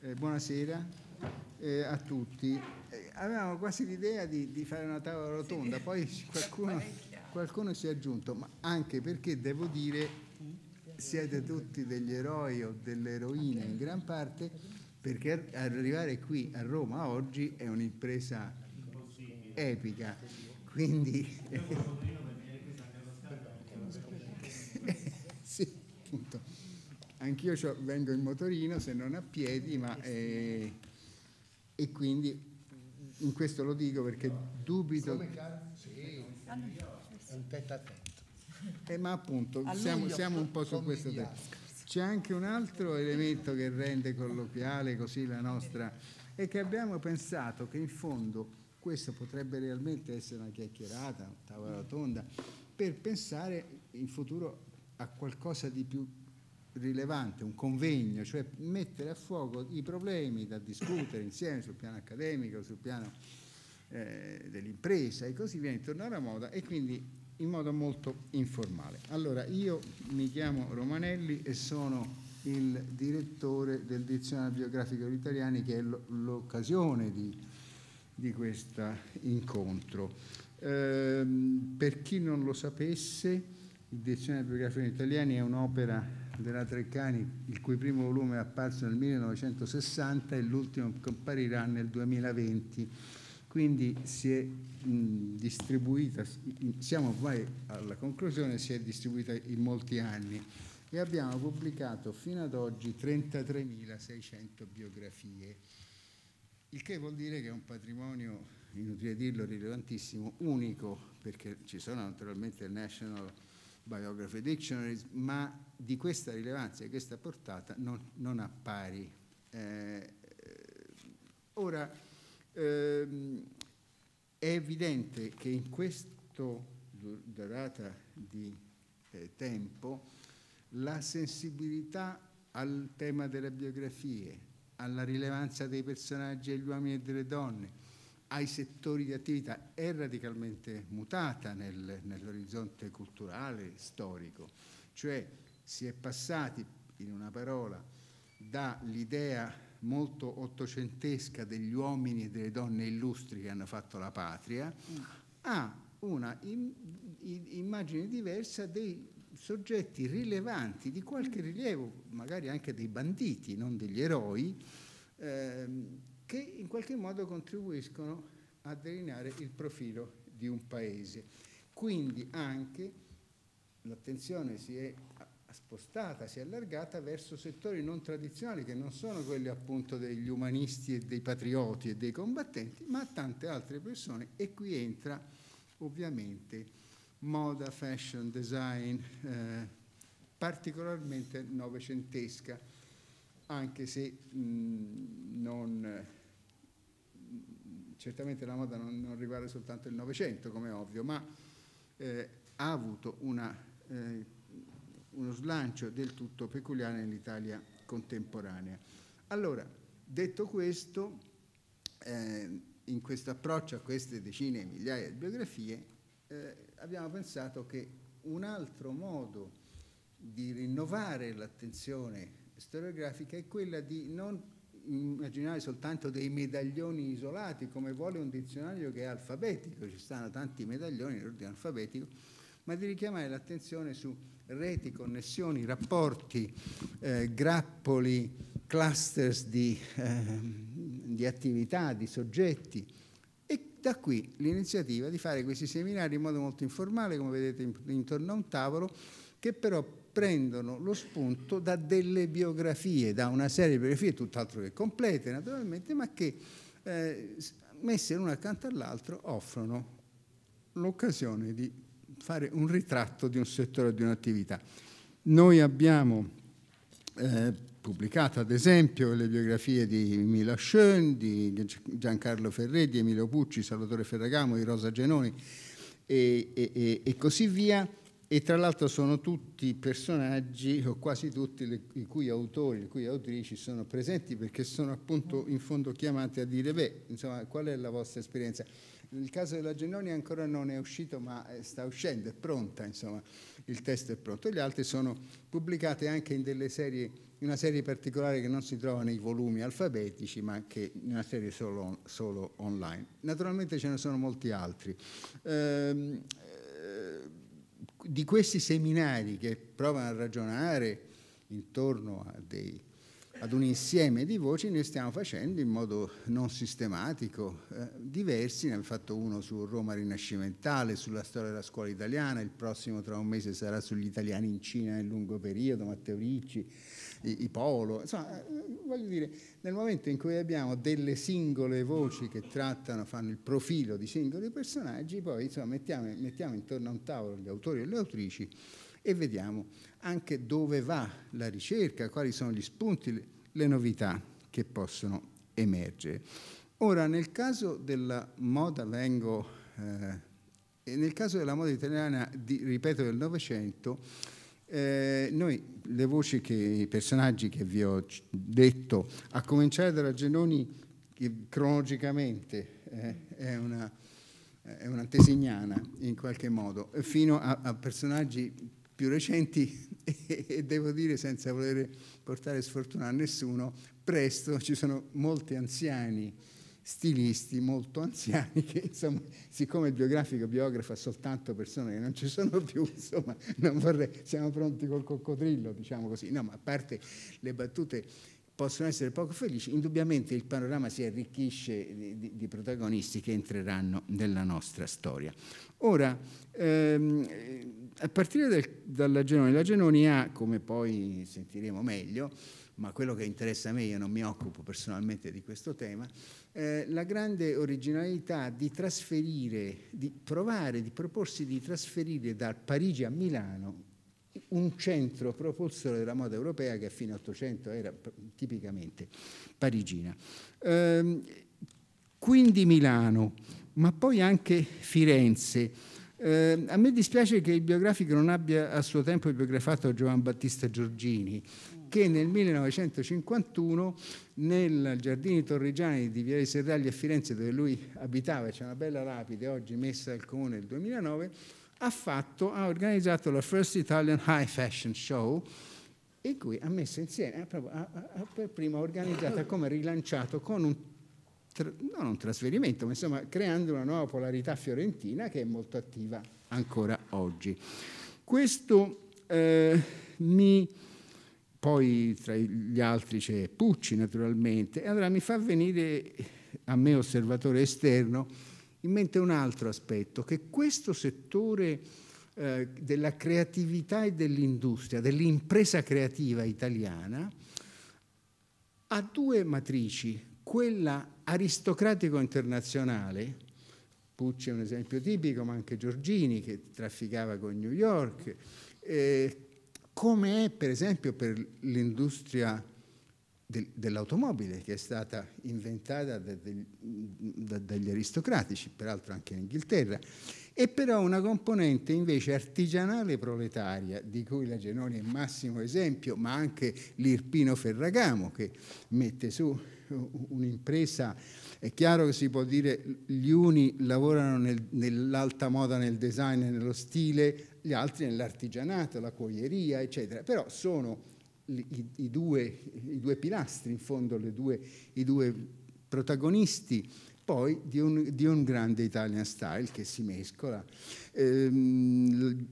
eh, buonasera eh, a tutti. Eh, avevamo quasi l'idea di, di, fare una tavola rotonda, sì. poi qualcuno, qualcuno si è aggiunto, ma anche perché devo dire siete tutti degli eroi o delle eroine in gran parte, perché arrivare qui a Roma oggi è un'impresa epica. Quindi Anch'io vengo in motorino, se non a piedi, ma... Eh, e quindi mm, in questo lo dico perché dubito... sì, è un tetto a tetto. Eh, ma appunto, siamo, siamo, un po' su questo tema. C'è anche un altro elemento che rende colloquiale così la nostra... è che abbiamo pensato che in fondo questo potrebbe realmente essere una chiacchierata, una tavola rotonda, per pensare in futuro a qualcosa di più rilevante, un convegno, cioè mettere a fuoco i problemi da discutere insieme sul piano accademico, sul piano eh, dell'impresa e così via intorno alla moda e quindi in modo molto informale. Allora, io mi chiamo Romanelli e sono il direttore del dizionario biografico degli italiani che è l'occasione di, di questo incontro. Eh, per chi non lo sapesse, il dizionario biografico degli italiani è un'opera della Treccani, il cui primo volume è apparso nel 1960 e l'ultimo comparirà nel 2020. Quindi si è mh, distribuita, siamo ormai alla conclusione, si è distribuita in molti anni e abbiamo pubblicato fino ad oggi 33.600 biografie, il che vuol dire che è un patrimonio, inutile dirlo, rilevantissimo, unico, perché ci sono naturalmente National Biography Dictionaries, ma di questa rilevanza e di questa portata non, non ha eh, eh, ora, ehm, è evidente che in questa durata di eh, tempo la sensibilità al tema delle biografie, alla rilevanza dei personaggi degli uomini e delle donne, ai settori di attività è radicalmente mutata nel, nell'orizzonte culturale, storico. Cioè si è passati, in una parola, dall'idea molto ottocentesca degli uomini e delle donne illustri che hanno fatto la patria a una immagine diversa dei soggetti rilevanti, di qualche mm. rilievo, magari anche dei banditi, non degli eroi, ehm, che in qualche modo contribuiscono a delineare il profilo di un paese. Quindi anche l'attenzione si è spostata, si è allargata verso settori non tradizionali che non sono quelli appunto degli umanisti e dei patrioti e dei combattenti, ma tante altre persone e qui entra ovviamente moda, fashion, design, eh, particolarmente novecentesca, anche se mh, non, certamente la moda non, non riguarda soltanto il Novecento, come ovvio, ma eh, ha avuto una eh, uno slancio del tutto peculiare nell'Italia contemporanea. Allora, detto questo, eh, in questo approccio a queste decine e migliaia di biografie, eh, abbiamo pensato che un altro modo di rinnovare l'attenzione storiografica è quella di non immaginare soltanto dei medaglioni isolati, come vuole un dizionario che è alfabetico, ci stanno tanti medaglioni in ordine alfabetico, ma di richiamare l'attenzione su reti, connessioni, rapporti, eh, grappoli, clusters di, eh, di attività, di soggetti. E da qui l'iniziativa di fare questi seminari in modo molto informale, come vedete intorno a un tavolo, che però prendono lo spunto da delle biografie, da una serie di biografie tutt'altro che complete naturalmente, ma che eh, messe l'una accanto all'altro offrono l'occasione di fare un ritratto di un settore di un'attività. Noi abbiamo eh, pubblicato ad esempio le biografie di Mila Schoen, di Giancarlo Ferré, di Emilio Pucci, Salvatore Ferragamo, di Rosa Genoni e, e, e così via e tra l'altro sono tutti personaggi, o quasi tutti, le, i cui autori, le cui autrici sono presenti perché sono appunto in fondo chiamati a dire, beh, insomma, qual è la vostra esperienza? Nel caso della Genoni ancora non è uscito, ma eh, sta uscendo, è pronta, insomma, il testo è pronto. Gli altri sono pubblicati anche in, serie, in una serie particolare che non si trova nei volumi alfabetici, ma che in una serie solo, solo online. Naturalmente ce ne sono molti altri. Ehm, eh, di questi seminari che provano a ragionare intorno a dei ad un insieme di voci, noi stiamo facendo in modo non sistematico, eh, diversi, ne abbiamo fatto uno su Roma rinascimentale, sulla storia della scuola italiana, il prossimo tra un mese sarà sugli italiani in Cina nel lungo periodo, Matteo Ricci, i, i Polo, insomma, eh, voglio dire, nel momento in cui abbiamo delle singole voci che trattano, fanno il profilo di singoli personaggi, poi insomma, mettiamo, mettiamo intorno a un tavolo gli autori e le autrici e vediamo anche dove va la ricerca, quali sono gli spunti, le novità che possono emergere. Ora, nel caso della moda, vengo, eh, nel caso della moda italiana, di, ripeto, del Novecento, eh, noi le voci che i personaggi che vi ho detto, a cominciare dalla Genoni, che cronologicamente eh, è una è un'antesignana in qualche modo, fino a, a personaggi più recenti e, devo dire senza voler portare sfortuna a nessuno, presto ci sono molti anziani stilisti molto anziani che insomma siccome il biografico biografa soltanto persone che non ci sono più insomma non vorrei siamo pronti col coccodrillo diciamo così no ma a parte le battute possono essere poco felici indubbiamente il panorama si arricchisce di, di, di protagonisti che entreranno nella nostra storia Ora, ehm, a partire del, dalla Genoni, la Genoni ha, come poi sentiremo meglio, ma quello che interessa a me, io non mi occupo personalmente di questo tema, eh, la grande originalità di trasferire, di provare, di proporsi di trasferire da Parigi a Milano un centro propulsore della moda europea che a fine 800 era tipicamente parigina. Ehm, quindi Milano, ma poi anche Firenze. Eh, a me dispiace che il biografico non abbia a suo tempo biografato Giovan Battista Giorgini, che nel 1951 nel Giardini Torrigiani di Viale Serragli a Firenze, dove lui abitava, c'è una bella lapide oggi messa al comune nel 2009, ha, fatto, ha organizzato la First Italian High Fashion Show, in cui ha messo insieme, ha, ha, ha per prima organizzato, come rilanciato con un tra, non un trasferimento, ma insomma creando una nuova polarità fiorentina che è molto attiva ancora oggi. Questo eh, mi... Poi tra gli altri c'è Pucci naturalmente, e allora mi fa venire a me osservatore esterno in mente un altro aspetto, che questo settore eh, della creatività e dell'industria, dell'impresa creativa italiana, ha due matrici, quella aristocratico internazionale, Pucci è un esempio tipico, ma anche Giorgini che trafficava con New York, eh, come è per esempio per l'industria dell'automobile che è stata inventata da degli, da dagli aristocratici, peraltro anche in Inghilterra, e però una componente invece artigianale proletaria, di cui la Genoni è massimo esempio, ma anche l'Irpino Ferragamo che mette su un'impresa, è chiaro che si può dire gli uni lavorano nel, nell'alta moda, nel design, nello stile, gli altri nell'artigianato, la cuoieria, eccetera, però sono i, i, due, i due, pilastri, in fondo due, i due protagonisti poi di un, di un, grande Italian style che si mescola. Ehm,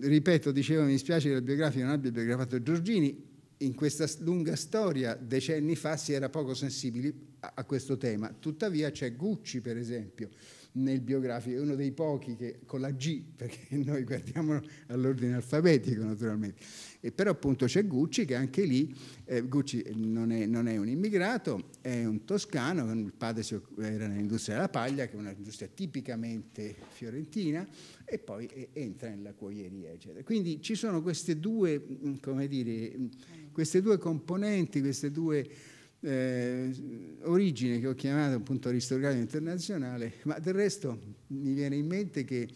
ripeto, dicevo, mi dispiace che la biografia non abbia biografato Giorgini, in questa lunga storia decenni fa si era poco sensibili a, a questo tema. Tuttavia c'è Gucci, per esempio, nel biografico, è uno dei pochi che con la G, perché noi guardiamo all'ordine alfabetico naturalmente, e però appunto c'è Gucci che anche lì, eh, Gucci non è, non è, un immigrato, è un toscano, il padre era nell'industria della paglia, che è un'industria tipicamente fiorentina, e poi entra nella cuoieria, eccetera. Quindi ci sono queste due, mm, come dire mm, queste due componenti, queste due eh, origini che ho chiamato appunto aristografico internazionale, ma del resto mi viene in mente che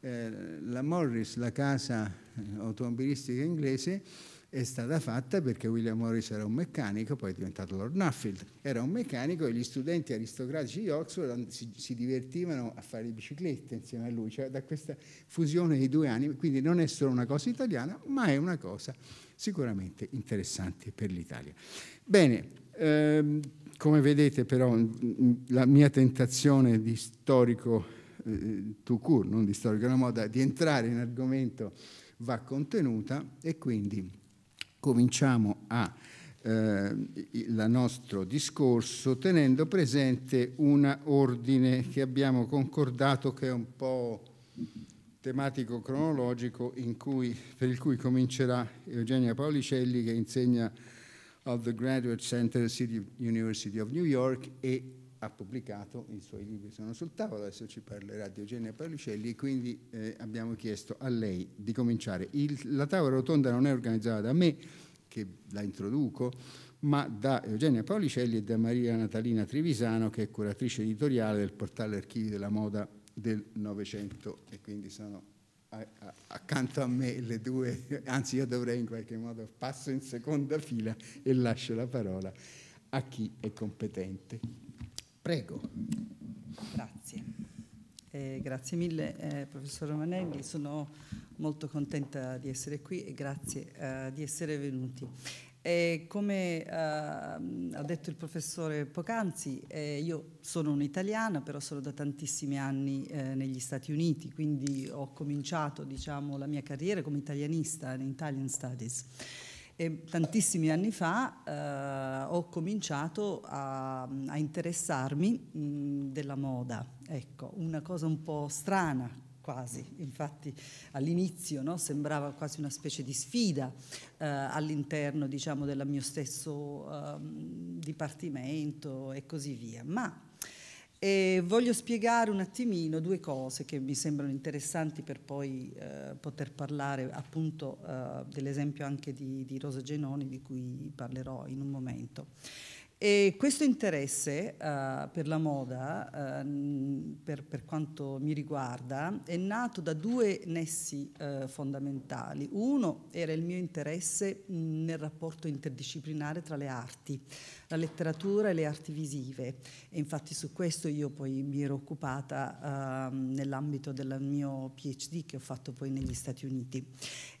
eh, la Morris, la casa eh, automobilistica inglese, è stata fatta perché William Morris era un meccanico, poi è diventato Lord Nuffield. Era un meccanico e gli studenti aristocratici di Oxford si, si divertivano a fare le biciclette insieme a lui, cioè da questa fusione di due anni, Quindi non è solo una cosa italiana, ma è una cosa sicuramente interessante per l'Italia. Bene, ehm, come vedete però mm, mm, la mia tentazione di storico eh, to court, non di storico della moda, di entrare in argomento va contenuta e quindi cominciamo a eh, il nostro discorso tenendo presente un ordine che abbiamo concordato che è un po' tematico cronologico cui, per il cui comincerà Eugenia Paolicelli che insegna al The Graduate Center City University of New York e ha pubblicato i suoi libri, sono sul tavolo, adesso ci parlerà di Eugenia Parlicelli e quindi eh, abbiamo chiesto a lei di cominciare. Il, la tavola rotonda non è organizzata da me, che la introduco, ma da Eugenia Paolicelli e da Maria Natalina Trevisano, che è curatrice editoriale del portale Archivi della Moda del Novecento e quindi sono a, a, accanto a me le due, anzi io dovrei in qualche modo passo in seconda fila e lascio la parola a chi è competente. Prego. Grazie. Eh, grazie mille, eh, professor Romanelli. Sono molto contenta di essere qui e grazie eh, di essere venuti. E eh, come eh, ha detto il professore Pocanzi, eh, io sono un'italiana, però sono da tantissimi anni eh, negli Stati Uniti, quindi ho cominciato diciamo, la mia carriera come italianista in Italian Studies. E tantissimi anni fa eh, ho cominciato a, a interessarmi mh, della moda, ecco, una cosa un po' strana quasi, infatti all'inizio no, sembrava quasi una specie di sfida eh, all'interno diciamo, del mio stesso eh, dipartimento e così via, ma e voglio spiegare un attimino due cose che mi sembrano interessanti per poi eh, poter parlare appunto eh, dell'esempio anche di, di Rosa Genoni di cui parlerò in un momento. E questo interesse uh, per la moda, uh, per, per, quanto mi riguarda, è nato da due nessi uh, fondamentali. Uno era il mio interesse nel rapporto interdisciplinare tra le arti, la letteratura e le arti visive. E infatti su questo io poi mi ero occupata ehm, nell'ambito del mio PhD che ho fatto poi negli Stati Uniti.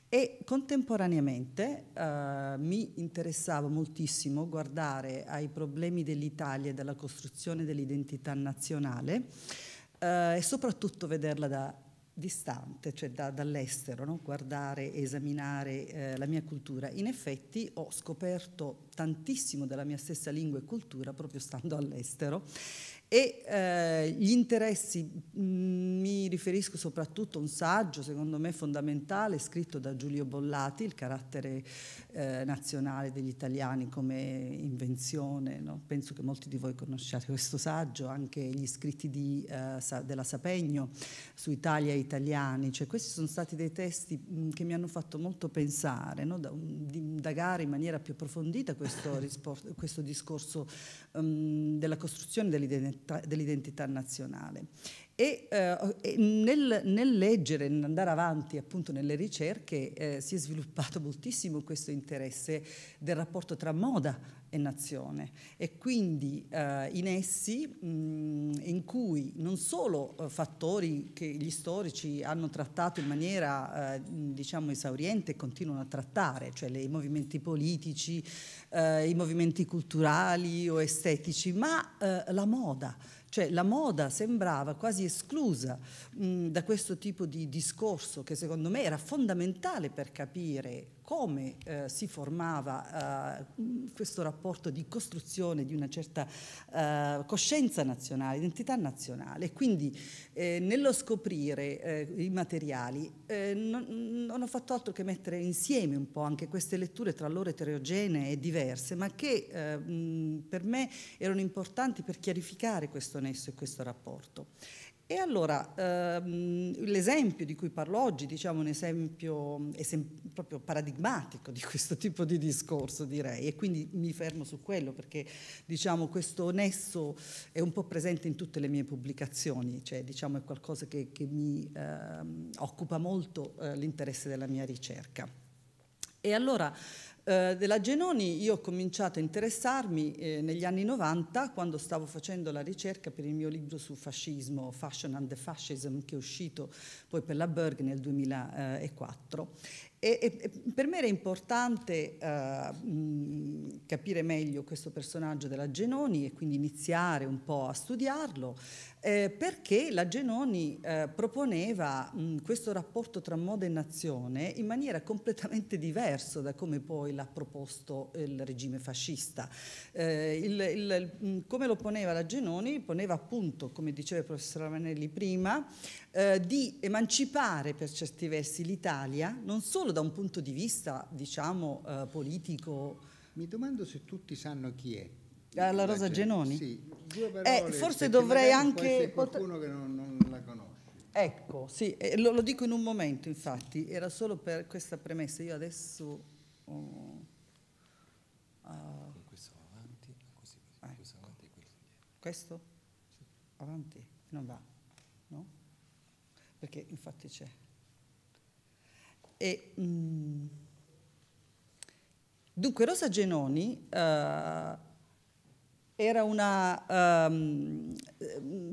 E contemporaneamente eh, mi interessava moltissimo guardare ai problemi dell'Italia e della costruzione dell'identità nazionale eh, e soprattutto vederla da distante, cioè da, dall'estero, no? guardare e esaminare eh, la mia cultura. In effetti ho scoperto tantissimo della mia stessa lingua e cultura proprio stando all'estero e eh, gli interessi, mm, mi riferisco soprattutto a un saggio, secondo me fondamentale, scritto da Giulio Bollati, il carattere eh, nazionale degli italiani come invenzione. No? Penso che molti di voi conosciate questo saggio, anche gli scritti di, eh, della Sapegno su Italia e italiani. Cioè, questi sono stati dei testi mh, mm, che mi hanno fatto molto pensare, no? da, di indagare in maniera più approfondita questo, questo discorso mh, mm, della costruzione dell'identità dell'identità nazionale. E, eh, nel, nel, leggere, nell'andare avanti appunto nelle ricerche, eh, si è sviluppato moltissimo questo interesse del rapporto tra moda, e nazione e quindi eh, in essi mh, mm, in cui non solo eh, fattori che gli storici hanno trattato in maniera eh, mm, diciamo esauriente e continuano a trattare, cioè le, i movimenti politici, eh, i movimenti culturali o estetici, ma eh, la moda, cioè la moda sembrava quasi esclusa mh, mm, da questo tipo di discorso che secondo me era fondamentale per capire come eh, si formava eh, questo rapporto di costruzione di una certa eh, coscienza nazionale, identità nazionale. Quindi eh, nello scoprire eh, i materiali eh, non, non, ho fatto altro che mettere insieme un po' anche queste letture tra loro eterogenee e diverse, ma che mh, per me erano importanti per chiarificare questo nesso e questo rapporto. E allora ehm, l'esempio di cui parlo oggi, diciamo un esempio mm, esem proprio paradigmatico di questo tipo di discorso direi, e quindi mi fermo su quello perché diciamo, questo nesso è un po' presente in tutte le mie pubblicazioni, cioè diciamo, è qualcosa che, che mi ehm, occupa molto eh, l'interesse della mia ricerca. E allora eh, della Genoni io ho cominciato a interessarmi eh, negli anni 90 quando stavo facendo la ricerca per il mio libro sul fascismo, Fashion and the Fascism, che è uscito poi per la Berg nel 2004 e, e, per me era importante uh, capire meglio questo personaggio della Genoni e quindi iniziare un po' a studiarlo, eh, perché la Genoni eh, proponeva mh, questo rapporto tra moda e nazione in maniera completamente diversa da come poi l'ha proposto il regime fascista. Eh, il, il, come lo poneva la Genoni? Poneva appunto, come diceva il professor Ravanelli prima, eh, di emancipare per certi versi l'Italia, non solo da un punto di vista, diciamo, eh, politico. Mi domando se tutti sanno chi è. Eh, la, Rosa Genoni? Sì, due eh, parole, eh, forse dovrei anche... qualcuno che non, non la conosce. Ecco, sì, lo, lo, dico in un momento infatti, era solo per questa premessa, io adesso... Oh, uh, questo avanti, così, ecco. questo ecco. avanti e questo Questo? Sì. Avanti, non va perché infatti c'è. E, mh, mm, dunque Rosa Genoni eh, era una, um,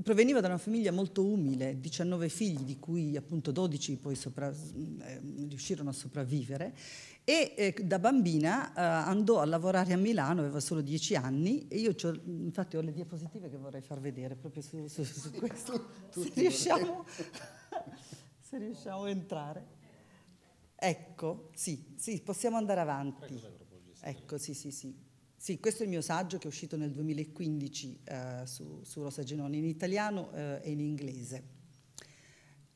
proveniva da una famiglia molto umile, 19 figli, di cui appunto 12 poi sopra, mm, eh, riuscirono a sopravvivere, e eh, da bambina eh, andò a lavorare a Milano, aveva solo 10 anni, e io ho, infatti ho le diapositive che vorrei far vedere proprio su, su, su questo, se riusciamo... se riusciamo a entrare. Ecco, sì, sì, possiamo andare avanti. Ecco, sì, sì, sì. Sì, questo è il mio saggio che è uscito nel 2015 eh, su, su Rosa Genoni in italiano eh, e in inglese.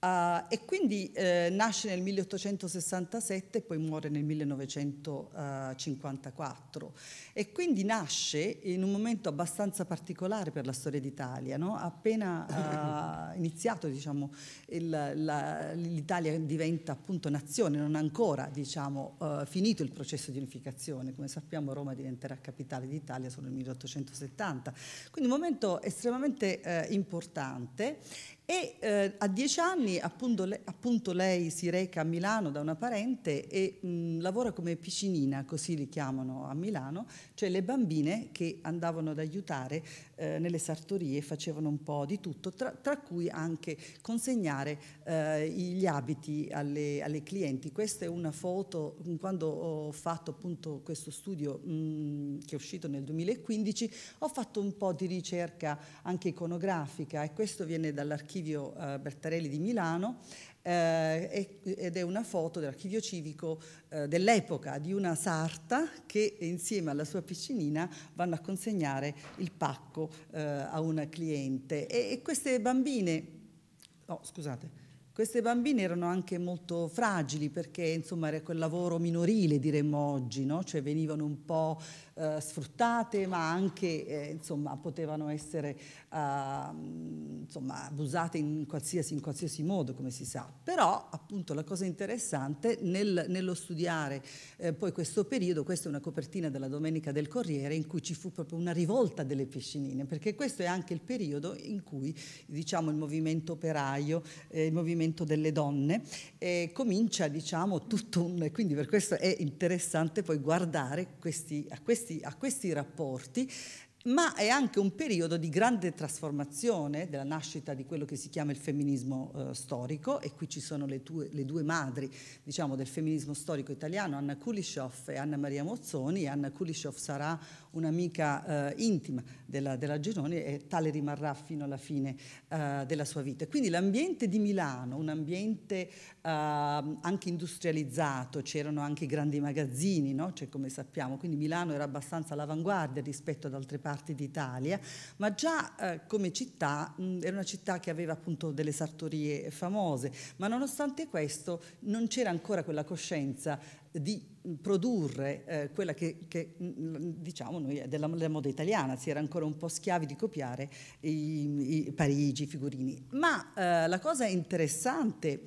Uh, e quindi eh, nasce nel 1867 e poi muore nel 1954 ah, e quindi nasce in un momento abbastanza particolare per la storia d'Italia, no? appena uh, iniziato diciamo, l'Italia diventa appunto nazione, non ancora diciamo, uh, finito il processo di unificazione, come sappiamo Roma diventerà capitale d'Italia solo nel 1870, quindi un momento estremamente eh, importante e eh, a dieci anni appunto, le, appunto, lei si reca a Milano da una parente e mh, mm, lavora come piccinina, così li chiamano a Milano, cioè le bambine che andavano ad aiutare eh, nelle sartorie facevano un po' di tutto, tra, tra cui anche consegnare eh, gli abiti alle, alle, clienti. Questa è una foto mm, quando ho fatto appunto questo studio mh, mm, che è uscito nel 2015, ho fatto un po' di ricerca anche iconografica e questo viene dall'archivio eh, Bertarelli di Milano eh, ed è una foto dell'archivio civico eh, dell'epoca di una sarta che insieme alla sua piccinina vanno a consegnare il pacco eh, a una cliente e, e queste bambine, oh, scusate, queste bambine erano anche molto fragili perché insomma era quel lavoro minorile diremmo oggi, no? cioè venivano un po' Eh, sfruttate ma anche eh, insomma, potevano essere eh, insomma, abusate in qualsiasi, in qualsiasi, modo come si sa. Però appunto la cosa interessante nel, nello studiare eh, poi questo periodo, questa è una copertina della Domenica del Corriere in cui ci fu proprio una rivolta delle piscinine perché questo è anche il periodo in cui diciamo, il movimento operaio, eh, il movimento delle donne comincia diciamo tutto un... quindi per questo è interessante poi guardare questi, a questi questi, a questi rapporti ma è anche un periodo di grande trasformazione della nascita di quello che si chiama il femminismo eh, storico e qui ci sono le, tue, le due madri diciamo, del femminismo storico italiano, Anna Kulishoff e Anna Maria Mozzoni. Anna Kulishoff sarà un'amica eh, intima della, della, Genoni e tale rimarrà fino alla fine eh, della sua vita. Quindi l'ambiente di Milano, un ambiente eh, anche industrializzato, c'erano anche grandi magazzini, no? cioè, come sappiamo, quindi Milano era abbastanza all'avanguardia rispetto ad altre parti parti d'Italia, ma già eh, come città mh, mm, era una città che aveva appunto delle sartorie famose, ma nonostante questo non c'era ancora quella coscienza di produrre eh, quella che, che, mm, diciamo noi eh, della, della, moda italiana, si era ancora un po' schiavi di copiare i, i Parigi, i figurini. Ma eh, la cosa interessante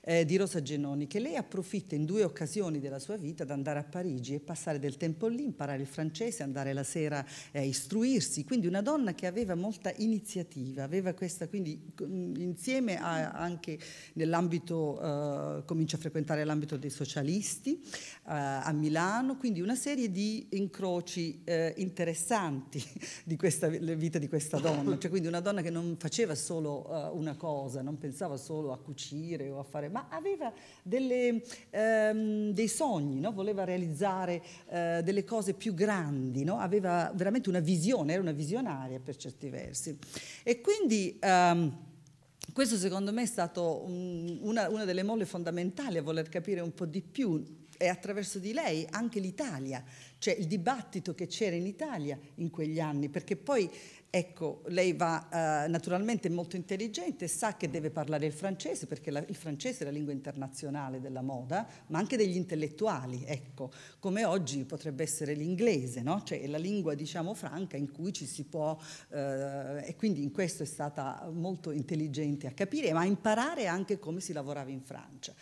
eh, di Rosa Genoni è che lei approfitta in due occasioni della sua vita ad andare a Parigi e passare del tempo lì, imparare il francese, andare la sera a eh, istruirsi, quindi una donna che aveva molta iniziativa, aveva questa quindi insieme a, anche nell'ambito, eh, comincia a frequentare l'ambito dei socialisti, eh, a Milano, quindi una serie di incroci eh, interessanti di questa vita di questa donna, cioè quindi una donna che non faceva solo uh, una cosa, non pensava solo a cucire o a fare, ma aveva delle, um, dei sogni, no? voleva realizzare uh, delle cose più grandi, no? aveva veramente una visione, era una visionaria per certi versi. E quindi... Um, questo secondo me è stato una, una delle molle fondamentali a voler capire un po' di più e attraverso di lei anche l'Italia, cioè il dibattito che c'era in Italia in quegli anni, perché poi ecco, lei va eh, naturalmente molto intelligente, sa che deve parlare il francese, perché la, il francese è la lingua internazionale della moda, ma anche degli intellettuali, ecco, come oggi potrebbe essere l'inglese, no? cioè è la lingua diciamo franca in cui ci si può, eh, e quindi in questo è stata molto intelligente a capire, ma a imparare anche come si lavorava in Francia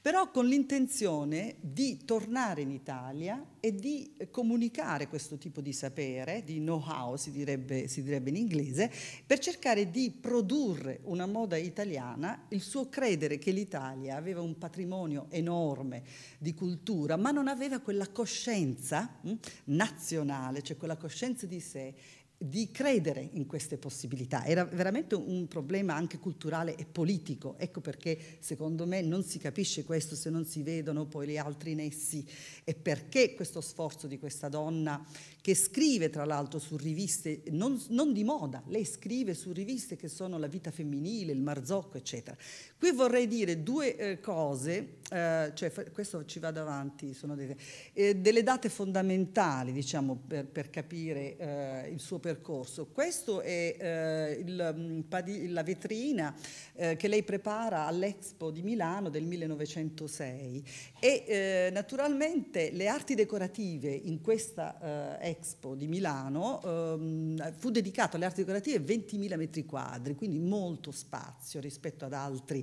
però con l'intenzione di tornare in Italia e di eh, comunicare questo tipo di sapere, di know-how si, si direbbe, in inglese, per cercare di produrre una moda italiana, il suo credere che l'Italia aveva un patrimonio enorme di cultura, ma non aveva quella coscienza mh, hm, nazionale, cioè quella coscienza di sé di credere in queste possibilità. Era veramente un problema anche culturale e politico, ecco perché secondo me non si capisce questo se non si vedono poi gli altri nessi e perché questo sforzo di questa donna che scrive tra l'altro su riviste non, non di moda, lei scrive su riviste che sono La vita femminile, Il Marzocco, eccetera. Qui vorrei dire due eh, cose, eh, cioè questo ci vado avanti, sono delle, eh, delle date fondamentali diciamo, per, per capire eh, il suo percorso percorso. Questa è eh, il, mm, la vetrina eh, che lei prepara all'Expo di Milano del 1906 e eh, naturalmente le arti decorative in questa eh, Expo di Milano ehm, fu dedicato alle arti decorative 20.000 metri quadri, quindi molto spazio rispetto ad altri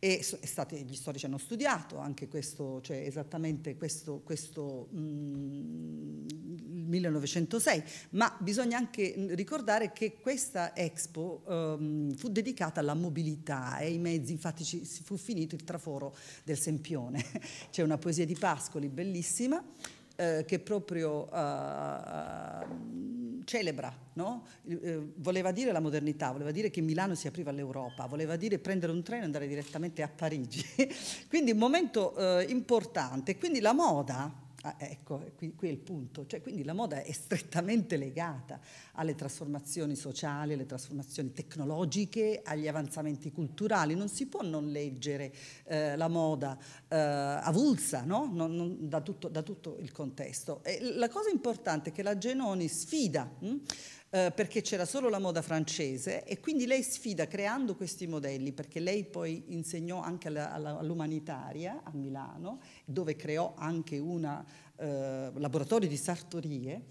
e stati, gli storici hanno studiato anche questo, cioè esattamente questo, questo mh, mm, 1906, ma bisogna anche mm, ricordare che questa Expo um, fu dedicata alla mobilità e ai mezzi, infatti ci, fu finito il traforo del Sempione, c'è una poesia di Pascoli bellissima eh, che proprio eh, celebra, no? Eh, voleva dire la modernità, voleva dire che Milano si apriva all'Europa, voleva dire prendere un treno e andare direttamente a Parigi. quindi un momento eh, importante. Quindi la moda Ah, ecco, qui, qui, è il punto. Cioè, quindi la moda è strettamente legata alle trasformazioni sociali, alle trasformazioni tecnologiche, agli avanzamenti culturali. Non si può non leggere eh, la moda eh, avulsa no? non, non, da, tutto, da, tutto, il contesto. E la cosa importante è che la Genoni sfida mh? Hm? Eh, perché c'era solo la moda francese e quindi lei sfida creando questi modelli perché lei poi insegnò anche all'umanitaria a Milano dove creò anche un eh, laboratorio di sartorie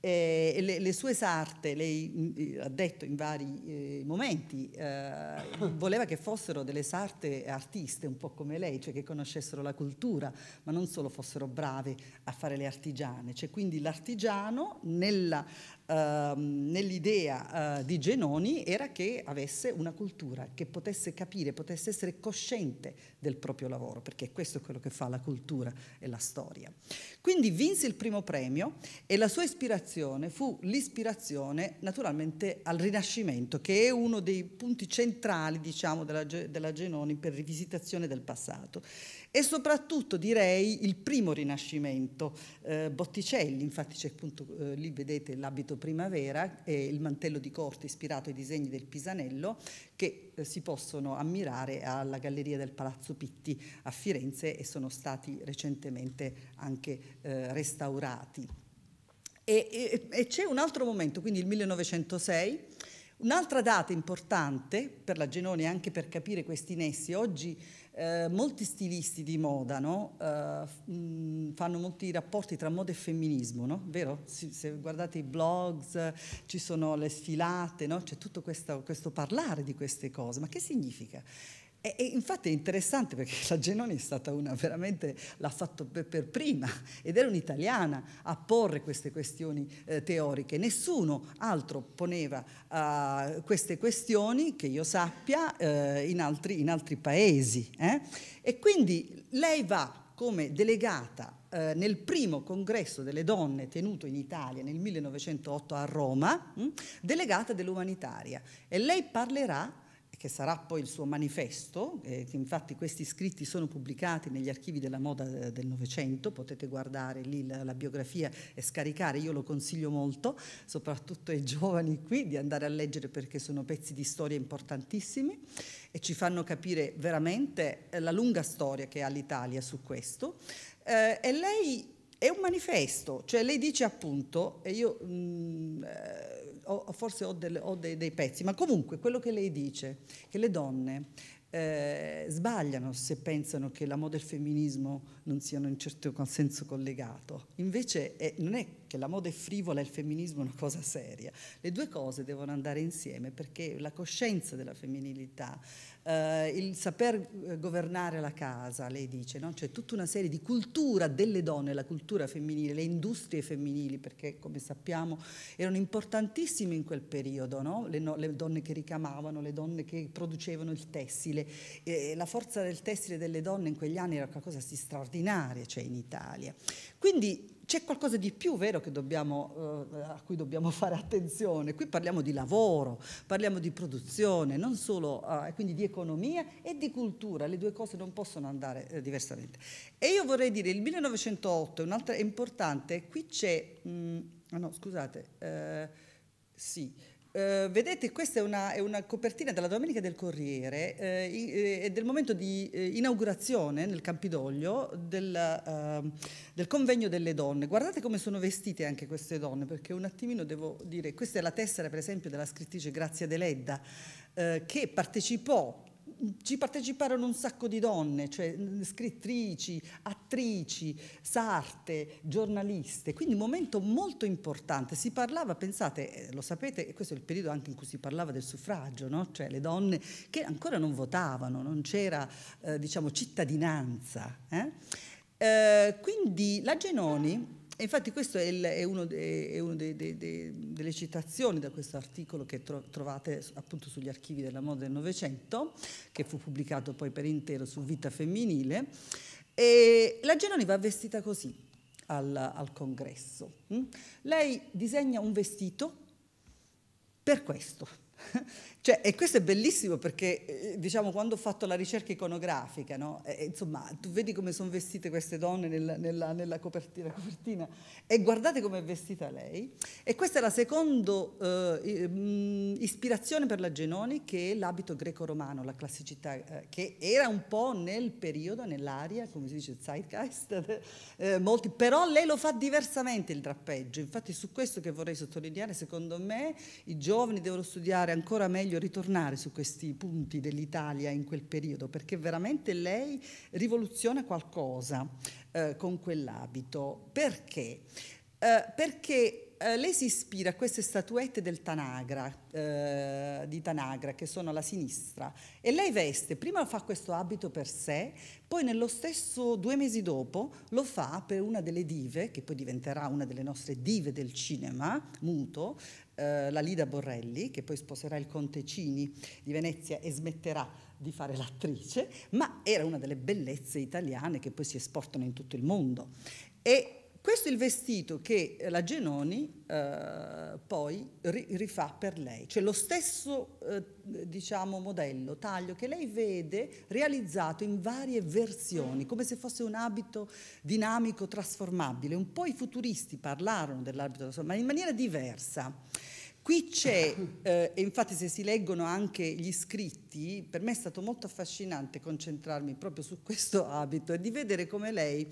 eh, E le, le, sue sarte, lei mm, eh, ha detto in vari eh, momenti, eh, voleva che fossero delle sarte artiste, un po' come lei, cioè che conoscessero la cultura, ma non solo fossero brave a fare le artigiane. Cioè, quindi l'artigiano nella Ehm, nell'idea eh, di Genoni era che avesse una cultura, che potesse capire, potesse essere cosciente del proprio lavoro, perché questo è quello che fa la cultura e la storia. Quindi vinse il primo premio e la sua ispirazione fu l'ispirazione naturalmente al Rinascimento, che è uno dei punti centrali diciamo, della Genoni per rivisitazione del passato e soprattutto direi il primo rinascimento. Eh, Botticelli, infatti c'è appunto eh, lì vedete l'abito primavera e il mantello di corte ispirato ai disegni del Pisanello che eh, si possono ammirare alla galleria del Palazzo Pitti a Firenze e sono stati recentemente anche eh, restaurati. E, e, e c'è un altro momento, quindi il 1906. Un'altra data importante per la Genone, anche per capire questi nessi, oggi eh, molti stilisti di moda no? eh, mm, fanno molti rapporti tra moda e femminismo, no? vero? Si, se guardate i blogs, ci sono le sfilate, no? c'è tutto questo, questo parlare di queste cose, ma che significa? E, e, infatti è interessante perché la Genoni è stata una veramente, l'ha fatto per, per prima ed era un'italiana a porre queste questioni eh, teoriche. Nessuno altro poneva eh, queste questioni, che io sappia, eh, in, altri, in, altri, paesi. Eh. E quindi lei va come delegata eh, nel primo congresso delle donne tenuto in Italia nel 1908 a Roma, hm, delegata dell'umanitaria. E lei parlerà che sarà poi il suo manifesto, eh, infatti questi scritti sono pubblicati negli archivi della moda eh, del Novecento, potete guardare lì la, la, biografia e scaricare, io lo consiglio molto, soprattutto ai giovani qui, di andare a leggere perché sono pezzi di storia importantissimi e ci fanno capire veramente eh, la lunga storia che ha l'Italia su questo. Eh, e lei è un manifesto, cioè lei dice appunto, e io... Mh, mm, eh, ho, forse ho, delle, ho dei, dei, pezzi, ma comunque quello che lei dice, che le donne eh, sbagliano se pensano che la moda e il femminismo non siano in certo senso collegato, invece è, eh, non è che la moda è frivola e il femminismo è una cosa seria. Le due cose devono andare insieme perché la coscienza della femminilità, eh, il saper eh, governare la casa, lei dice, no? c'è tutta una serie di cultura delle donne, la cultura femminile, le industrie femminili, perché come sappiamo erano importantissime in quel periodo, no? Le, no, le, donne che ricamavano, le donne che producevano il tessile, eh, la forza del tessile delle donne in quegli anni era qualcosa di straordinario cioè in Italia. Quindi c'è qualcosa di più vero dobbiamo, eh, a cui dobbiamo fare attenzione. Qui parliamo di lavoro, parliamo di produzione, non solo, eh, quindi di economia e di cultura, le due cose non possono andare eh, diversamente. E io vorrei dire, il 1908 è un'altra importante, qui c'è, mh, mm, ah no scusate, eh, sì, eh, vedete, questa è una, è una, copertina della Domenica del Corriere eh, e eh, del momento di eh, inaugurazione nel Campidoglio del, eh, del, convegno delle donne. Guardate come sono vestite anche queste donne, perché un attimino devo dire, questa è la tessera per esempio della scrittrice Grazia Deledda, eh, che partecipò ci parteciparono un sacco di donne, cioè mm, scrittrici, attrici, sarte, giornaliste, quindi un momento molto importante. Si parlava, pensate, eh, lo sapete, questo è il periodo anche in cui si parlava del suffragio, no? cioè le donne che ancora non votavano, non c'era eh, diciamo, cittadinanza. Eh? Eh, quindi la Genoni e infatti questa è, è, una de, de, de, delle citazioni da questo articolo che tro, trovate appunto sugli archivi della moda del Novecento, che fu pubblicato poi per intero su Vita Femminile. E la Genoni va vestita così al, al congresso. Mm? Lei disegna un vestito per questo, cioè, e questo è bellissimo perché, eh, diciamo, quando ho fatto la ricerca iconografica, no? e, eh, eh, insomma, tu vedi come sono vestite queste donne nella, nella, nella copertina, copertina, e guardate come è vestita lei. E questa è la seconda eh, mm, ispirazione per la Genoni, che è l'abito greco-romano, la classicità, eh, che era un po' nel periodo, nell'aria, come si dice, zeitgeist, eh, molti, però lei lo fa diversamente il drappeggio. Infatti su questo che vorrei sottolineare, secondo me i giovani devono studiare ancora meglio ritornare su questi punti dell'Italia in quel periodo, perché veramente lei rivoluziona qualcosa eh, con quell'abito. Perché? Eh, perché eh, lei si ispira a queste statuette del Tanagra, eh, di Tanagra, che sono alla sinistra, e lei veste, prima fa questo abito per sé, poi nello stesso, due mesi dopo, lo fa per una delle dive, che poi diventerà una delle nostre dive del cinema, muto, eh, la Lida Borrelli, che poi sposerà il Conte Cini di Venezia e smetterà di fare l'attrice, ma era una delle bellezze italiane che poi si esportano in tutto il mondo. E questo è il vestito che eh, la Genoni eh, poi rifà per lei, cioè lo stesso eh, diciamo, modello, taglio che lei vede realizzato in varie versioni, come se fosse un abito dinamico trasformabile. Un po' i futuristi parlarono dell'abito trasformabile, ma in maniera diversa. Qui c'è, eh, infatti se si leggono anche gli scritti, per me è stato molto affascinante concentrarmi proprio su questo abito e di vedere come lei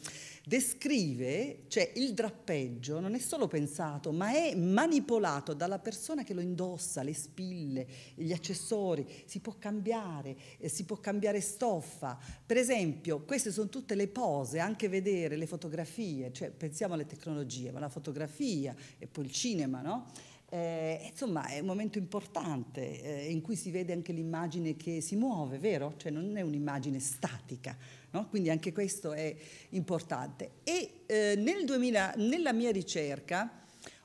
descrive, cioè il drappeggio non è solo pensato, ma è manipolato dalla persona che lo indossa, le spille, gli accessori, si può cambiare, eh, si può cambiare stoffa. Per esempio, queste sono tutte le pose, anche vedere le fotografie, cioè pensiamo alle tecnologie, ma la fotografia e poi il cinema, no? Eh, insomma, è un momento importante eh, in cui si vede anche l'immagine che si muove, vero? Cioè non è un'immagine statica, no? quindi anche questo è importante. E eh, nel 2000, nella mia ricerca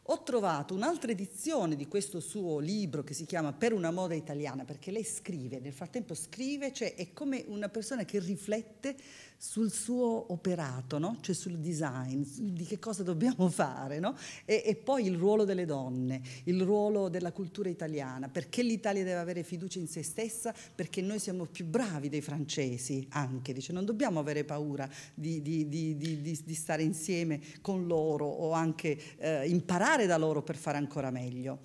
ho trovato un'altra edizione di questo suo libro che si chiama Per una moda italiana, perché lei scrive, nel frattempo scrive, cioè è come una persona che riflette sul suo operato, no? cioè sul design, di che cosa dobbiamo fare, no? e, e, poi il ruolo delle donne, il ruolo della cultura italiana, perché l'Italia deve avere fiducia in se stessa, perché noi siamo più bravi dei francesi anche, dice, non dobbiamo avere paura di, di, di, di stare insieme con loro o anche eh, imparare da loro per fare ancora meglio.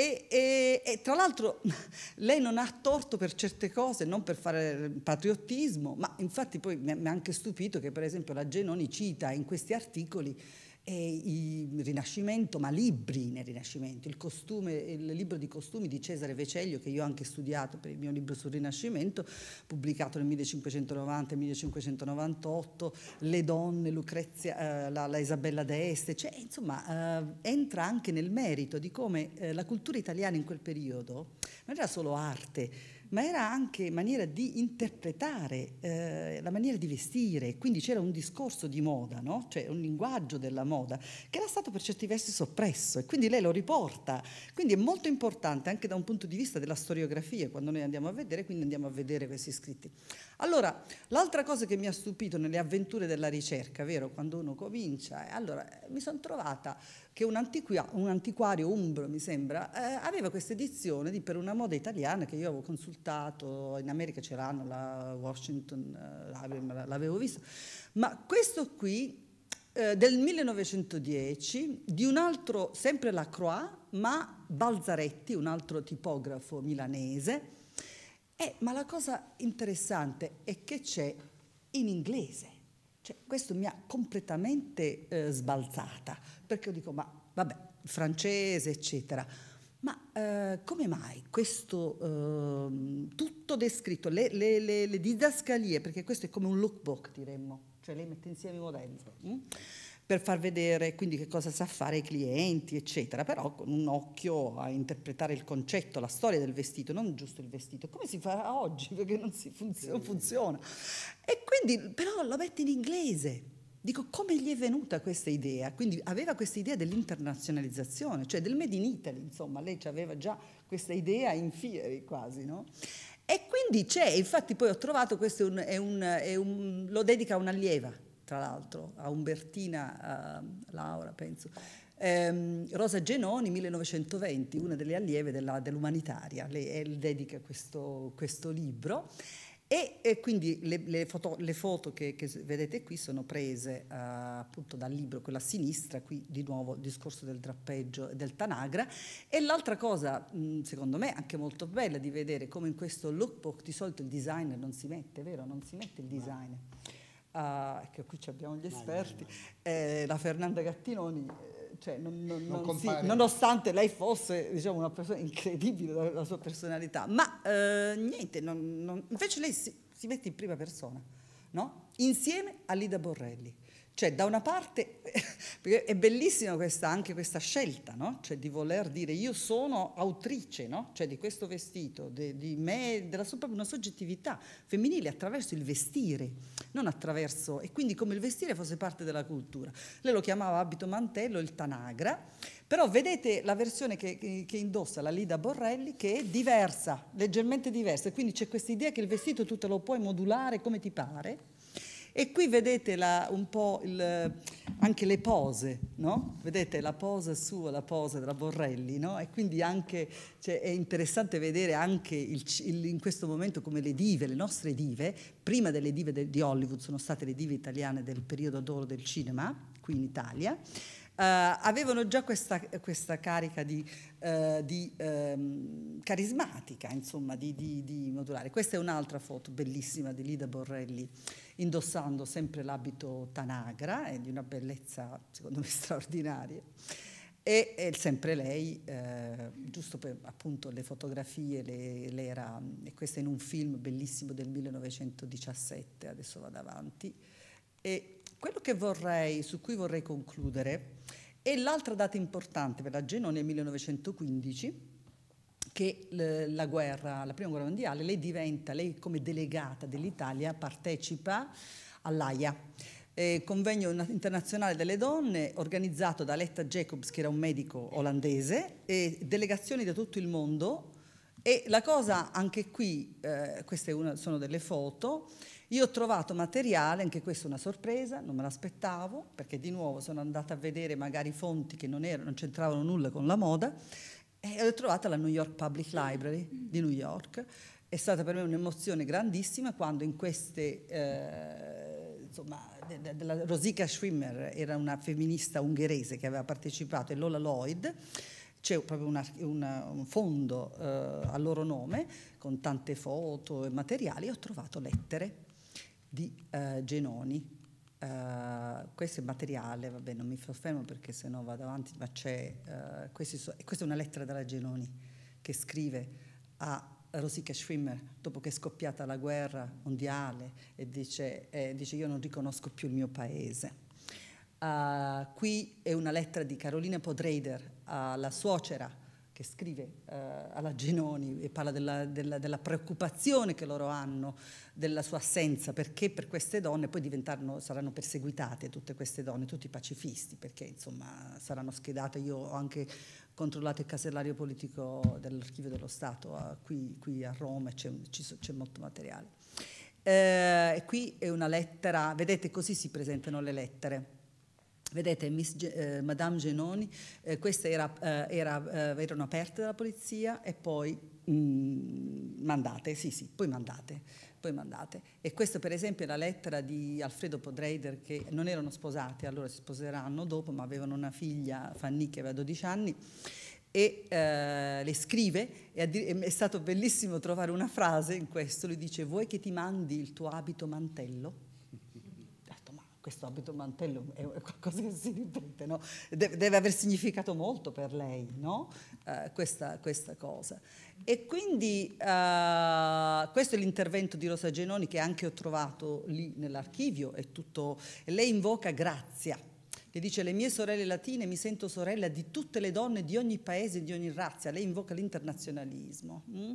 E, e, e, tra l'altro lei non ha torto per certe cose, non per fare patriottismo, ma infatti poi mi ha anche stupito che per esempio la Genoni cita in questi articoli e il Rinascimento, ma libri nel Rinascimento, il, costume, il, libro di costumi di Cesare Veceglio, che io ho anche studiato per il mio libro sul Rinascimento, pubblicato nel 1590 1598, Le donne, Lucrezia, eh, la, la, Isabella d'Este, cioè, insomma eh, entra anche nel merito di come eh, la cultura italiana in quel periodo non era solo arte, ma era anche maniera di interpretare eh, la maniera di vestire, quindi c'era un discorso di moda, no? cioè un linguaggio della moda, che era stato per certi versi soppresso e quindi lei lo riporta. Quindi è molto importante anche da un punto di vista della storiografia, quando noi andiamo a vedere, quindi andiamo a vedere questi scritti. Allora, l'altra cosa che mi ha stupito nelle avventure della ricerca, vero, quando uno comincia, eh, allora eh, mi sono trovata che un, un antiquario umbro, mi sembra, eh, aveva questa edizione di Per una moda italiana che io avevo consultato, in America c'erano la Washington, eh, l'avevo vista, ma questo qui eh, del 1910 di un altro, sempre la Croix, ma Balzaretti, un altro tipografo milanese. Eh, ma la cosa interessante è che c'è in inglese. Cioè, questo mi ha completamente eh, sbalzata, perché io dico, ma vabbè, francese, eccetera. Ma eh, come mai questo, eh, tutto descritto, le, le, le, le, didascalie, perché questo è come un lookbook, diremmo, cioè lei mette insieme i modelli. Hm? per far vedere quindi che cosa sa fare ai clienti, eccetera, però con un occhio a interpretare il concetto, la storia del vestito, non giusto il vestito, come si farà oggi perché non si funziona, funziona. E quindi però lo mette in inglese. Dico, come gli è venuta questa idea? Quindi aveva questa idea dell'internazionalizzazione, cioè del Made in Italy, insomma, lei aveva già questa idea in fieri quasi, no? E quindi c'è, infatti poi ho trovato, questo è un, è un, è un, lo dedica a un'allieva, tra l'altro, a Umbertina uh, Laura, penso, ehm, Rosa Genoni, 1920, una delle allieve della, dell'umanitaria, lei, dedica questo, questo libro. E, e quindi le, le, foto, le foto che, che, vedete qui sono prese eh, appunto dal libro, quella a sinistra, qui di nuovo il discorso del drappeggio e del tanagra. E l'altra cosa, mh, mm, secondo me, anche molto bella di vedere come in questo lookbook di solito il designer non si mette, vero? Non si mette il designer. Uh, ecco, qui abbiamo gli esperti, no, no, no. Eh, la Fernanda Gattinoni eh, cioè, non, non, non sì, nonostante lei fosse diciamo, una persona incredibile la, la sua personalità, ma eh, niente, invece lei si, si, mette in prima persona, no? insieme a Lida Borrelli. Cioè, da una parte, è bellissima questa, anche questa scelta, no? cioè, di voler dire io sono autrice no? cioè, di questo vestito, de, di me, della sua una soggettività femminile attraverso il vestire non attraverso, e quindi come il vestire fosse parte della cultura. Lei lo chiamava abito mantello, il tanagra, però vedete la versione che, che, indossa la Lida Borrelli che è diversa, leggermente diversa, quindi c'è questa idea che il vestito tu te lo puoi modulare come ti pare, e qui vedete la, un po' il, anche le pose, no? Vedete la posa sua, la posa della Borrelli, no? E quindi anche, cioè, è interessante vedere anche il, il, in questo momento come le dive, le nostre dive, prima delle dive de, di Hollywood sono state le dive italiane del periodo d'oro del cinema, qui in Italia, eh, avevano già questa, questa carica di, eh, di ehm, carismatica, insomma, di, di, di, modulare. Questa è un'altra foto bellissima di Lida Borrelli indossando sempre l'abito Tanagra, è di una bellezza secondo me straordinaria e, e sempre lei, eh, giusto per appunto le fotografie, le, le era, e questo in un film bellissimo del 1917, adesso vado avanti, e quello che vorrei, su cui vorrei concludere, è l'altra data importante per la Genoa nel 1915, che la guerra, la prima guerra mondiale, lei diventa, lei come delegata dell'Italia partecipa all'AIA, eh, convegno internazionale delle donne organizzato da Letta Jacobs, che era un medico olandese, e delegazioni da tutto il mondo. E la cosa anche qui, eh, queste una, sono delle foto, io ho trovato materiale, anche questa è una sorpresa, non me l'aspettavo, perché di nuovo sono andata a vedere magari fonti che non, erano, non c'entravano nulla con la moda, e l'ho trovata alla New York Public Library di New York. È stata per me un'emozione grandissima quando in queste... Eh, insomma, della Rosica Schwimmer era una femminista ungherese che aveva partecipato, e Lola Lloyd, c'è proprio una, una, un fondo eh, a loro nome con tante foto e materiali, ho trovato lettere di eh, Genoni. Eh, questo è materiale, vabbè, non mi soffermo perché sennò vado avanti, ma c'è, eh, so, questa è una lettera della Genoni che scrive a Rosica Schwimmer dopo che è scoppiata la guerra mondiale e dice, eh, dice io non riconosco più il mio paese. Uh, qui è una lettera di Carolina Podreider alla suocera che scrive eh, alla Genoni e parla della, della, della, preoccupazione che loro hanno della sua assenza, perché per queste donne poi saranno perseguitate tutte queste donne, tutti i pacifisti, perché insomma saranno schedate. Io ho anche controllato il casellario politico dell'Archivio dello Stato a, qui, qui, a Roma, c'è, c'è molto materiale. Eh, qui è una lettera, vedete così si presentano le lettere Vedete, Miss, eh, Madame Genoni, eh, queste era, eh, era, eh, erano aperte dalla polizia e poi mh, mm, mandate, sì sì, poi mandate, poi mandate. E questa per esempio è la lettera di Alfredo Podreider che non erano sposati, allora si sposeranno dopo, ma avevano una figlia, Fanny, che aveva 12 anni, e eh, le scrive, e è stato bellissimo trovare una frase in questo, lui dice, vuoi che ti mandi il tuo abito mantello? questo abito mantello è qualcosa che si ripete, no? deve, deve, aver significato molto per lei no? eh, questa, questa, cosa. E quindi eh, questo è l'intervento di Rosa Genoni che anche ho trovato lì nell'archivio, è tutto, lei invoca grazia. Le dice le mie sorelle latine, mi sento sorella di tutte le donne di ogni paese, e di ogni razza. Lei invoca l'internazionalismo. Mm?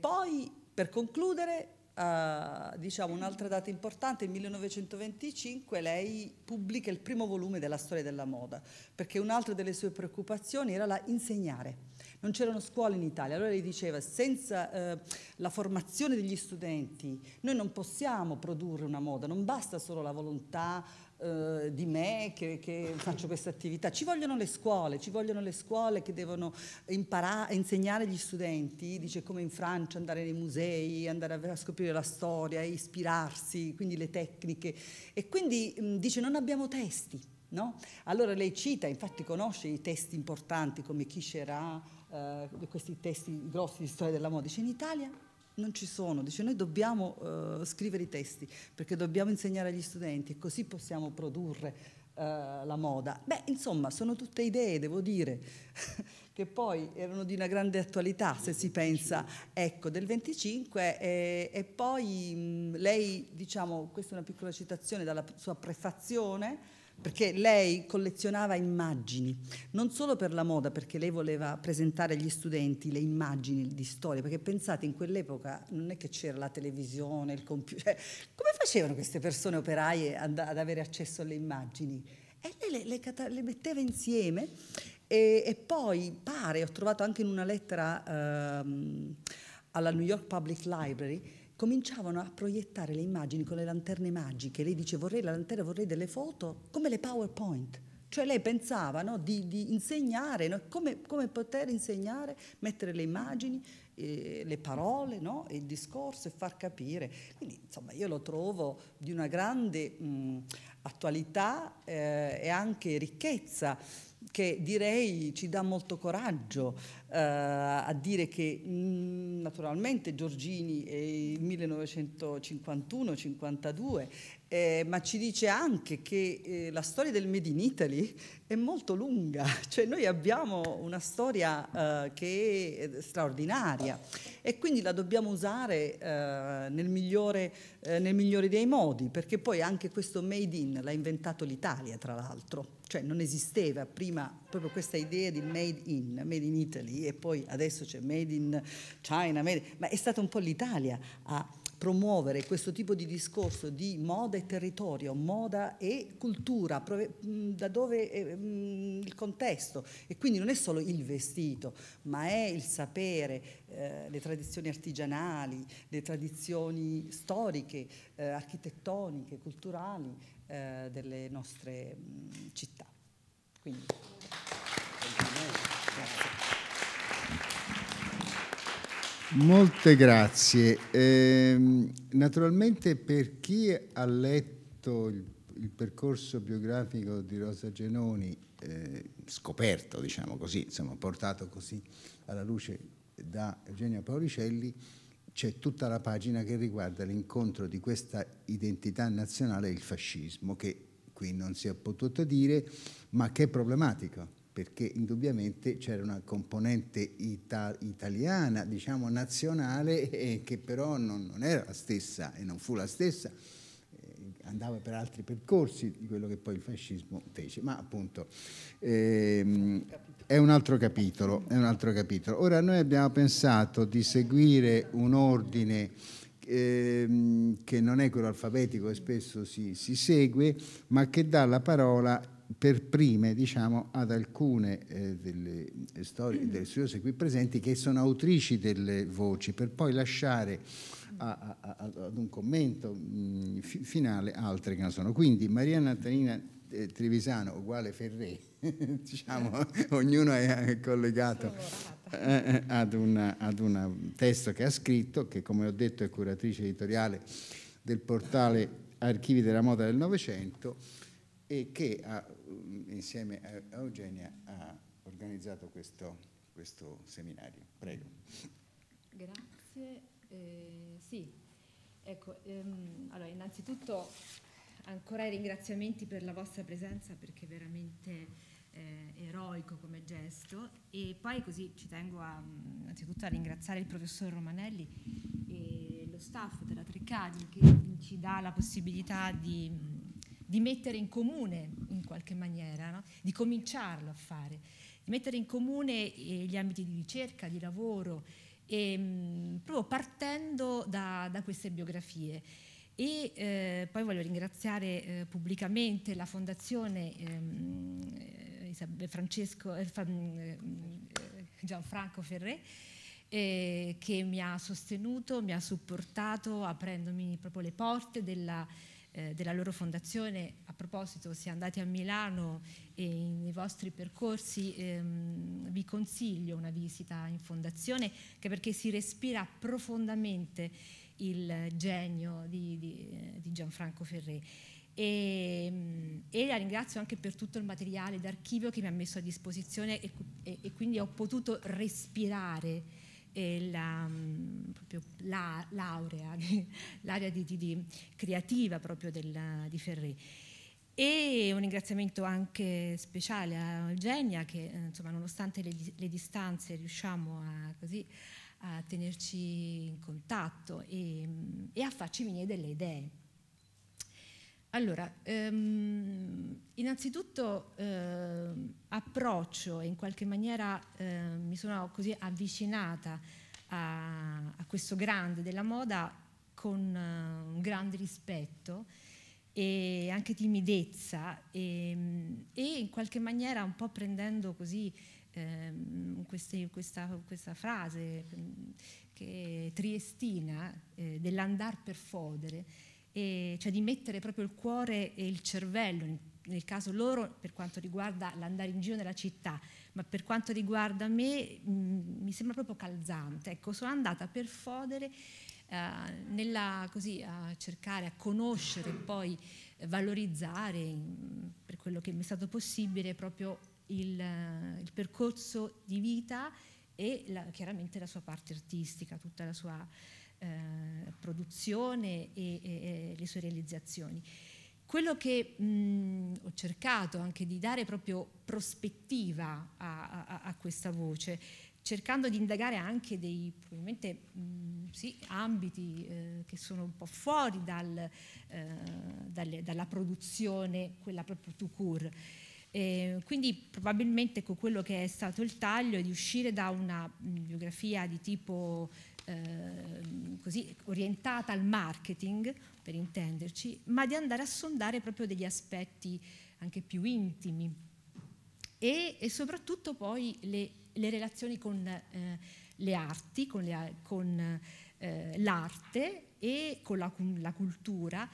poi, per concludere, Uh, diciamo un'altra data importante, nel 1925 lei pubblica il primo volume della storia della moda, perché un'altra delle sue preoccupazioni era la insegnare. Non c'erano scuole in Italia, allora lei diceva senza uh, la formazione degli studenti noi non possiamo produrre una moda, non basta solo la volontà eh, di me che, che faccio questa attività. Ci vogliono le scuole, ci vogliono le scuole che devono imparare, insegnare agli studenti, dice come in Francia andare nei musei, andare a, a scoprire la storia, ispirarsi, quindi le tecniche. E quindi mh, mm, dice non abbiamo testi. No? Allora lei cita, infatti conosce i testi importanti come Chi eh, questi testi grossi di storia della moda, dice in Italia non ci sono, dice noi dobbiamo eh, scrivere i testi perché dobbiamo insegnare agli studenti e così possiamo produrre eh, la moda. Beh, insomma, sono tutte idee, devo dire, che poi erano di una grande attualità se si pensa, ecco, del 25 e, e poi mh, lei, diciamo, questa è una piccola citazione dalla sua prefazione, perché lei collezionava immagini, non solo per la moda, perché lei voleva presentare agli studenti le immagini di storia, perché pensate in quell'epoca non è che c'era la televisione, il computer, cioè, come facevano queste persone operaie ad, avere accesso alle immagini? E lei le, le, le metteva insieme e, e, poi pare, ho trovato anche in una lettera ehm, alla New York Public Library, cominciavano a proiettare le immagini con le lanterne magiche. Lei dice vorrei la lanterna, vorrei delle foto, come le PowerPoint. Cioè lei pensava no, di, di, insegnare, no, come, come, poter insegnare, mettere le immagini, eh, le parole, no, il discorso e far capire. Quindi insomma io lo trovo di una grande mh, attualità eh, e anche ricchezza che direi ci dà molto coraggio eh, a dire che mh, mm, naturalmente Giorgini è il 1951-52, eh, ma ci dice anche che eh, la storia del Made in Italy è molto lunga, cioè noi abbiamo una storia eh, che è eh, straordinaria e quindi la dobbiamo usare eh, nel migliore, nel, migliore, dei modi, perché poi anche questo Made in l'ha inventato l'Italia, tra l'altro, cioè non esisteva prima proprio questa idea di made in, made in Italy e poi adesso c'è made in China, made, ma è stata un po' l'Italia a promuovere questo tipo di discorso di moda e territorio, moda e cultura, da dove è, eh, il contesto. E quindi non è solo il vestito, ma è il sapere, eh, le tradizioni artigianali, le tradizioni storiche, eh, architettoniche, culturali eh, delle nostre mh, città. Quindi. Molte grazie. Eh, naturalmente per chi ha letto il, il percorso biografico di Rosa Genoni, eh, scoperto, diciamo così, insomma, portato così alla luce da Eugenia Paolicelli, c'è tutta la pagina che riguarda l'incontro di questa identità nazionale e il fascismo, che qui non si è potuto dire, ma che è problematico, perché indubbiamente c'era una componente ita italiana, diciamo nazionale, eh, che però non, non, era la stessa e non fu la stessa, eh, andava per altri percorsi di quello che poi il fascismo fece, ma appunto ehm, è, un altro capitolo, è un altro capitolo. Ora noi abbiamo pensato di seguire un ordine ehm, che non è quello alfabetico che spesso si, si, segue, ma che dà la parola per prime diciamo, ad alcune eh, delle, storie, delle studiose qui presenti che sono autrici delle voci, per poi lasciare a, a, ad un commento mh, mm, finale altre che non sono. Quindi Maria Antonina eh, Trevisano uguale Ferré diciamo, ognuno è collegato eh, eh, ad, un testo che ha scritto, che come ho detto è curatrice editoriale del portale Archivi della Moda del Novecento e che ha, mm, insieme a Eugenia ha organizzato questo, questo seminario. Prego. Grazie. Eh, sì, ecco, ehm, allora innanzitutto ancora i ringraziamenti per la vostra presenza perché veramente eh, eroico come gesto e poi così ci tengo a, mm, innanzitutto a ringraziare il professor Romanelli e lo staff della Treccani che ci dà la possibilità di, mm, di mettere in comune in qualche maniera, no? di cominciarlo a fare, di mettere in comune eh, gli ambiti di ricerca, di lavoro, e, mh, mm, proprio partendo da, da queste biografie. E eh, poi voglio ringraziare eh, pubblicamente la Fondazione ehm, Francesco, eh, eh, Gianfranco Ferré, eh, che mi ha sostenuto, mi ha supportato aprendomi proprio le porte della, eh, della loro fondazione. A proposito, se andate a Milano e nei vostri percorsi ehm, vi consiglio una visita in fondazione che perché si respira profondamente il genio di, di, eh, di Gianfranco Ferré. E, mm, e, la ringrazio anche per tutto il materiale d'archivio che mi ha messo a disposizione e, e, e quindi ho potuto respirare eh, la, mm, la, l'aurea, l'area di, di, di, creativa proprio della, di Ferré. E un ringraziamento anche speciale a Eugenia che eh, insomma, nonostante le, le, distanze riusciamo a, così, a tenerci in contatto e, mm, a farci venire delle idee allora, ehm, innanzitutto eh, approccio e in qualche maniera eh, mi sono così avvicinata a, a, questo grande della moda con eh, un grande rispetto e anche timidezza e, ehm, e, in qualche maniera un po' prendendo così ehm, queste, questa, questa, frase ehm, che triestina eh, dell'andar per fodere e, cioè di mettere proprio il cuore e il cervello, nel caso loro per quanto riguarda l'andare in giro nella città, ma per quanto riguarda me mh, mm, mi sembra proprio calzante. Ecco, sono andata per fodere Uh, nella, così, a cercare, a conoscere, e poi eh, valorizzare in, mm, per quello che mi è stato possibile proprio il, eh, il percorso di vita e la, chiaramente la sua parte artistica, tutta la sua eh, produzione e, e, le sue realizzazioni. Quello che mh, ho cercato anche di dare proprio prospettiva a, a, a questa voce, cercando di indagare anche dei probabilmente mh, sì, ambiti eh, che sono un po' fuori dal, eh, dalle, dalla produzione, quella proprio to cure. Eh, quindi probabilmente con quello che è stato il taglio è di uscire da una biografia di tipo Ehm, così orientata al marketing, per intenderci, ma di andare a sondare proprio degli aspetti anche più intimi e, e soprattutto poi le, le relazioni con eh, le arti, con, le, con eh, l'arte e con la, con la cultura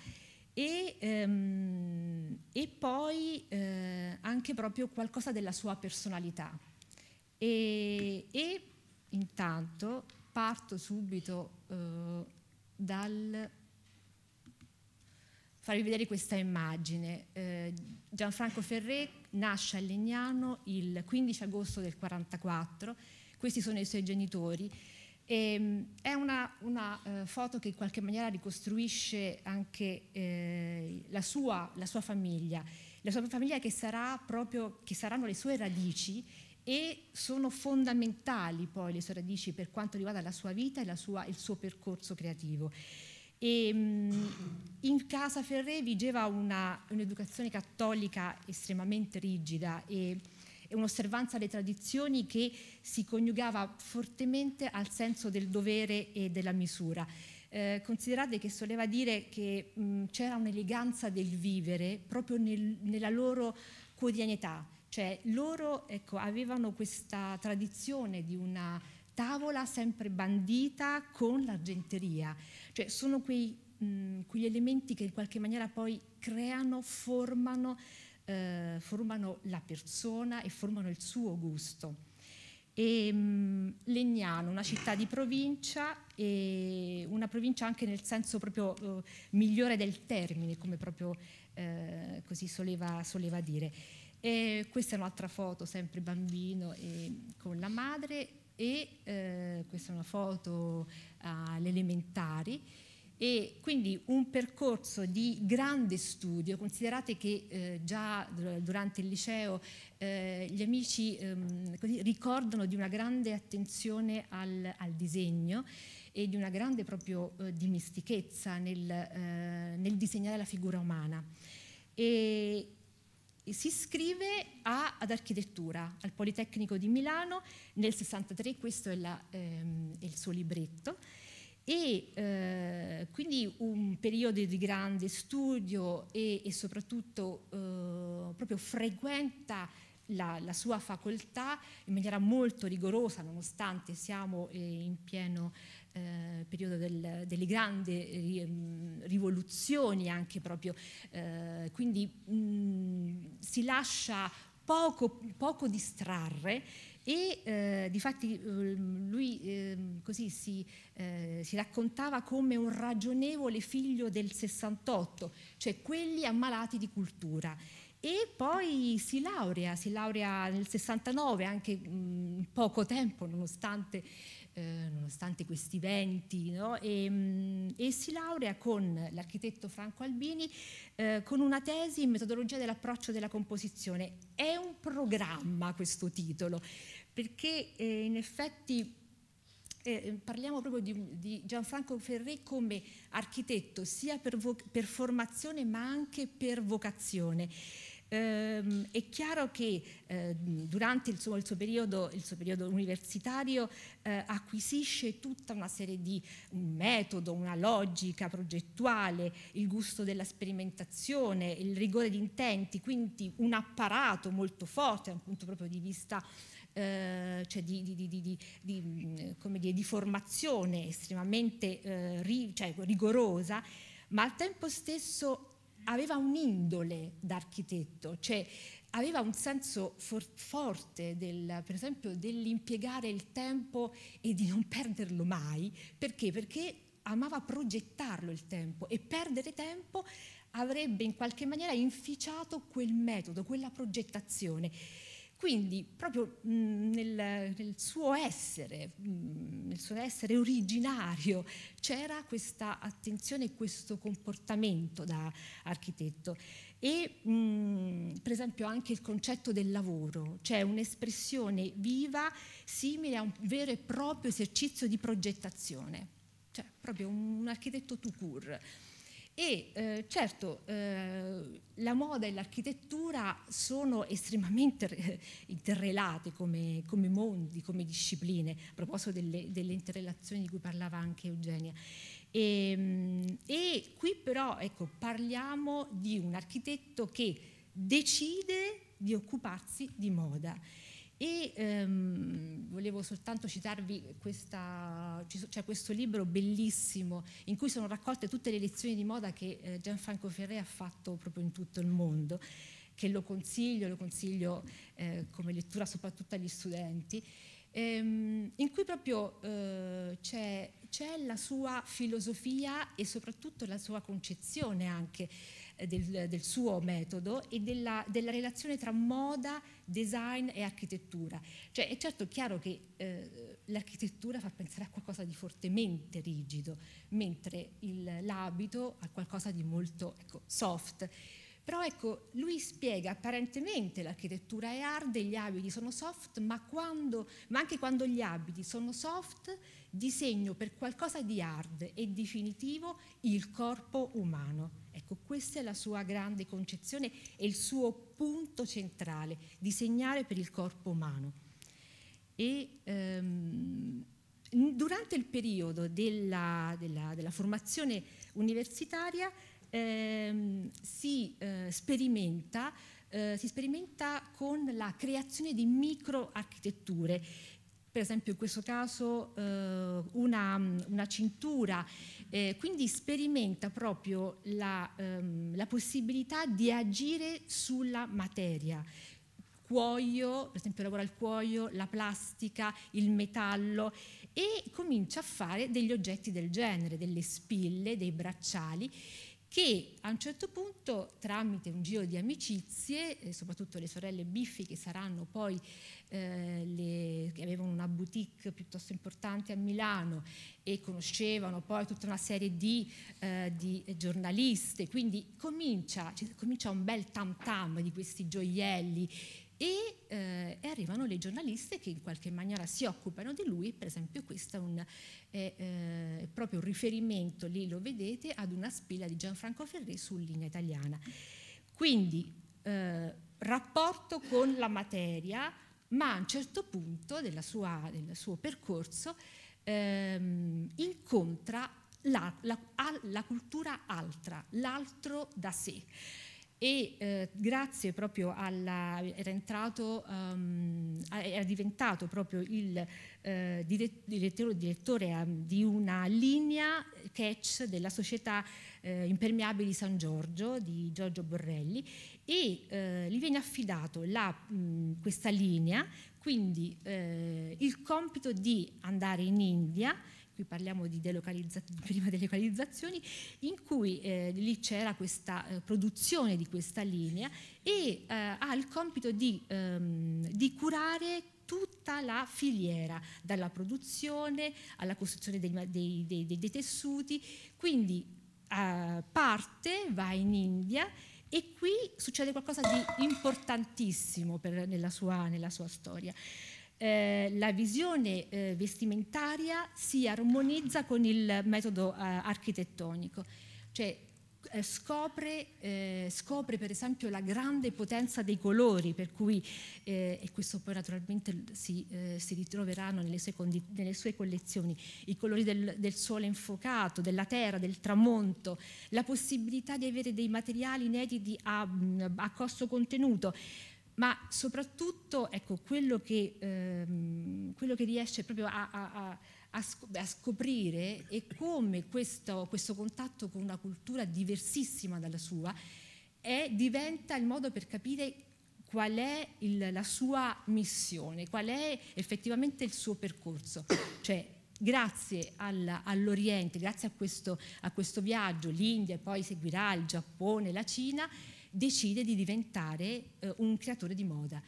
e, ehm, e poi eh, anche proprio qualcosa della sua personalità. e, e intanto parto subito eh, dal farvi vedere questa immagine. Eh, Gianfranco Ferré nasce a Legnano il 15 agosto del 1944, questi sono i suoi genitori. E, mm, è una, una eh, foto che in qualche maniera ricostruisce anche eh, la, sua, la, sua, famiglia, la sua famiglia che, sarà proprio, che saranno le sue radici e sono fondamentali poi le sue radici per quanto riguarda la sua vita e sua, il suo percorso creativo. E, ehm, in casa Ferré vigeva un'educazione cattolica estremamente rigida e, e un'osservanza alle tradizioni che si coniugava fortemente al senso del dovere e della misura. Eh, considerate che soleva dire che c'era un'eleganza del vivere proprio nel, nella loro quotidianità, cioè loro ecco, avevano questa tradizione di una tavola sempre bandita con l'argenteria. Cioè sono quei, mh, mm, quegli elementi che in qualche maniera poi creano, formano, eh, formano la persona e formano il suo gusto. E, mh, mm, Legnano, una città di provincia e una provincia anche nel senso proprio eh, migliore del termine, come proprio eh, così soleva, soleva dire. E questa è un'altra foto, sempre bambino e con la madre, e eh, questa è una foto alle elementari. E quindi un percorso di grande studio, considerate che eh, già durante il liceo eh, gli amici ehm, così, ricordano di una grande attenzione al, al, disegno e di una grande proprio eh, dimestichezza nel, eh, nel, disegnare la figura umana. E, si iscrive a, ad architettura al Politecnico di Milano nel 63, questo è, la, ehm, è il suo libretto, e eh, quindi un periodo di grande studio e, e soprattutto eh, proprio frequenta la, la, sua facoltà in maniera molto rigorosa, nonostante siamo eh, in pieno eh, periodo del, delle grandi eh, ehm, rivoluzioni anche proprio, eh, quindi mh, mm, si lascia poco, poco distrarre e eh, difatti ehm, lui eh, così si, eh, si, raccontava come un ragionevole figlio del 68, cioè quelli ammalati di cultura. E poi si laurea, si laurea nel 69, anche mm, in poco tempo, nonostante eh, nonostante questi venti, no? e, mm, e, si laurea con l'architetto Franco Albini eh, con una tesi in metodologia dell'approccio della composizione. È un programma questo titolo, perché eh, in effetti eh, parliamo proprio di, di, Gianfranco Ferré come architetto sia per, per formazione ma anche per vocazione ehm, è chiaro che eh, durante il suo, il suo, periodo, il suo periodo, universitario eh, acquisisce tutta una serie di un metodo, una logica progettuale, il gusto della sperimentazione, il rigore di intenti, quindi un apparato molto forte da un punto proprio di vista di, formazione estremamente eh, ri, cioè rigorosa, ma al tempo stesso aveva un'indole d'architetto, cioè aveva un senso for- forte del, per esempio dell'impiegare il tempo e di non perderlo mai, perché? Perché amava progettarlo il tempo e perdere tempo avrebbe in qualche maniera inficiato quel metodo, quella progettazione quindi proprio mm, nel, nel, suo essere, mm, nel suo essere originario, c'era questa attenzione e questo comportamento da architetto. E mm, per esempio anche il concetto del lavoro, cioè un'espressione viva simile a un vero e proprio esercizio di progettazione, cioè proprio un architetto tout court. E eh, certo, eh, la moda e l'architettura sono estremamente interrelate come, come, mondi, come discipline, a proposito delle, delle, interrelazioni di cui parlava anche Eugenia. E, ehm, e qui però ecco, parliamo di un architetto che decide di occuparsi di moda e ehm, volevo soltanto citarvi questa, cioè questo libro bellissimo in cui sono raccolte tutte le lezioni di moda che eh, Gianfranco Ferré ha fatto proprio in tutto il mondo, che lo consiglio, lo consiglio eh, come lettura soprattutto agli studenti, ehm, in cui proprio eh, c'è, c'è la sua filosofia e soprattutto la sua concezione anche eh, del, del suo metodo e della, della, relazione tra moda, design e architettura. Cioè è certo chiaro che eh, l'architettura fa pensare a qualcosa di fortemente rigido, mentre il, l'abito a qualcosa di molto ecco, soft. Però ecco, lui spiega apparentemente l'architettura è hard, e gli abiti sono soft, ma, quando, ma, anche quando gli abiti sono soft, disegno per qualcosa di hard e definitivo il corpo umano. Ecco, questa è la sua grande concezione e il suo punto centrale, disegnare per il corpo umano. E, ehm, durante il periodo della, della, della formazione universitaria ehm, si, eh, sperimenta, eh, si sperimenta con la creazione di microarchitetture per esempio in questo caso eh, una, una, cintura, eh, quindi sperimenta proprio la, ehm, la possibilità di agire sulla materia, cuoio, per esempio lavora il cuoio, la plastica, il metallo e comincia a fare degli oggetti del genere, delle spille, dei bracciali che a un certo punto, tramite un giro di amicizie, eh, soprattutto le sorelle Biffi, che saranno poi eh, le, che avevano una boutique piuttosto importante a Milano e conoscevano poi tutta una serie di, eh, di giornaliste, quindi comincia, comincia un bel tam tam di questi gioielli e, eh, e, arrivano le giornaliste che in qualche maniera si occupano di lui, per esempio questo è, un, è, eh, proprio un riferimento, lì lo vedete, ad una spilla di Gianfranco Ferri su Linea Italiana. Quindi eh, rapporto con la materia, ma a un certo punto sua, del suo percorso ehm, incontra la, la, la cultura altra, l'altro da sé e eh, grazie proprio alla, era, entrato, um, era diventato proprio il eh, direttore, direttore, ehm, di una linea catch della società eh, impermeabili San Giorgio di Giorgio Borrelli e eh, gli viene affidato la, mh, questa linea, quindi eh, il compito di andare in India qui parliamo di prima delle localizzazioni, in cui eh, lì c'era questa eh, produzione di questa linea e eh, ha il compito di, ehm, di curare tutta la filiera, dalla produzione alla costruzione dei, dei, dei, dei tessuti, quindi eh, parte, va in India e qui succede qualcosa di importantissimo per, nella, sua, nella sua storia. Eh, la visione eh, vestimentaria si armonizza con il metodo eh, architettonico, cioè eh, scopre, eh, scopre, per esempio la grande potenza dei colori, per cui, e questo poi naturalmente si, si ritroveranno nelle sue, nelle sue, collezioni, i colori del, del sole infuocato, della terra, del tramonto, la possibilità di avere dei materiali inediti a, a costo contenuto ma soprattutto ecco, quello, che, ehm, quello, che, riesce proprio a, a, a scoprire è come questo, questo contatto con una cultura diversissima dalla sua è, diventa il modo per capire qual è il, la sua missione, qual è effettivamente il suo percorso. Cioè, grazie al, all'Oriente, grazie a questo, a questo viaggio, l'India, poi seguirà il Giappone, la Cina, decide di diventare eh, un creatore di moda.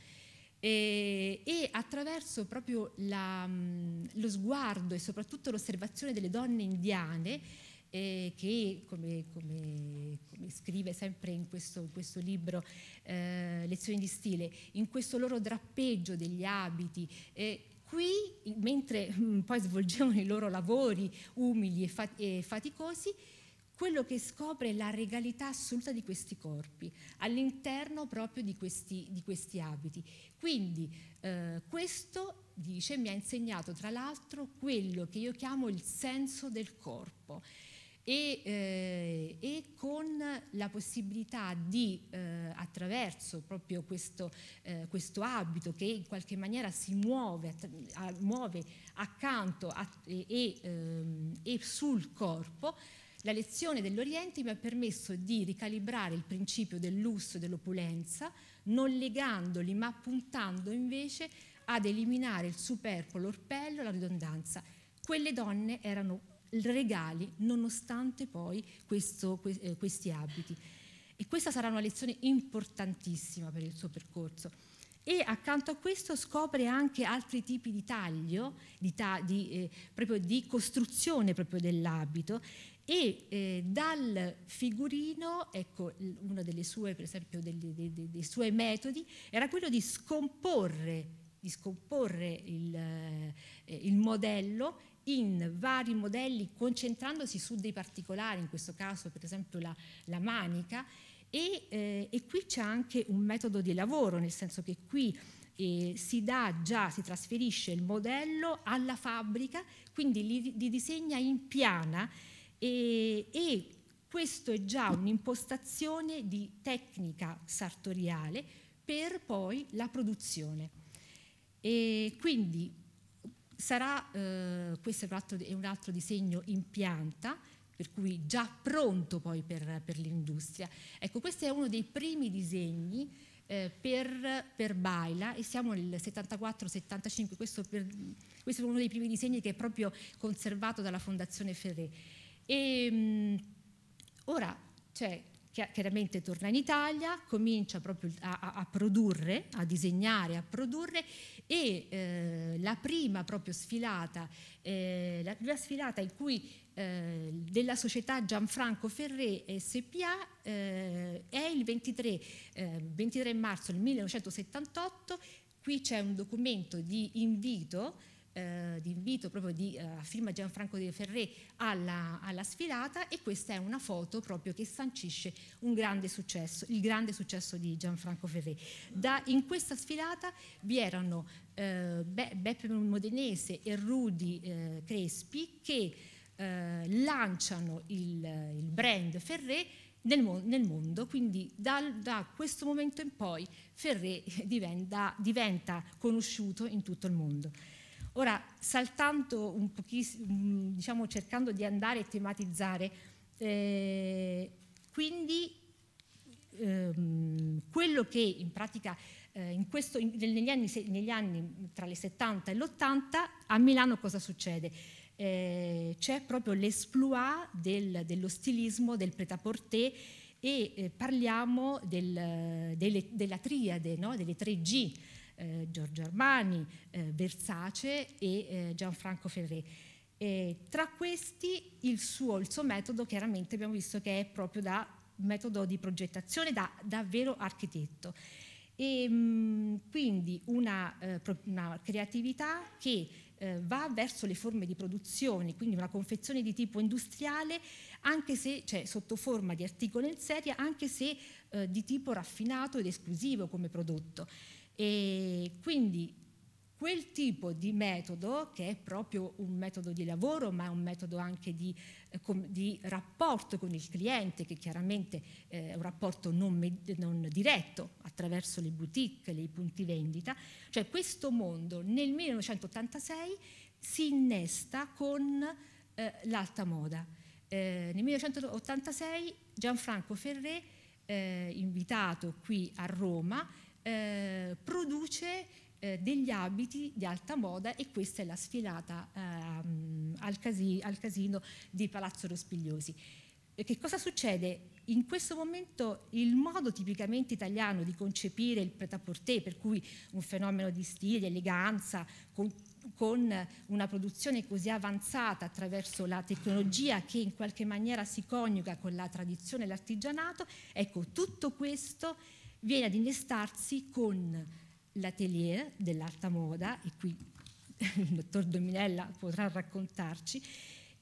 E, e attraverso proprio la, mm, lo sguardo e soprattutto l'osservazione delle donne indiane, eh, che come, come, come, scrive sempre in questo, in questo libro eh, Lezioni di stile, in questo loro drappeggio degli abiti, eh, qui, mentre mh, mm, poi svolgevano i loro lavori umili e, fat e faticosi, quello che scopre è la regalità assoluta di questi corpi, all'interno proprio di questi, di questi abiti. Quindi eh, questo, dice, mi ha insegnato tra l'altro quello che io chiamo il senso del corpo. E, eh, e, con la possibilità di, eh, attraverso proprio questo, eh, questo, abito che in qualche maniera si muove, a, muove accanto a, e, e, ehm, e sul corpo, la lezione dell'Oriente mi ha permesso di ricalibrare il principio del lusso e dell'opulenza, non legandoli ma puntando invece ad eliminare il superfluo, l'orpello, la ridondanza. Quelle donne erano regali nonostante poi questo, eh, questi abiti. E questa sarà una lezione importantissima per il suo percorso. E accanto a questo scopre anche altri tipi di taglio, di, ta di eh, proprio di costruzione proprio dell'abito e eh, dal figurino, ecco uno sue, esempio, dei, dei, dei, suoi metodi, era quello di scomporre, di scomporre il, eh, il modello in vari modelli concentrandosi su dei particolari, in questo caso per esempio la, la manica, e, eh, e qui c'è anche un metodo di lavoro, nel senso che qui eh, si dà già, si trasferisce il modello alla fabbrica, quindi li, li disegna in piana e, e questo è già un'impostazione di tecnica sartoriale per poi la produzione. E quindi sarà, eh, questo è un, altro, è un, altro, disegno in pianta, per cui già pronto poi per, per l'industria. Ecco, questo è uno dei primi disegni eh, per, per, Baila e siamo nel 74-75, questo, questo, è uno dei primi disegni che è proprio conservato dalla Fondazione Ferré. E, ehm, mh, ora, cioè, chiaramente torna in Italia, comincia proprio a, a, produrre, a disegnare, a produrre e eh, la prima proprio sfilata, eh, la prima sfilata in cui eh, della società Gianfranco Ferré SPA eh, è il 23, 23 eh, marzo del 1978, qui c'è un documento di invito eh, di invito proprio di eh, firma Gianfranco De Ferré alla, alla, sfilata e questa è una foto proprio che sancisce un grande successo, il grande successo di Gianfranco Ferré. Da, in questa sfilata vi erano eh, Be Beppe Modenese e Rudy eh, Crespi che eh, lanciano il, il brand Ferré nel, mondo, quindi da, da, questo momento in poi Ferré diventa, diventa conosciuto in tutto il mondo. Ora, saltando un pochissimo, mm, diciamo cercando di andare a tematizzare, eh, quindi ehm, quello che in pratica eh, in questo, in, negli, anni, negli, anni, tra le 70 e l'80 a Milano cosa succede? Eh, c'è proprio l'esploit del, dello stilismo, del prêt-à-porter e eh, parliamo del, delle, della triade, no? delle 3G, eh, Giorgio Armani, eh, Versace e eh, Gianfranco Ferré. E tra questi il suo, il suo, metodo chiaramente abbiamo visto che è proprio da metodo di progettazione da, da vero architetto. E, ehm, mh, quindi una, eh, una, creatività che eh, va verso le forme di produzione, quindi una confezione di tipo industriale, anche se, cioè sotto forma di articolo in serie, anche se eh, di tipo raffinato ed esclusivo come prodotto. E quindi quel tipo di metodo, che è proprio un metodo di lavoro, ma è un metodo anche di, eh, di rapporto con il cliente, che chiaramente eh, è un rapporto non, non, diretto attraverso le boutique, i punti vendita, cioè questo mondo nel 1986 si innesta con eh, l'alta moda. Eh, nel 1986 Gianfranco Ferré, eh, invitato qui a Roma, eh, produce eh, degli abiti di alta moda e questa è la sfilata ehm, al, casi al, casino di Palazzo Rospigliosi. E che cosa succede? In questo momento il modo tipicamente italiano di concepire il pret-à-porter, per cui un fenomeno di stile, eleganza, con, con una produzione così avanzata attraverso la tecnologia che in qualche maniera si coniuga con la tradizione e l'artigianato, ecco tutto questo viene ad innestarsi con l'atelier dell'alta moda, e qui il dottor Dominella potrà raccontarci,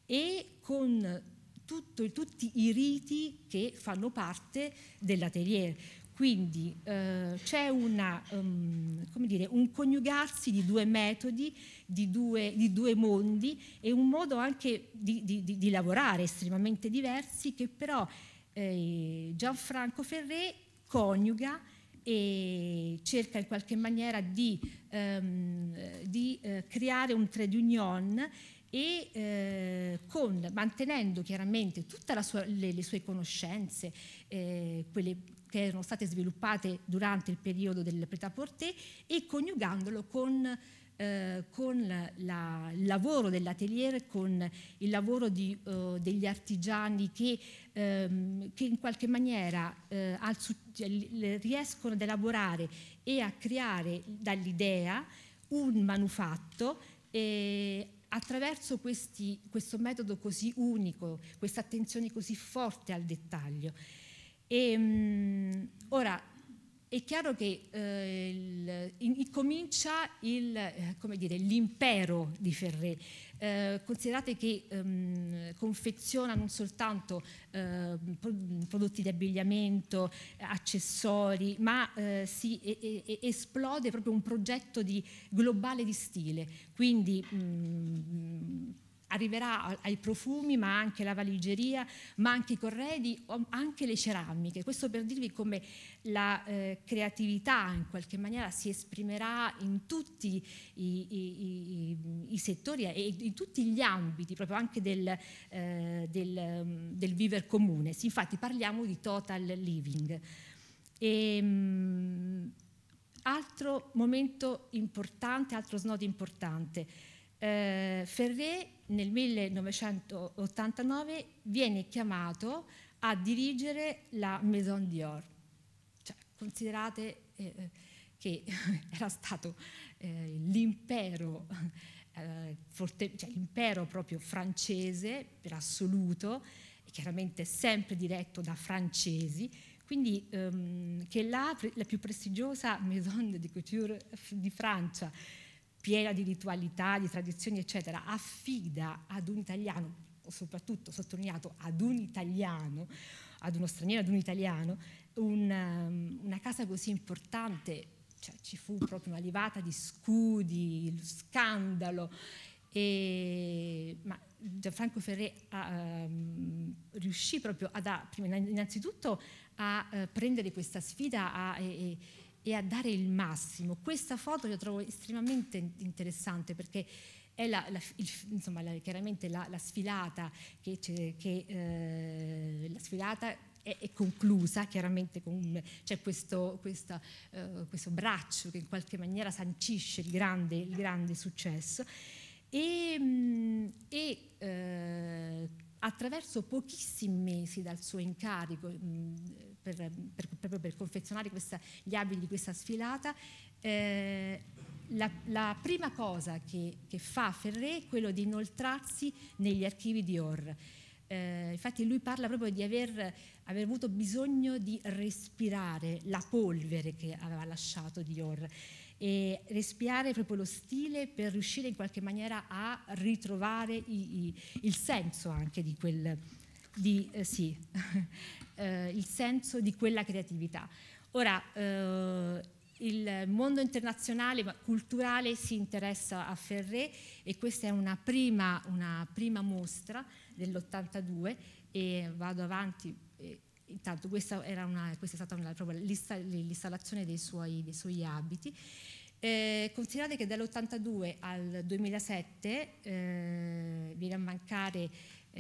e con tutto, tutti i riti che fanno parte dell'atelier. Quindi eh, c'è um, un coniugarsi di due metodi, di due, di due, mondi e un modo anche di, di, di lavorare estremamente diversi che però eh, Gianfranco Ferré coniuga e cerca in qualche maniera di, ehm, di eh, creare un trade union e eh, con, mantenendo chiaramente tutte le, le, sue conoscenze, eh, quelle che erano state sviluppate durante il periodo del prêt-à-porter e coniugandolo con eh, con la, il lavoro dell'atelier, con il lavoro di, eh, degli artigiani che, ehm, che, in qualche maniera eh, al, cioè, riescono ad elaborare e a creare dall'idea un manufatto attraverso questi, questo metodo così unico, questa attenzione così forte al dettaglio. E, ehm, mh, ora, è chiaro che eh, il, in, comincia eh, l'impero eh, di Ferré. Eh, considerate che ehm, confeziona non soltanto ehm, prodotti di abbigliamento, accessori, ma eh, si e, e, esplode proprio un progetto di, globale di stile. Quindi mh, mm, arriverà ai profumi, ma anche la valigeria, ma anche i corredi, anche le ceramiche. Questo per dirvi come la eh, creatività in qualche maniera si esprimerà in tutti i, i, i, i, settori e in tutti gli ambiti, proprio anche del, eh, del, mm, del viver comune. Sì, infatti parliamo di total living. E, ehm, mh, altro momento importante, altro snodo importante eh, Ferré nel 1989 viene chiamato a dirigere la Maison Dior. Cioè, considerate eh, che era stato eh, l'impero, eh, forte, cioè, l'impero proprio francese per assoluto, chiaramente sempre diretto da francesi, quindi ehm, che la, la più prestigiosa Maison de Couture di Francia, piena di ritualità, di tradizioni, eccetera, affida ad un italiano, o soprattutto sottolineato ad un italiano, ad uno straniero, ad un italiano, un, ehm, una casa così importante, cioè, ci fu proprio una levata di scudi, lo scandalo. E, ma Gianfranco Ferré um, riuscì proprio ad, innanzitutto a eh, prendere questa sfida a, a, a e a dare il massimo. Questa foto la trovo estremamente interessante perché è la, la, il, insomma, la, chiaramente la, sfilata che, che eh, la sfilata è, è, conclusa chiaramente con c'è questo, questa, eh, questo braccio che in qualche maniera sancisce il grande, il grande successo e, ehm, e eh, attraverso pochissimi mesi dal suo incarico mh, mm, per, per, proprio per confezionare questa, gli abiti di questa sfilata, eh, la, la, prima cosa che, che, fa Ferré è quello di inoltrarsi negli archivi di Or. Eh, infatti lui parla proprio di aver, aver, avuto bisogno di respirare la polvere che aveva lasciato Dior e respirare proprio lo stile per riuscire in qualche maniera a ritrovare i, i, il senso anche di quel, di, eh, sì, eh, il senso di quella creatività. Ora, eh, il mondo internazionale culturale si interessa a Ferré e questa è una prima, una prima mostra dell'82 e vado avanti. E, intanto questa, una, questa, è stata una, proprio l'installazione dei suoi, dei suoi abiti. Eh, considerate che dall'82 al 2007 eh, viene a mancare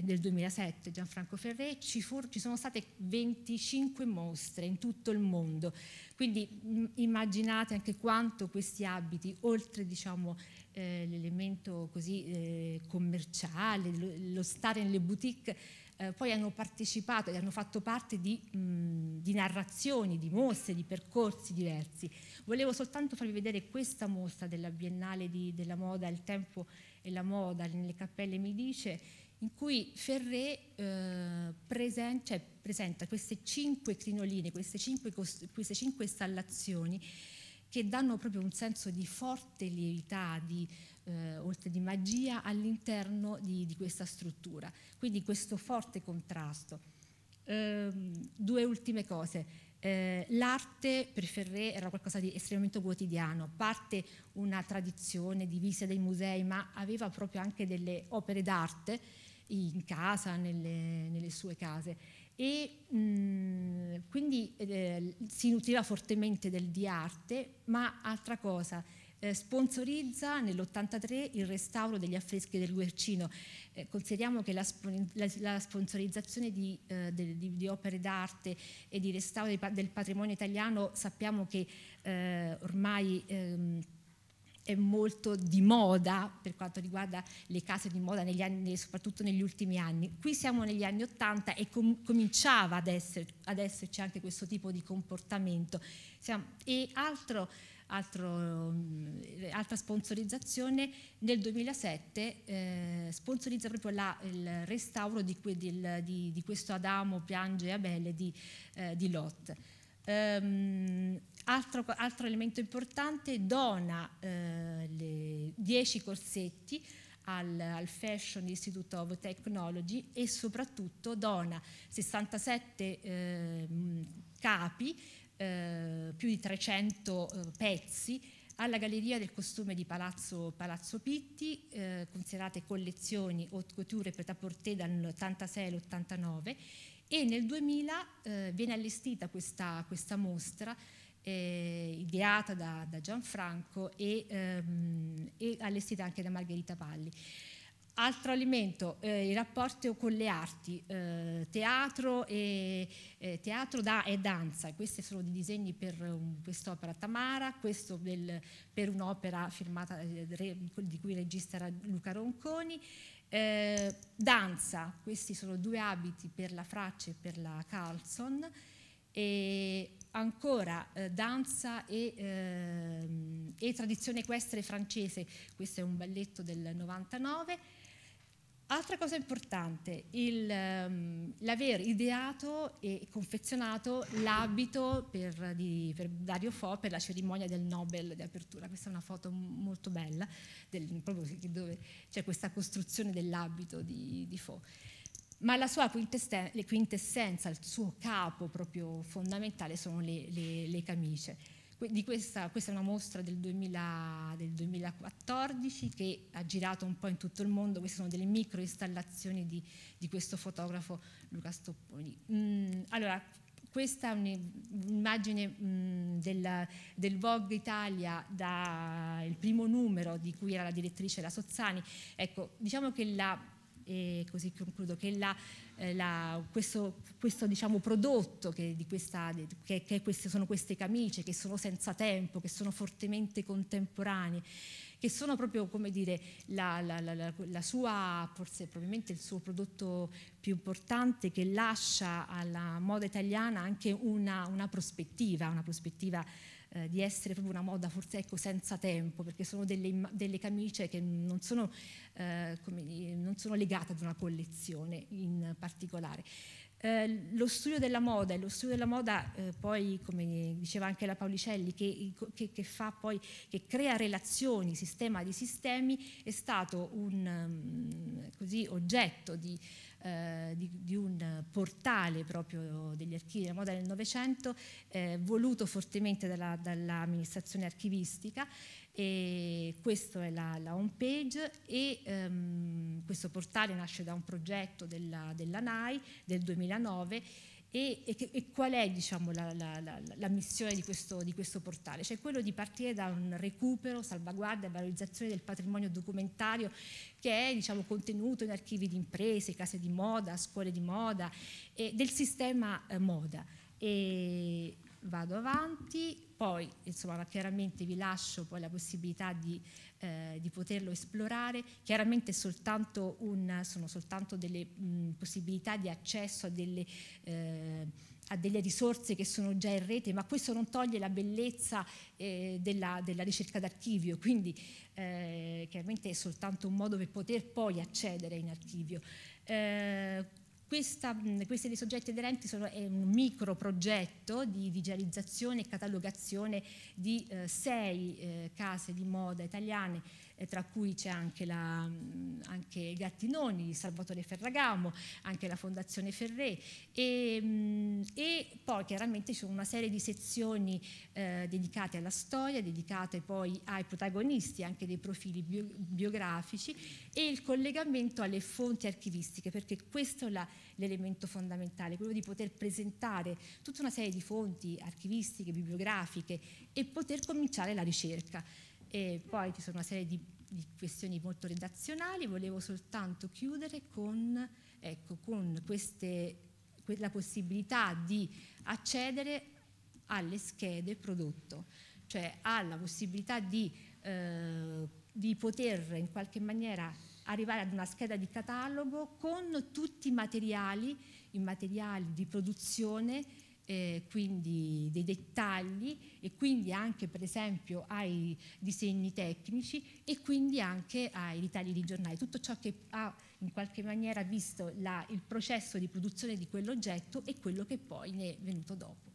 nel 2007, Gianfranco Ferré, ci, fu, ci, sono state 25 mostre in tutto il mondo, quindi mm, immaginate anche quanto questi abiti, oltre diciamo, eh, l'elemento così, eh, commerciale, lo, lo, stare nelle boutique, eh, poi hanno partecipato e hanno fatto parte di, mh, mm, di narrazioni, di mostre, di percorsi diversi. Volevo soltanto farvi vedere questa mostra della Biennale di, della Moda, il tempo e la moda nelle cappelle mi dice, in cui Ferré eh, presenta, cioè, presenta, queste cinque crinoline, queste cinque, queste cinque, installazioni che danno proprio un senso di forte lievità, di, eh, oltre di magia, all'interno di, di, questa struttura. Quindi questo forte contrasto. Ehm, due ultime cose. Eh, l'arte per Ferré era qualcosa di estremamente quotidiano, a parte una tradizione divisa dai musei, ma aveva proprio anche delle opere d'arte in casa, nelle, nelle sue case. E mh, quindi eh, si nutriva fortemente del, di arte, ma altra cosa, eh, sponsorizza nell'83 il restauro degli affreschi del Guercino. Eh, consideriamo che la, la, la sponsorizzazione di, eh, de, di, di, opere d'arte e di restauro del patrimonio italiano sappiamo che eh, ormai ehm, è molto di moda per quanto riguarda le case di moda, negli anni, soprattutto negli ultimi anni. Qui siamo negli anni 80 e com cominciava ad, essere, ad, esserci anche questo tipo di comportamento. Siamo, e altro, altro, altra sponsorizzazione, nel 2007 eh, sponsorizza proprio la, il restauro di, di, di, questo Adamo, Piange e Abele di, eh, di Lot. Um, altro, altro, elemento importante, dona eh, 10 corsetti al, al, Fashion Institute of Technology e soprattutto dona 67 eh, capi, eh, più di 300 eh, pezzi alla Galleria del Costume di Palazzo, Palazzo Pitti, eh, considerate collezioni haute couture e prêt-à-porter dall'86 all'89 e nel 2000 eh, viene allestita questa, questa mostra eh, ideata da, da, Gianfranco e, ehm, e allestita anche da Margherita Palli. Altro alimento, eh, il rapporto con le arti, eh, teatro, e, eh, teatro da, e danza. Questi sono dei disegni per um, quest'opera Tamara, questo del, per un'opera firmata, eh, di cui il regista era Luca Ronconi. Eh, danza, questi sono due abiti per la Fraccia e per la Carlson, e ancora eh, danza e, eh, e tradizione equestre francese, questo è un balletto del 99, Altra cosa importante, ehm, l'aver um, ideato e confezionato l'abito per, per, Dario Fo per la cerimonia del Nobel di apertura. Questa è una foto molto bella, del, proprio dove c'è questa costruzione dell'abito di, di Fo. Ma la sua quintessenza, il suo capo proprio fondamentale sono le, le, le camicie questa, questa, è una mostra del, 2000, del, 2014 che ha girato un po' in tutto il mondo, queste sono delle micro installazioni di, di questo fotografo Luca Stopponi. Mm, allora, questa è un'immagine mm, del, del, Vogue Italia dal primo numero di cui era la direttrice la Sozzani. Ecco, diciamo che la, e così concludo, che la, eh, la, questo, questo diciamo, prodotto che, questa, che, che queste, sono queste camicie, che sono senza tempo, che sono fortemente contemporanee, che sono proprio come dire la, la sua, forse probabilmente il suo prodotto più importante che lascia alla moda italiana anche una, una prospettiva, una prospettiva eh, di essere proprio una moda forse ecco, senza tempo, perché sono delle, delle camicie che non sono, eh, dire, non sono, legate ad una collezione in particolare. Eh, lo studio della moda e lo studio della moda eh, poi come diceva anche la Paolicelli che, che, che, fa poi che crea relazioni sistema di sistemi è stato un um, così, oggetto di eh, di, di, un portale proprio degli archivi della moda del Novecento eh, voluto fortemente dalla, dall'amministrazione archivistica e questa è la, la home page e ehm, questo portale nasce da un progetto della, della NAI del 2009 e, e, e qual è diciamo, la, la, la, la, missione di questo, di questo portale? Cioè quello di partire da un recupero, salvaguardia e valorizzazione del patrimonio documentario che è diciamo, contenuto in archivi di imprese, case di moda, scuole di moda e del sistema eh, moda. E vado avanti, poi insomma, chiaramente vi lascio poi la possibilità di eh, di poterlo esplorare. Chiaramente soltanto un, sono soltanto delle mh, mm, possibilità di accesso a delle... Eh, a delle risorse che sono già in rete, ma questo non toglie la bellezza eh, della, della, ricerca d'archivio, quindi eh, chiaramente è soltanto un modo per poter poi accedere in archivio. Eh, questa, mm, questi dei soggetti aderenti sono, è un micro progetto di digitalizzazione e catalogazione di eh, sei eh, case di moda italiane eh, tra cui c'è anche, la, anche Gattinoni, Salvatore Ferragamo, anche la Fondazione Ferré e, e poi chiaramente ci sono una serie di sezioni eh, dedicate alla storia, dedicate poi ai protagonisti anche dei profili bio, biografici e il collegamento alle fonti archivistiche perché questo è l'elemento fondamentale, quello di poter presentare tutta una serie di fonti archivistiche, bibliografiche e poter cominciare la ricerca. E poi ci sono una serie di, di questioni molto redazionali, volevo soltanto chiudere con, ecco, con queste, la possibilità di accedere alle schede prodotto, cioè alla possibilità di, eh, di poter in qualche maniera arrivare ad una scheda di catalogo con tutti i materiali, i materiali di produzione eh, quindi dei dettagli e quindi anche per esempio ai disegni tecnici e quindi anche ai ritagli di giornale, tutto ciò che ha in qualche maniera visto la, il processo di produzione di quell'oggetto e quello che poi ne è venuto dopo.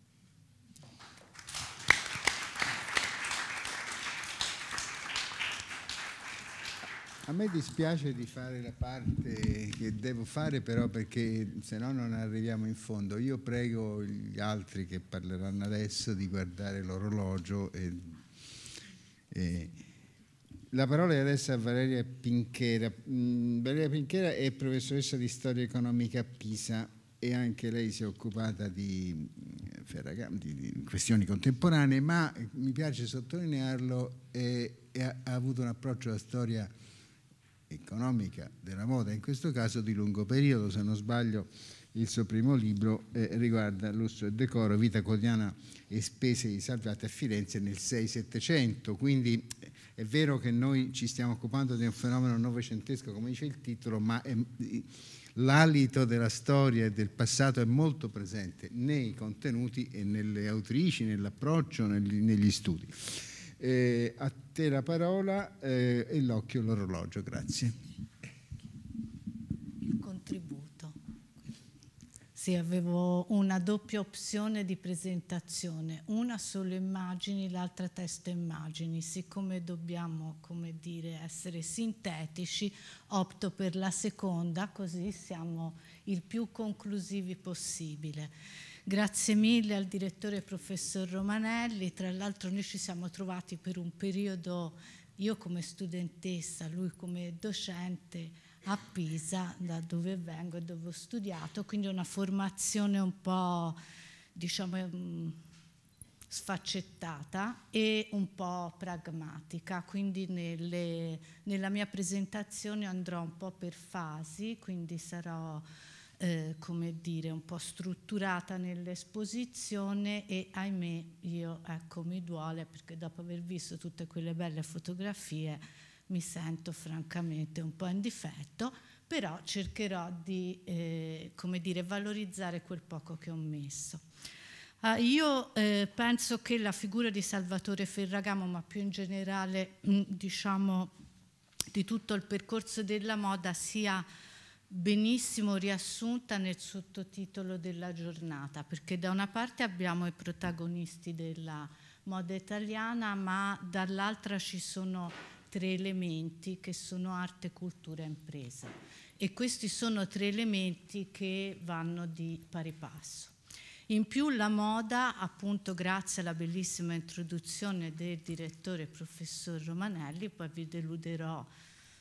A me dispiace di fare la parte che devo fare però perché se no non arriviamo in fondo. Io prego gli altri che parleranno adesso di guardare l'orologio. E, e la parola è adesso a Valeria Pinchera. Mm, Valeria Pinchera è professoressa di storia economica a Pisa e anche lei si è occupata di, di, questioni contemporanee, ma mi piace sottolinearlo, è, ha avuto un approccio alla storia economica della moda, in questo caso di lungo periodo, se non sbaglio il suo primo libro eh, riguarda lusso e decoro, vita quotidiana e spese salvate a Firenze nel 6-700, quindi eh, è vero che noi ci stiamo occupando di un fenomeno novecentesco, come dice il titolo, ma è, l'alito della storia e del passato è molto presente nei contenuti e nelle autrici, nell'approccio, negli, negli studi. Eh, a te la parola eh, e l'occhio l'orologio, grazie. Il contributo. Sì, avevo una doppia opzione di presentazione, una solo immagini, l'altra testo immagini. Siccome dobbiamo, come dire, essere sintetici, opto per la seconda, così siamo il più conclusivi possibile. Grazie mille al direttore professor Romanelli, tra l'altro noi ci siamo trovati per un periodo, io come studentessa, lui come docente a Pisa, da dove vengo e dove ho studiato, quindi una formazione un po' diciamo mm, sfaccettata e un po' pragmatica, quindi nelle, nella mia presentazione andrò un po' per fasi, quindi sarò eh, come dire, un po' strutturata nell'esposizione e ahimè io ecco mi duole perché dopo aver visto tutte quelle belle fotografie mi sento francamente un po' in difetto, però cercherò di eh, come dire, valorizzare quel poco che ho messo. Ah, io eh, penso che la figura di Salvatore Ferragamo, ma più in generale mh, mm, diciamo di tutto il percorso della moda, sia benissimo riassunta nel sottotitolo della giornata, perché da una parte abbiamo i protagonisti della moda italiana, ma dall'altra ci sono tre elementi che sono arte, cultura e impresa. E questi sono tre elementi che vanno di pari passo. In più la moda, appunto grazie alla bellissima introduzione del direttore professor Romanelli, poi vi deluderò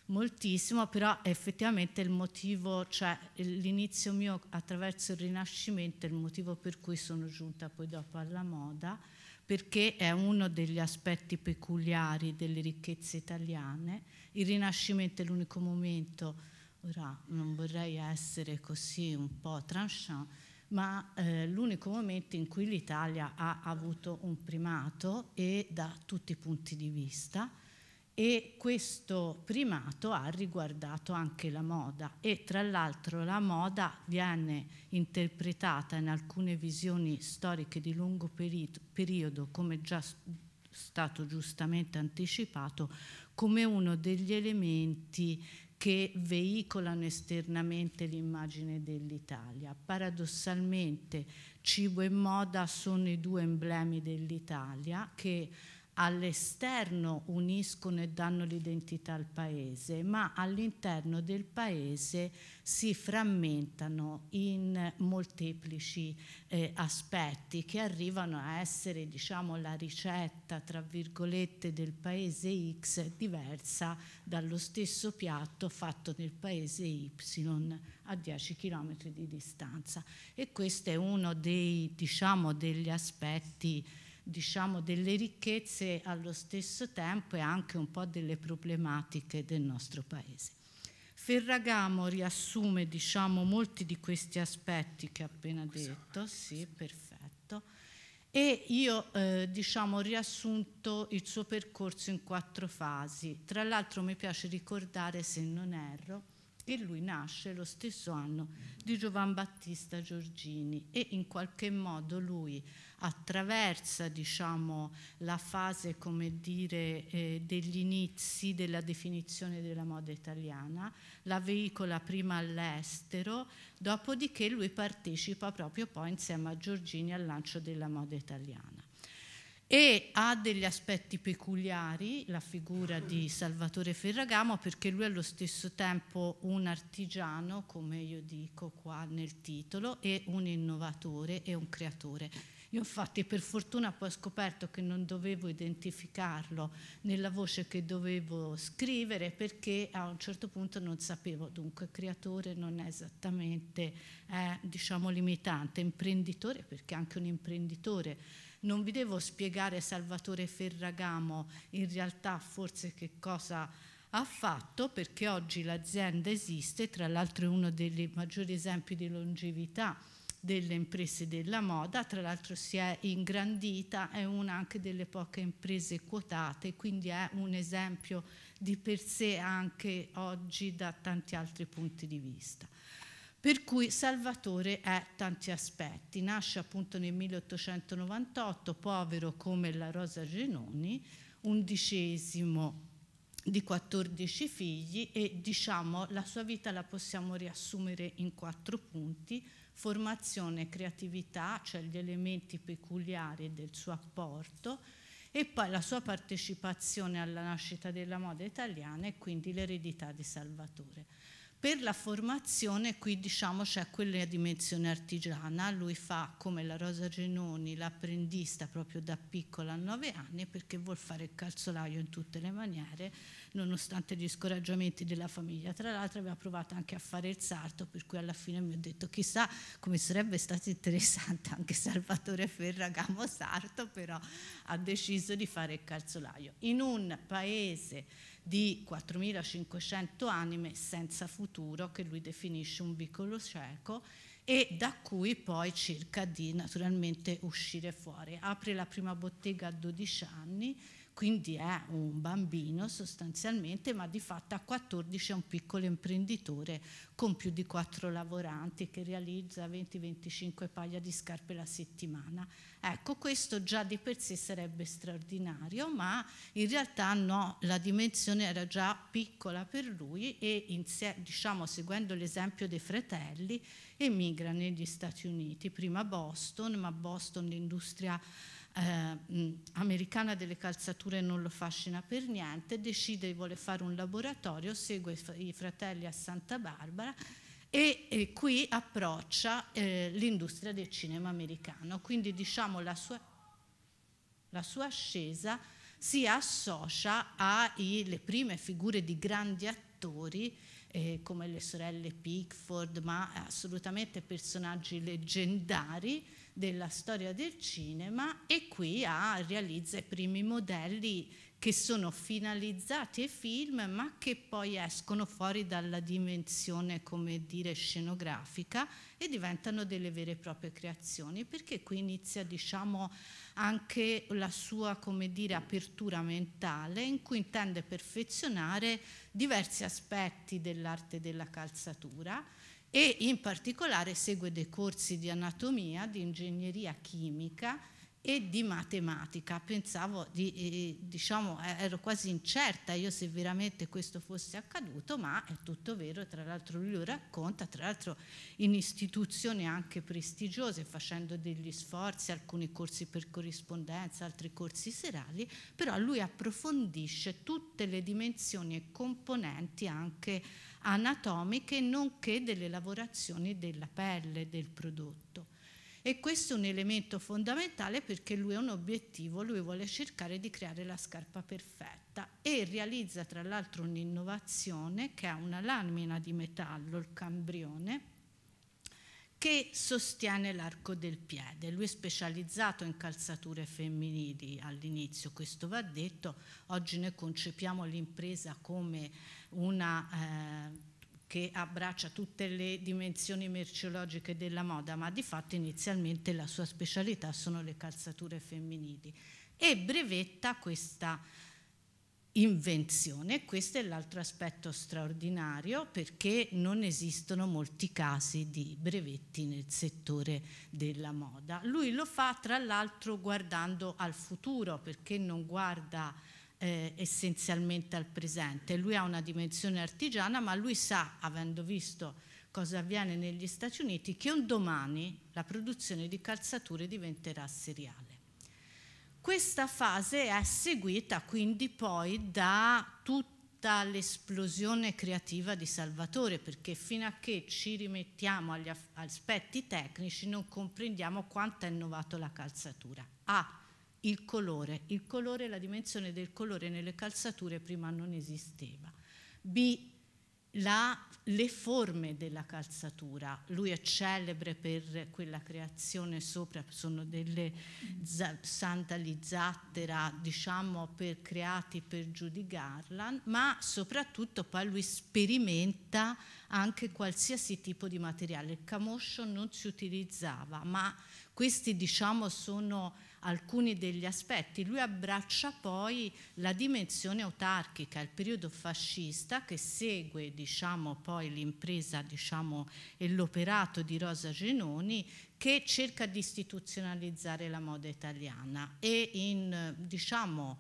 moltissimo, però effettivamente il motivo, cioè l'inizio mio attraverso il Rinascimento è il motivo per cui sono giunta poi dopo alla moda, perché è uno degli aspetti peculiari delle ricchezze italiane. Il Rinascimento è l'unico momento, ora non vorrei essere così un po' tranchant, ma eh, l'unico momento in cui l'Italia ha avuto un primato e da tutti i punti di vista e questo primato ha riguardato anche la moda e tra l'altro la moda viene interpretata in alcune visioni storiche di lungo peri periodo, come già stato giustamente anticipato, come uno degli elementi che veicolano esternamente l'immagine dell'Italia. Paradossalmente cibo e moda sono i due emblemi dell'Italia che all'esterno uniscono e danno l'identità al paese, ma all'interno del paese si frammentano in molteplici eh, aspetti che arrivano a essere diciamo, la ricetta tra virgolette del paese X diversa dallo stesso piatto fatto nel paese Y a 10 km di distanza e questo è uno dei, diciamo, degli aspetti diciamo, delle ricchezze allo stesso tempo e anche un po' delle problematiche del nostro paese. Ferragamo riassume diciamo, molti di questi aspetti che ho appena detto, sì, perfetto, e io eh, diciamo, ho riassunto il suo percorso in quattro fasi. Tra l'altro mi piace ricordare, se non erro, che lui nasce lo stesso anno di Giovan Battista Giorgini e in qualche modo lui attraversa diciamo, la fase dire, eh, degli inizi della definizione della moda italiana, la veicola prima all'estero, dopodiché lui partecipa proprio poi insieme a Giorgini al lancio della moda italiana e ha degli aspetti peculiari la figura di Salvatore Ferragamo perché lui è allo stesso tempo un artigiano, come io dico qua nel titolo, e un innovatore e un creatore. Io infatti per fortuna poi ho scoperto che non dovevo identificarlo nella voce che dovevo scrivere perché a un certo punto non sapevo, dunque creatore non è esattamente eh, diciamo limitante, imprenditore perché anche un imprenditore non vi devo spiegare Salvatore Ferragamo in realtà forse che cosa ha fatto perché oggi l'azienda esiste, tra l'altro è uno dei maggiori esempi di longevità delle imprese della moda, tra l'altro si è ingrandita, è una anche delle poche imprese quotate, quindi è un esempio di per sé anche oggi da tanti altri punti di vista. Per cui Salvatore è tanti aspetti, nasce appunto nel 1898, povero come la Rosa Genoni, undicesimo di 14 figli e diciamo la sua vita la possiamo riassumere in quattro punti, formazione e creatività, cioè gli elementi peculiari del suo apporto, e poi la sua partecipazione alla nascita della moda italiana e quindi l'eredità di Salvatore. Per la formazione qui diciamo c'è quella dimensione artigiana, lui fa come la Rosa Genoni l'apprendista proprio da piccola a nove anni perché vuol fare il calzolaio in tutte le maniere nonostante gli scoraggiamenti della famiglia. Tra l'altro aveva provato anche a fare il sarto, per cui alla fine mi ho detto chissà come sarebbe stato interessante anche Salvatore Ferragamo sarto, però ha deciso di fare il calzolaio. In un paese di 4.500 anime senza futuro, che lui definisce un vicolo cieco, e da cui poi cerca di naturalmente uscire fuori. Apre la prima bottega a 12 anni quindi è un bambino sostanzialmente, ma di fatto a 14 è un piccolo imprenditore con più di quattro lavoranti che realizza 20-25 paia di scarpe la settimana. Ecco, questo già di per sé sarebbe straordinario, ma in realtà no, la dimensione era già piccola per lui e insieme, diciamo, seguendo l'esempio dei fratelli emigra negli Stati Uniti, prima Boston, ma Boston l'industria eh, mm, americana delle calzature non lo fascina per niente, decide di voler fare un laboratorio, segue i fratelli a Santa Barbara e, e qui approccia eh, l'industria del cinema americano. Quindi diciamo la sua, la sua ascesa si associa alle prime figure di grandi attori eh, come le sorelle Pickford, ma assolutamente personaggi leggendari della storia del cinema e qui ha, realizza i primi modelli che sono finalizzati ai film ma che poi escono fuori dalla dimensione come dire scenografica e diventano delle vere e proprie creazioni perché qui inizia diciamo anche la sua come dire apertura mentale in cui intende perfezionare diversi aspetti dell'arte della calzatura e in particolare segue dei corsi di anatomia, di ingegneria chimica e di matematica. Pensavo, di, eh, diciamo, eh, ero quasi incerta io se veramente questo fosse accaduto, ma è tutto vero, tra l'altro lui lo racconta, tra l'altro in istituzioni anche prestigiose, facendo degli sforzi, alcuni corsi per corrispondenza, altri corsi serali, però lui approfondisce tutte le dimensioni e componenti anche anatomiche nonché delle lavorazioni della pelle del prodotto. E questo è un elemento fondamentale perché lui ha un obiettivo, lui vuole cercare di creare la scarpa perfetta e realizza tra l'altro un'innovazione che ha una lamina di metallo, il cambrione, che sostiene l'arco del piede. Lui è specializzato in calzature femminili all'inizio, questo va detto, oggi noi concepiamo l'impresa come una, eh, che abbraccia tutte le dimensioni merceologiche della moda, ma di fatto inizialmente la sua specialità sono le calzature femminili. E brevetta questa invenzione, questo è l'altro aspetto straordinario perché non esistono molti casi di brevetti nel settore della moda. Lui lo fa tra l'altro guardando al futuro perché non guarda eh, essenzialmente al presente. Lui ha una dimensione artigiana, ma lui sa, avendo visto cosa avviene negli Stati Uniti, che un domani la produzione di calzature diventerà seriale. Questa fase è seguita quindi poi da tutta l'esplosione creativa di Salvatore, perché fino a che ci rimettiamo agli aspetti tecnici non comprendiamo quanto è innovato la calzatura. Ha ah, il colore. Il colore, la dimensione del colore nelle calzature prima non esisteva. B, la, le forme della calzatura. Lui è celebre per quella creazione sopra, sono delle santali zattera, diciamo, per, creati per Judy Garland, ma soprattutto poi lui sperimenta anche qualsiasi tipo di materiale. Il camoscio non si utilizzava, ma questi, diciamo, sono alcuni degli aspetti. Lui abbraccia poi la dimensione autarchica, il periodo fascista che segue diciamo, poi l'impresa diciamo, e l'operato di Rosa Genoni che cerca di istituzionalizzare la moda italiana e in diciamo,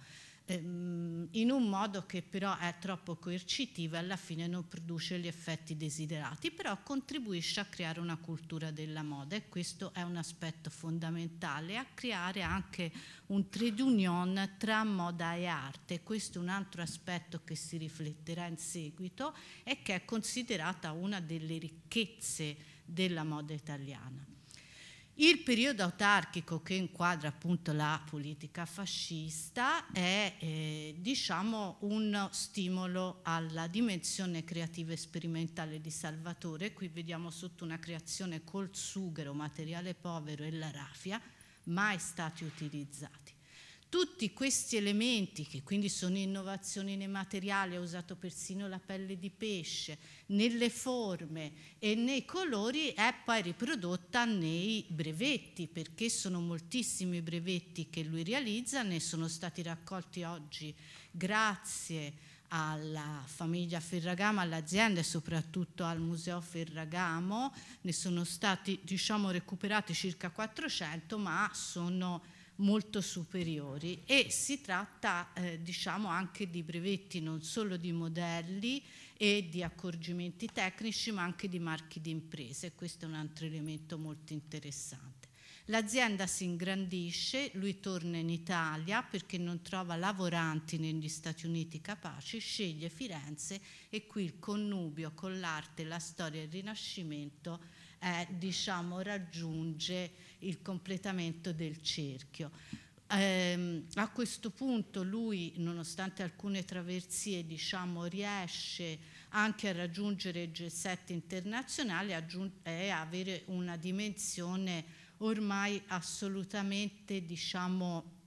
Ehm, in un modo che però è troppo coercitivo e alla fine non produce gli effetti desiderati, però contribuisce a creare una cultura della moda e questo è un aspetto fondamentale, a creare anche un trade union tra moda e arte, questo è un altro aspetto che si rifletterà in seguito e che è considerata una delle ricchezze della moda italiana. Il periodo autarchico che inquadra appunto la politica fascista è eh, diciamo un stimolo alla dimensione creativa e sperimentale di Salvatore, qui vediamo sotto una creazione col sughero, materiale povero e la raffia, mai stati utilizzati. Tutti questi elementi, che quindi sono innovazioni nei materiali, ha usato persino la pelle di pesce, nelle forme e nei colori, è poi riprodotta nei brevetti, perché sono moltissimi i brevetti che lui realizza, ne sono stati raccolti oggi grazie alla famiglia Ferragamo, all'azienda e soprattutto al Museo Ferragamo, ne sono stati diciamo, recuperati circa 400, ma sono molto superiori e si tratta eh, diciamo anche di brevetti non solo di modelli e di accorgimenti tecnici ma anche di marchi di imprese questo è un altro elemento molto interessante. L'azienda si ingrandisce, lui torna in Italia perché non trova lavoranti negli Stati Uniti capaci, sceglie Firenze e qui il connubio con l'arte, la storia e il rinascimento eh, diciamo, raggiunge il completamento del cerchio. Eh, a questo punto lui, nonostante alcune traversie, diciamo, riesce anche a raggiungere il G7 internazionale e avere una dimensione ormai assolutamente diciamo,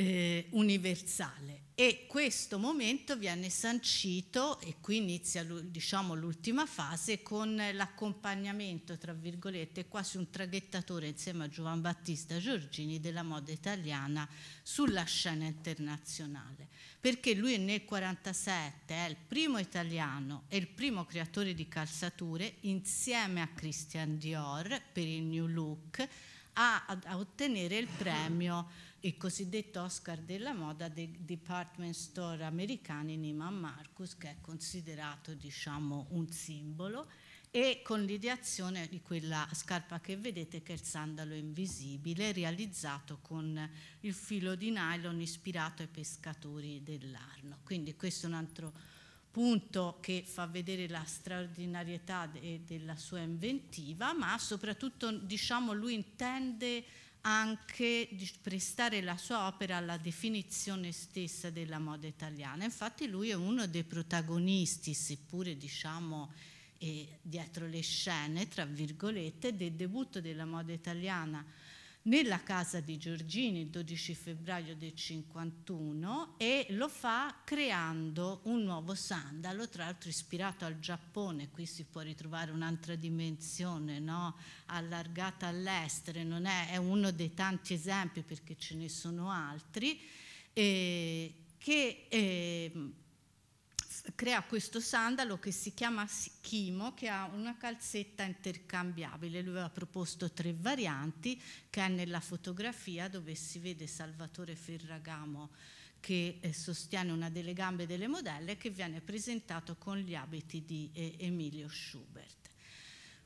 eh, universale e questo momento viene sancito e qui inizia diciamo, l'ultima fase con l'accompagnamento, tra virgolette, quasi un traghettatore insieme a Giovan Battista Giorgini della moda italiana sulla scena internazionale, perché lui nel 1947 è il primo italiano e il primo creatore di calzature insieme a Christian Dior per il New Look a, a ottenere il premio il cosiddetto Oscar della moda dei department store americani Neiman Marcus che è considerato diciamo un simbolo e con l'ideazione di quella scarpa che vedete che è il sandalo invisibile realizzato con il filo di nylon ispirato ai pescatori dell'Arno. Quindi questo è un altro punto che fa vedere la straordinarietà de della sua inventiva, ma soprattutto diciamo lui intende anche di prestare la sua opera alla definizione stessa della moda italiana. Infatti lui è uno dei protagonisti, seppure diciamo eh, dietro le scene, tra virgolette, del debutto della moda italiana nella casa di Giorgini il 12 febbraio del 51 e lo fa creando un nuovo sandalo, tra l'altro ispirato al Giappone, qui si può ritrovare un'altra dimensione no? allargata all'estero, non è, è, uno dei tanti esempi perché ce ne sono altri, eh, che eh, crea questo sandalo che si chiama Schimo, che ha una calzetta intercambiabile. Lui aveva proposto tre varianti, che è nella fotografia dove si vede Salvatore Ferragamo che eh, sostiene una delle gambe delle modelle che viene presentato con gli abiti di eh, Emilio Schubert.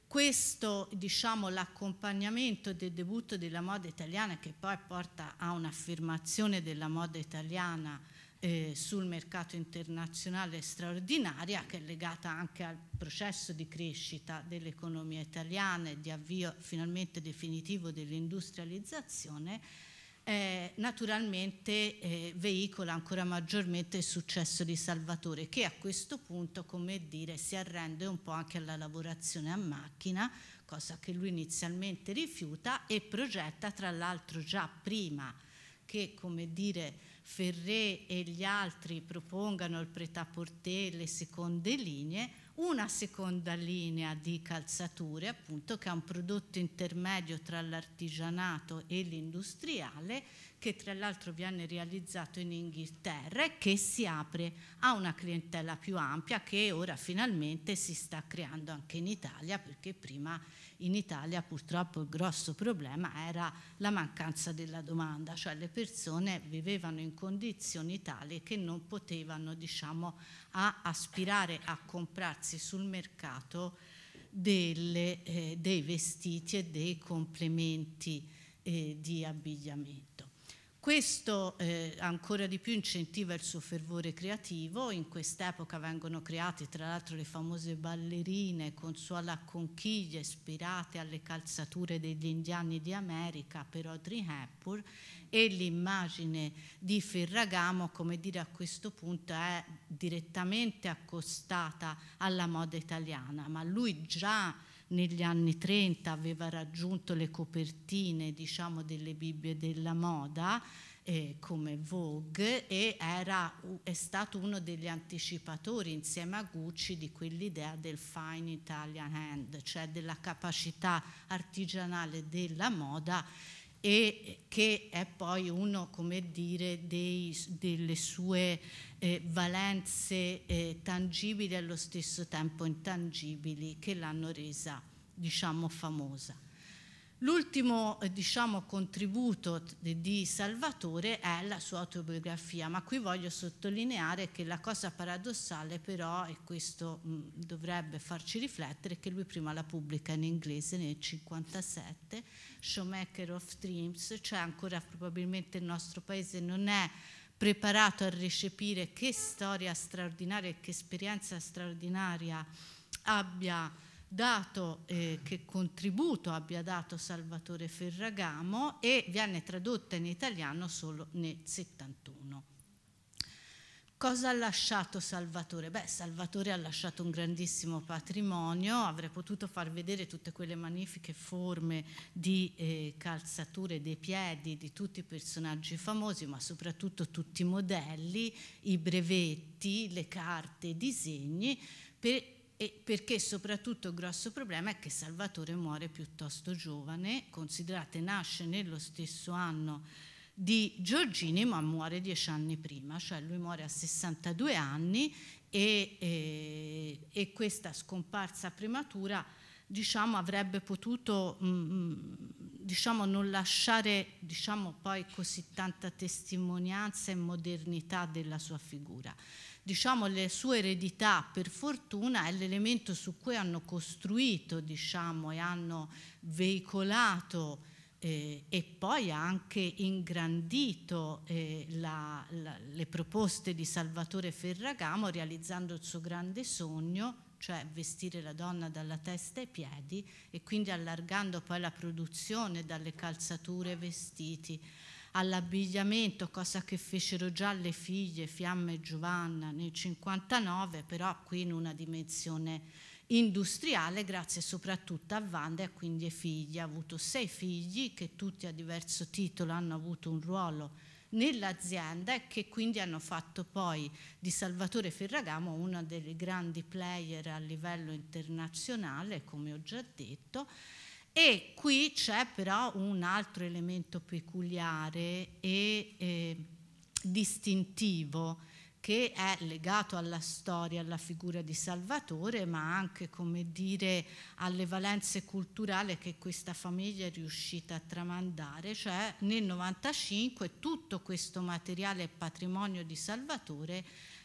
Questo, diciamo, l'accompagnamento del debutto della moda italiana che poi porta a un'affermazione della moda italiana eh, sul mercato internazionale straordinaria che è legata anche al processo di crescita dell'economia italiana e di avvio finalmente definitivo dell'industrializzazione, eh, naturalmente eh, veicola ancora maggiormente il successo di Salvatore che a questo punto come dire si arrende un po' anche alla lavorazione a macchina cosa che lui inizialmente rifiuta e progetta tra l'altro già prima che come dire Ferré e gli altri propongano il prêt-à-porter, le seconde linee, una seconda linea di calzature, appunto, che è un prodotto intermedio tra l'artigianato e l'industriale, che tra l'altro viene realizzato in Inghilterra e che si apre a una clientela più ampia che ora finalmente si sta creando anche in Italia perché prima in Italia purtroppo il grosso problema era la mancanza della domanda, cioè le persone vivevano in condizioni tali che non potevano diciamo, a aspirare a comprarsi sul mercato delle, eh, dei vestiti e dei complementi eh, di abbigliamento. Questo eh, ancora di più incentiva il suo fervore creativo, in quest'epoca vengono create tra l'altro le famose ballerine con suola a conchiglie ispirate alle calzature degli indiani di America per Audrey Hepburn e l'immagine di Ferragamo come dire a questo punto è direttamente accostata alla moda italiana, ma lui già negli anni 30 aveva raggiunto le copertine diciamo, delle Bibbie della moda eh, come Vogue e era, è stato uno degli anticipatori insieme a Gucci di quell'idea del fine Italian hand, cioè della capacità artigianale della moda e che è poi uno, come dire, dei, delle sue eh, valenze eh, tangibili e allo stesso tempo intangibili che l'hanno resa, diciamo, famosa. L'ultimo eh, diciamo, contributo di Salvatore è la sua autobiografia, ma qui voglio sottolineare che la cosa paradossale però, e questo mm, dovrebbe farci riflettere, è che lui prima la pubblica in inglese nel 1957, Showmaker of Dreams, cioè ancora probabilmente il nostro paese non è preparato a recepire che storia straordinaria e che esperienza straordinaria abbia dato eh, che contributo abbia dato Salvatore Ferragamo e viene tradotta in italiano solo nel 71. Cosa ha lasciato Salvatore? Beh, Salvatore ha lasciato un grandissimo patrimonio, avrei potuto far vedere tutte quelle magnifiche forme di eh, calzature dei piedi di tutti i personaggi famosi, ma soprattutto tutti i modelli, i brevetti, le carte, i disegni, per e perché soprattutto il grosso problema è che Salvatore muore piuttosto giovane, considerate nasce nello stesso anno di Giorgini ma muore dieci anni prima, cioè lui muore a 62 anni e, e, e questa scomparsa prematura diciamo, avrebbe potuto mh, mm, mm, diciamo, non lasciare diciamo, poi così tanta testimonianza e modernità della sua figura diciamo, le sue eredità per fortuna è l'elemento su cui hanno costruito diciamo, e hanno veicolato eh, e poi anche ingrandito eh, la, la, le proposte di Salvatore Ferragamo realizzando il suo grande sogno, cioè vestire la donna dalla testa ai piedi e quindi allargando poi la produzione dalle calzature ai vestiti all'abbigliamento, cosa che fecero già le figlie Fiamma e Giovanna nel 59, però qui in una dimensione industriale grazie soprattutto a Wanda e quindi ai figli. Ha avuto sei figli che tutti a diverso titolo hanno avuto un ruolo nell'azienda e che quindi hanno fatto poi di Salvatore Ferragamo uno dei grandi player a livello internazionale, come ho già detto, e qui c'è però un altro elemento peculiare e eh, distintivo che è legato alla storia, alla figura di Salvatore, ma anche, come dire, alle valenze culturali che questa famiglia è riuscita a tramandare, cioè nel 1995 tutto questo materiale e patrimonio di Salvatore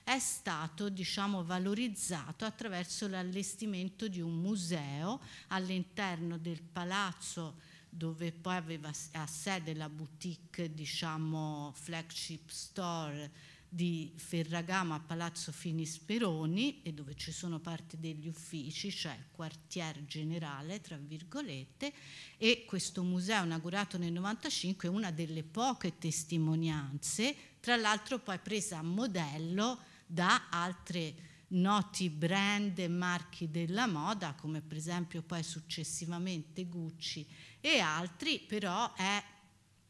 è stato diciamo, valorizzato attraverso l'allestimento di un museo all'interno del palazzo dove poi aveva a sede la boutique, diciamo, flagship store di Ferragama a Palazzo Finisperoni e dove ci sono parte degli uffici, cioè il quartier generale, tra virgolette, e questo museo inaugurato nel 1995 è una delle poche testimonianze, tra l'altro poi presa a modello da altri noti brand e marchi della moda, come per esempio poi successivamente Gucci e altri, però è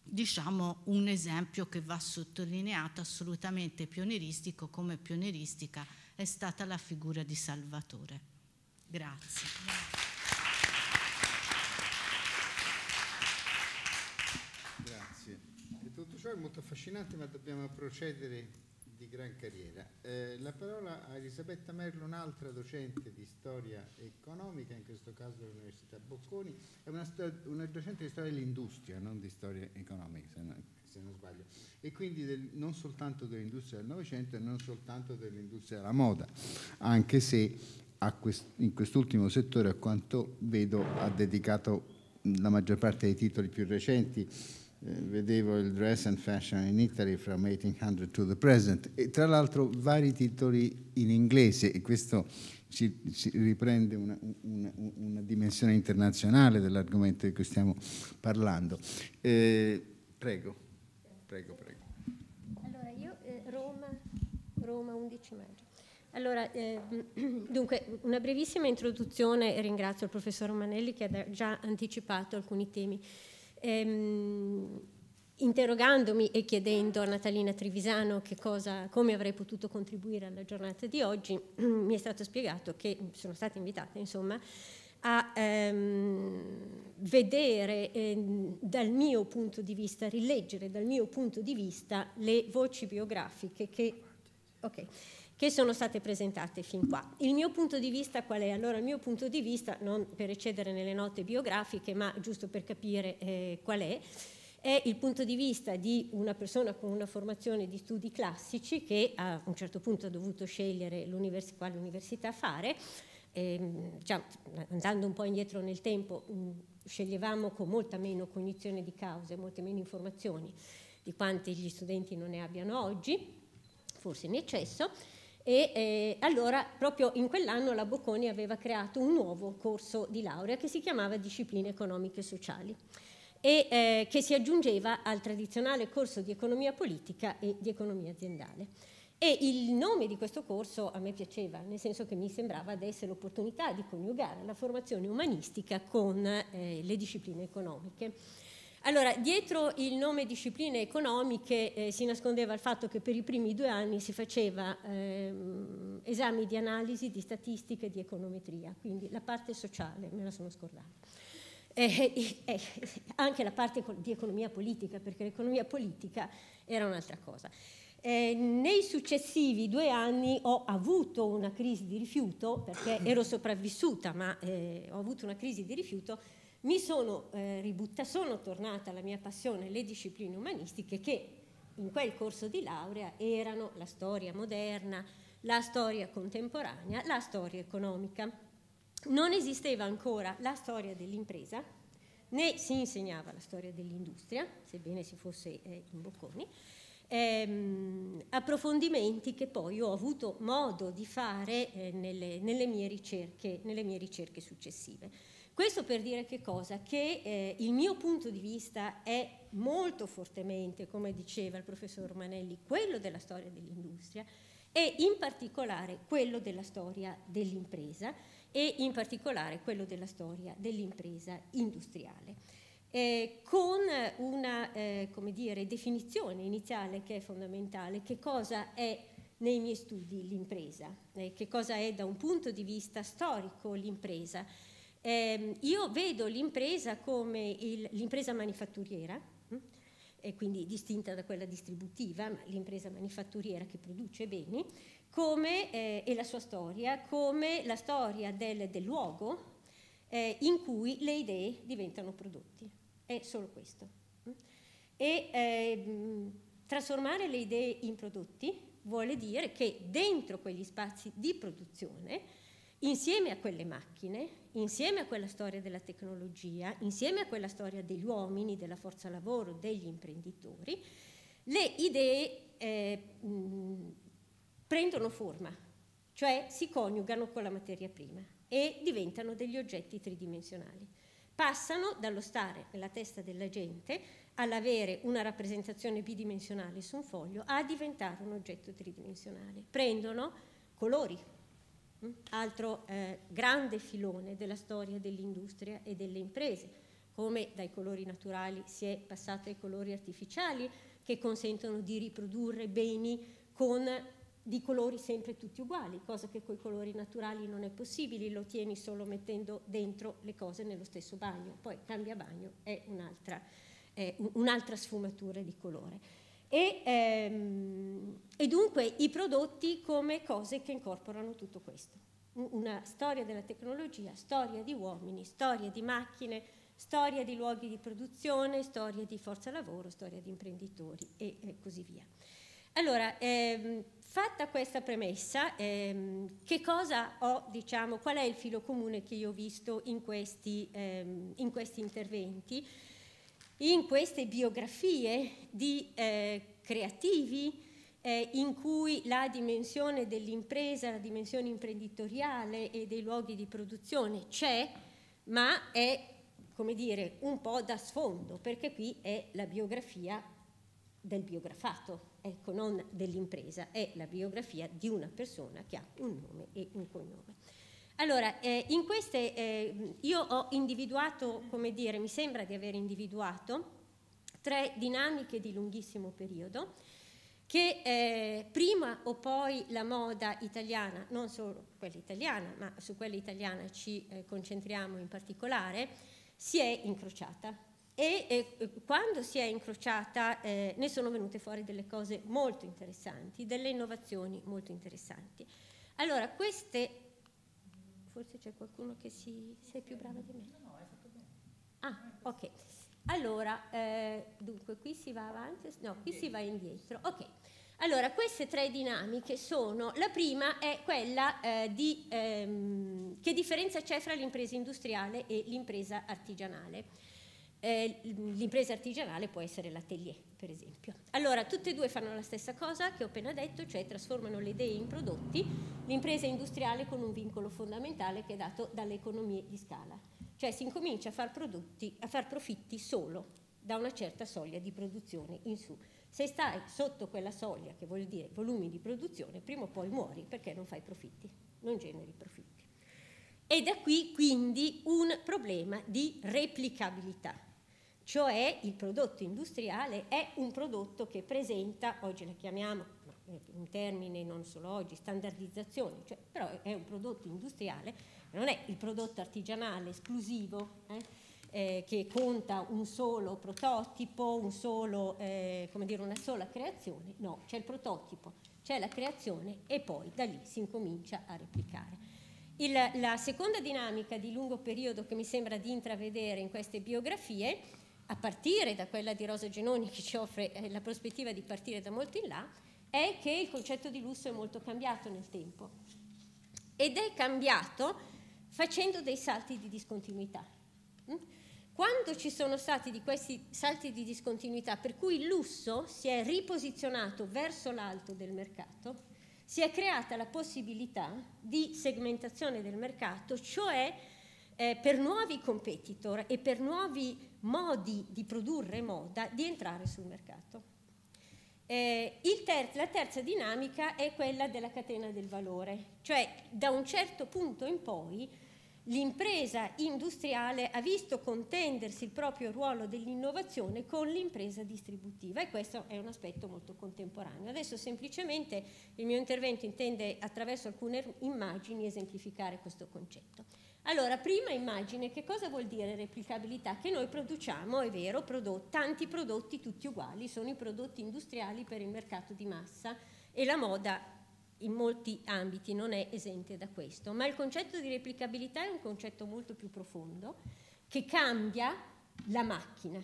diciamo un esempio che va sottolineato assolutamente pionieristico come pionieristica è stata la figura di Salvatore. Grazie. Grazie. E tutto ciò è molto affascinante ma dobbiamo procedere di gran carriera. Eh, la parola a Elisabetta Merlo, un'altra docente di storia economica, in questo caso dell'Università Bocconi, è una, una, docente di storia dell'industria, non di storia economica, se, no, se non, sbaglio, e quindi del, non soltanto dell'industria del Novecento e non soltanto dell'industria della moda, anche se quest, in quest'ultimo settore, a quanto vedo, ha dedicato la maggior parte dei titoli più recenti eh, vedevo il Dress and Fashion in Italy from 1800 to the present e tra l'altro vari titoli in inglese e questo ci, ci riprende una, una, una, dimensione internazionale dell'argomento di cui stiamo parlando. Eh, prego, prego, prego. Allora io eh, Roma, Roma 11 maggio. Allora, eh, dunque, una brevissima introduzione, ringrazio il professor Manelli che ha già anticipato alcuni temi ehm, interrogandomi e chiedendo a Natalina Trivisano cosa, come avrei potuto contribuire alla giornata di oggi, mi è stato spiegato che sono stata invitata insomma, a ehm, vedere ehm, dal mio punto di vista, rileggere dal mio punto di vista le voci biografiche che... Okay che sono state presentate fin qua. Il mio punto di vista qual è? Allora il mio punto di vista, non per eccedere nelle note biografiche, ma giusto per capire eh, qual è, è il punto di vista di una persona con una formazione di studi classici che a un certo punto ha dovuto scegliere l'univers- quale università fare. E, ehm, diciamo, andando un po' indietro nel tempo, mm, sceglievamo con molta meno cognizione di causa e molte meno informazioni di quante gli studenti non ne abbiano oggi, forse in eccesso, e eh, allora proprio in quell'anno la Bocconi aveva creato un nuovo corso di laurea che si chiamava Discipline economiche e sociali e eh, che si aggiungeva al tradizionale corso di economia politica e di economia aziendale. E il nome di questo corso a me piaceva, nel senso che mi sembrava desse l'opportunità di coniugare la formazione umanistica con eh, le discipline economiche. Allora, dietro il nome discipline economiche eh, si nascondeva il fatto che per i primi due anni si faceva ehm, esami di analisi, di statistica e di econometria, quindi la parte sociale, me la sono scordata. Eh, eh, eh anche la parte di economia politica, perché l'economia politica era un'altra cosa. Eh, nei successivi due anni ho avuto una crisi di rifiuto, perché ero sopravvissuta, ma eh, ho avuto una crisi di rifiuto mi sono eh, ributta, sono tornata alla mia passione, le discipline umanistiche, che in quel corso di laurea erano la storia moderna, la storia contemporanea, la storia economica. Non esisteva ancora la storia dell'impresa, né si insegnava la storia dell'industria, sebbene si fosse eh, in bocconi, ehm, approfondimenti che poi ho avuto modo di fare eh, nelle, nelle, mie ricerche, nelle mie ricerche successive. Questo per dire che cosa? Che eh, il mio punto di vista è molto fortemente, come diceva il professor Manelli, quello della storia dell'industria e in particolare quello della storia dell'impresa e in particolare quello della storia dell'impresa industriale. Eh, con una eh, dire, definizione iniziale che è fondamentale, che cosa è nei miei studi l'impresa, eh, che cosa è da un punto di vista storico l'impresa eh, io vedo l'impresa come l'impresa manifatturiera, mm, e quindi distinta da quella distributiva, ma l'impresa manifatturiera che produce beni, come, eh, e la sua storia, come la storia del, del luogo eh, in cui le idee diventano prodotti. È solo questo. Mm. E ehm, trasformare le idee in prodotti vuole dire che dentro quegli spazi di produzione Insieme a quelle macchine, insieme a quella storia della tecnologia, insieme a quella storia degli uomini, della forza lavoro, degli imprenditori, le idee eh, mh, prendono forma, cioè si coniugano con la materia prima e diventano degli oggetti tridimensionali. Passano dallo stare nella testa della gente all'avere una rappresentazione bidimensionale su un foglio a diventare un oggetto tridimensionale. Prendono colori, altro eh, grande filone della storia dell'industria e delle imprese, come dai colori naturali si è passato ai colori artificiali che consentono di riprodurre beni con di colori sempre tutti uguali, cosa che con i colori naturali non è possibile, lo tieni solo mettendo dentro le cose nello stesso bagno, poi cambia bagno, è un'altra, è un'altra sfumatura di colore e, ehm, e dunque i prodotti come cose che incorporano tutto questo. Una storia della tecnologia, storia di uomini, storia di macchine, storia di luoghi di produzione, storia di forza lavoro, storia di imprenditori e, e così via. Allora, ehm, fatta questa premessa, ehm, che cosa ho, diciamo, qual è il filo comune che io ho visto in questi, ehm, in questi interventi? in queste biografie di eh, creativi eh, in cui la dimensione dell'impresa, la dimensione imprenditoriale e dei luoghi di produzione c'è, ma è come dire, un po' da sfondo, perché qui è la biografia del biografato, ecco, non dell'impresa, è la biografia di una persona che ha un nome e un cognome. Allora, eh, in queste eh, io ho individuato, come dire, mi sembra di aver individuato tre dinamiche di lunghissimo periodo che eh, prima o poi la moda italiana, non solo quella italiana, ma su quella italiana ci eh, concentriamo in particolare, si è incrociata. E eh, quando si è incrociata eh, ne sono venute fuori delle cose molto interessanti, delle innovazioni molto interessanti. Allora, queste forse c'è qualcuno che si, sei più brava di me. No, no, hai fatto bene. Ah, ok. Allora, eh, dunque, qui si va avanti, no, qui si va indietro. Ok. Allora, queste tre dinamiche sono, la prima è quella eh, di ehm, che differenza c'è fra l'impresa industriale e l'impresa artigianale. Eh, l'impresa artigianale può essere l'atelier, per esempio. Allora, tutte e due fanno la stessa cosa che ho appena detto, cioè trasformano le idee in prodotti, l'impresa industriale con un vincolo fondamentale che è dato dalle economie di scala, cioè si incomincia a far, prodotti, a far profitti solo da una certa soglia di produzione in su. Se stai sotto quella soglia, che vuol dire volumi di produzione, prima o poi muori perché non fai profitti, non generi profitti. E da qui quindi un problema di replicabilità cioè il prodotto industriale è un prodotto che presenta, oggi la chiamiamo un eh, termine non solo oggi, standardizzazione, cioè, però è un prodotto industriale, non è il prodotto artigianale esclusivo eh, eh, che conta un solo prototipo, un solo, eh, dire, una sola creazione, no, c'è il prototipo, c'è la creazione e poi da lì si incomincia a replicare. Il, la seconda dinamica di lungo periodo che mi sembra di intravedere in queste biografie a partire da quella di Rosa Genoni che ci offre eh, la prospettiva di partire da molto in là, è che il concetto di lusso è molto cambiato nel tempo ed è cambiato facendo dei salti di discontinuità. Mm? Quando ci sono stati di questi salti di discontinuità per cui il lusso si è riposizionato verso l'alto del mercato, si è creata la possibilità di segmentazione del mercato, cioè eh, per nuovi competitor e per nuovi modi di produrre moda di entrare sul mercato. Eh, ter- la terza dinamica è quella della catena del valore, cioè da un certo punto in poi l'impresa industriale ha visto contendersi il proprio ruolo dell'innovazione con l'impresa distributiva e questo è un aspetto molto contemporaneo. Adesso semplicemente il mio intervento intende attraverso alcune immagini esemplificare questo concetto. Allora, prima immagine, che cosa vuol dire replicabilità? Che noi produciamo, è vero, prodotti, tanti prodotti tutti uguali, sono i prodotti industriali per il mercato di massa e la moda in molti ambiti non è esente da questo, ma il concetto di replicabilità è un concetto molto più profondo che cambia la macchina.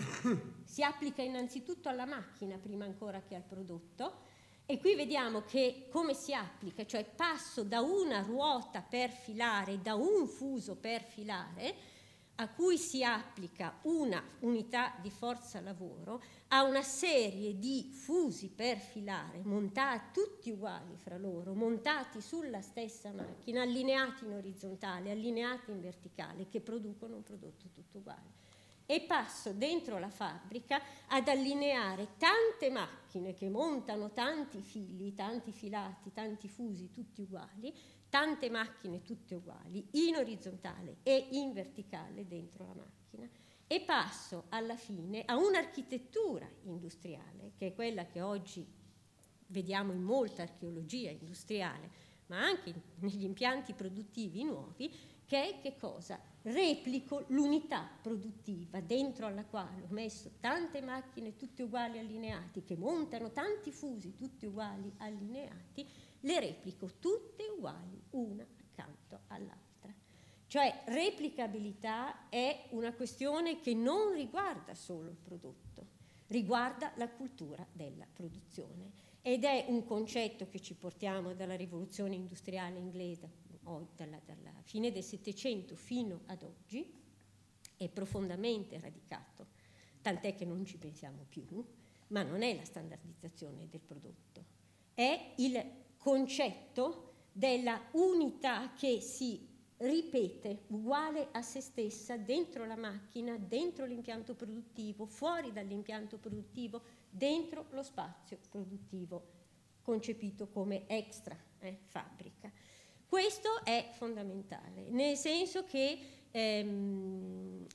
Si applica innanzitutto alla macchina prima ancora che al prodotto e qui vediamo che come si applica, cioè passo da una ruota per filare, da un fuso per filare, a cui si applica una unità di forza lavoro, a una serie di fusi per filare, montati tutti uguali fra loro, montati sulla stessa macchina, allineati in orizzontale, allineati in verticale, che producono un prodotto tutto uguale e passo dentro la fabbrica ad allineare tante macchine che montano tanti fili, tanti filati, tanti fusi, tutti uguali, tante macchine tutte uguali, in orizzontale e in verticale dentro la macchina e passo alla fine a un'architettura industriale, che è quella che oggi vediamo in molta archeologia industriale, ma anche negli impianti produttivi nuovi, che è che cosa? replico l'unità produttiva dentro alla quale ho messo tante macchine tutte uguali allineati, che montano tanti fusi tutti uguali allineati, le replico tutte uguali una accanto all'altra. Cioè replicabilità è una questione che non riguarda solo il prodotto, riguarda la cultura della produzione ed è un concetto che ci portiamo dalla rivoluzione industriale inglese dalla, dalla fine del Settecento fino ad oggi, è profondamente radicato, tant'è che non ci pensiamo più, ma non è la standardizzazione del prodotto, è il concetto della unità che si ripete uguale a se stessa dentro la macchina, dentro l'impianto produttivo, fuori dall'impianto produttivo, dentro lo spazio produttivo, concepito come extra eh, fabbrica. Questo è fondamentale, nel senso che ehm,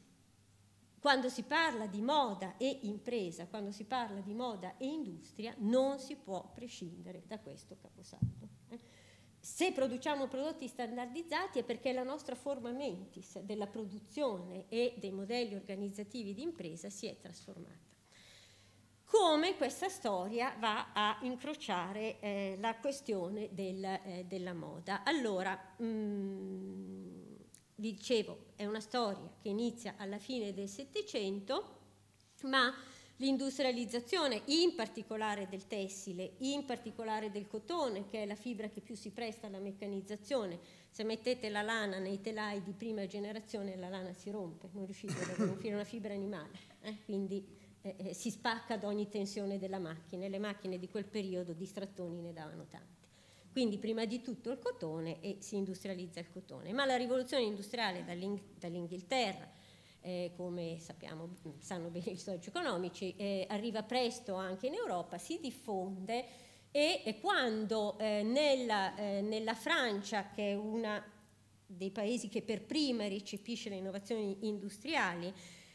quando si parla di moda e impresa, quando si parla di moda e industria, non si può prescindere da questo caposaldo. Eh. Se produciamo prodotti standardizzati è perché la nostra forma mentis della produzione e dei modelli organizzativi di impresa si è trasformata come questa storia va a incrociare eh, la questione del, eh, della moda. Allora, mh, mm, vi dicevo, è una storia che inizia alla fine del Settecento, ma l'industrializzazione, in particolare del tessile, in particolare del cotone, che è la fibra che più si presta alla meccanizzazione, se mettete la lana nei telai di prima generazione la lana si rompe, non riuscite a gonfiare una fibra animale, eh? quindi eh, eh, si spacca ad ogni tensione della macchina e le macchine di quel periodo di strattoni ne davano tanti. Quindi prima di tutto il cotone e si industrializza il cotone. Ma la rivoluzione industriale dall'Ing- dall'Inghilterra, eh, come sappiamo, mm, sanno bene gli storici economici, eh, arriva presto anche in Europa, si diffonde e, e quando eh, nella, eh, nella Francia, che è uno dei paesi che per prima recepisce le innovazioni industriali,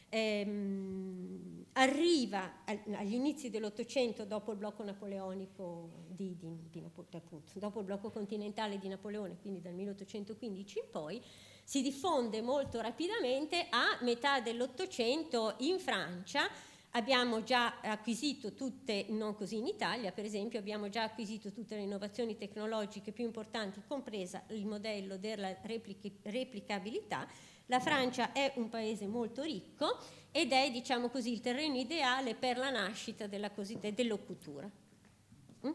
ehm, arriva agli inizi dell'Ottocento, dopo il blocco napoleonico di, di, di, appunto, dopo il blocco continentale di Napoleone, quindi dal 1815 in poi, si diffonde molto rapidamente a metà dell'Ottocento in Francia. Abbiamo già acquisito tutte, non così in Italia, per esempio, abbiamo già acquisito tutte le innovazioni tecnologiche più importanti, compresa il modello della replicabilità la Francia è un paese molto ricco ed è, diciamo così, il terreno ideale per la nascita della cosiddetta dell'occultura. Mm?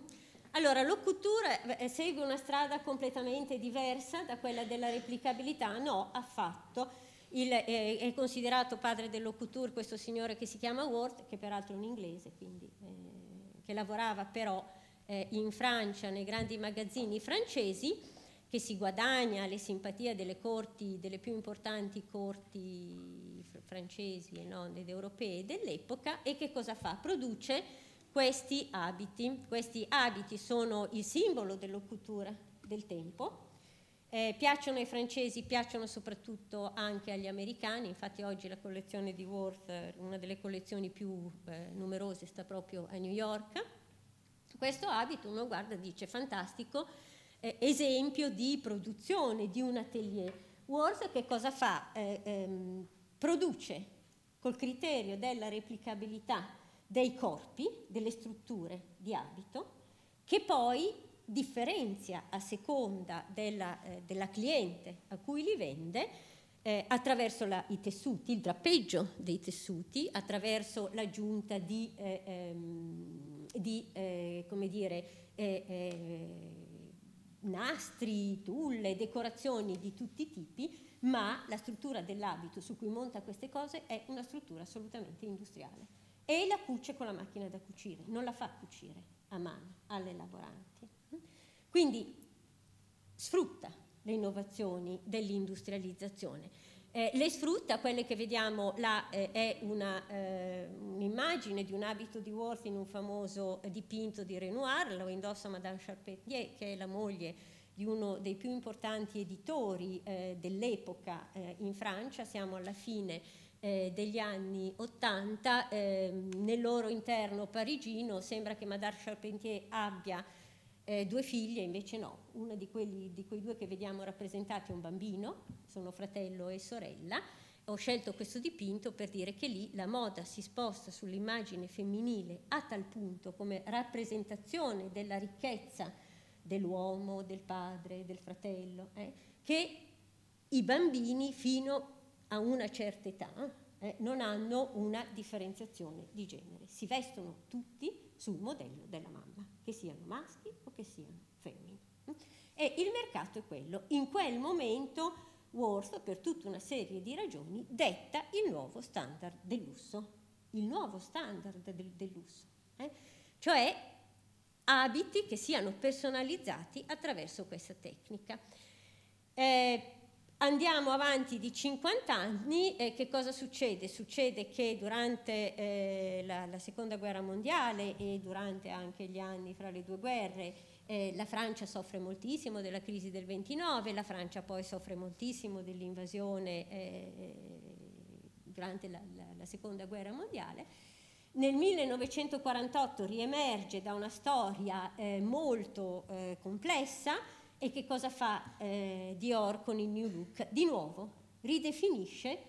Allora, l'occultura eh, segue una strada completamente diversa da quella della replicabilità? No, affatto. Il, eh, è considerato padre dell'occultura questo signore che si chiama Ward, che peraltro è un inglese, quindi, eh, che lavorava però eh, in Francia, nei grandi magazzini francesi, che si guadagna le simpatie delle corti, delle più importanti corti francesi e non ed europee dell'epoca e che cosa fa? Produce questi abiti. Questi abiti sono il simbolo dell'occultura del tempo. Eh, piacciono ai francesi, piacciono soprattutto anche agli americani, infatti oggi la collezione di Worth, una delle collezioni più eh, numerose, sta proprio a New York. Questo abito uno guarda e dice fantastico, eh, esempio di produzione di un atelier. Worth che cosa fa? Eh, ehm, produce col criterio della replicabilità dei corpi, delle strutture di abito, che poi differenzia a seconda della, eh, della cliente a cui li vende eh, attraverso la, i tessuti, il drappeggio dei tessuti, attraverso l'aggiunta di, eh, ehm, di eh, come dire, eh, eh, nastri, tulle, decorazioni di tutti i tipi, ma la struttura dell'abito su cui monta queste cose è una struttura assolutamente industriale. E la cuce con la macchina da cucire, non la fa cucire a mano alle lavoranti. Quindi sfrutta le innovazioni dell'industrializzazione. Eh, le sfrutta, quelle che vediamo là eh, è una, eh, un'immagine di un abito di Worth in un famoso eh, dipinto di Renoir, lo indossa Madame Charpentier che è la moglie di uno dei più importanti editori eh, dell'epoca eh, in Francia, siamo alla fine degli anni Ottanta, ehm, nel loro interno parigino sembra che Madame Charpentier abbia eh, due figlie invece no, uno di, di quei due che vediamo rappresentati è un bambino, sono fratello e sorella. Ho scelto questo dipinto per dire che lì la moda si sposta sull'immagine femminile a tal punto come rappresentazione della ricchezza dell'uomo, del padre, del fratello, eh, che i bambini fino a una certa età eh, non hanno una differenziazione di genere. Si vestono tutti sul modello della mamma, che siano maschi o che siano femmine. E il mercato è quello. In quel momento Worth, per tutta una serie di ragioni, detta il nuovo standard del lusso. Il nuovo standard del, del lusso. Eh? Cioè abiti che siano personalizzati attraverso questa tecnica. Eh, Andiamo avanti di 50 anni e eh, che cosa succede? Succede che durante eh, la, la, seconda guerra mondiale e durante anche gli anni fra le due guerre eh, la Francia soffre moltissimo della crisi del 29, la Francia poi soffre moltissimo dell'invasione eh, durante la, la, la seconda guerra mondiale. Nel 1948 riemerge da una storia eh, molto eh, complessa e che cosa fa eh, Dior con il New Look? Di nuovo, ridefinisce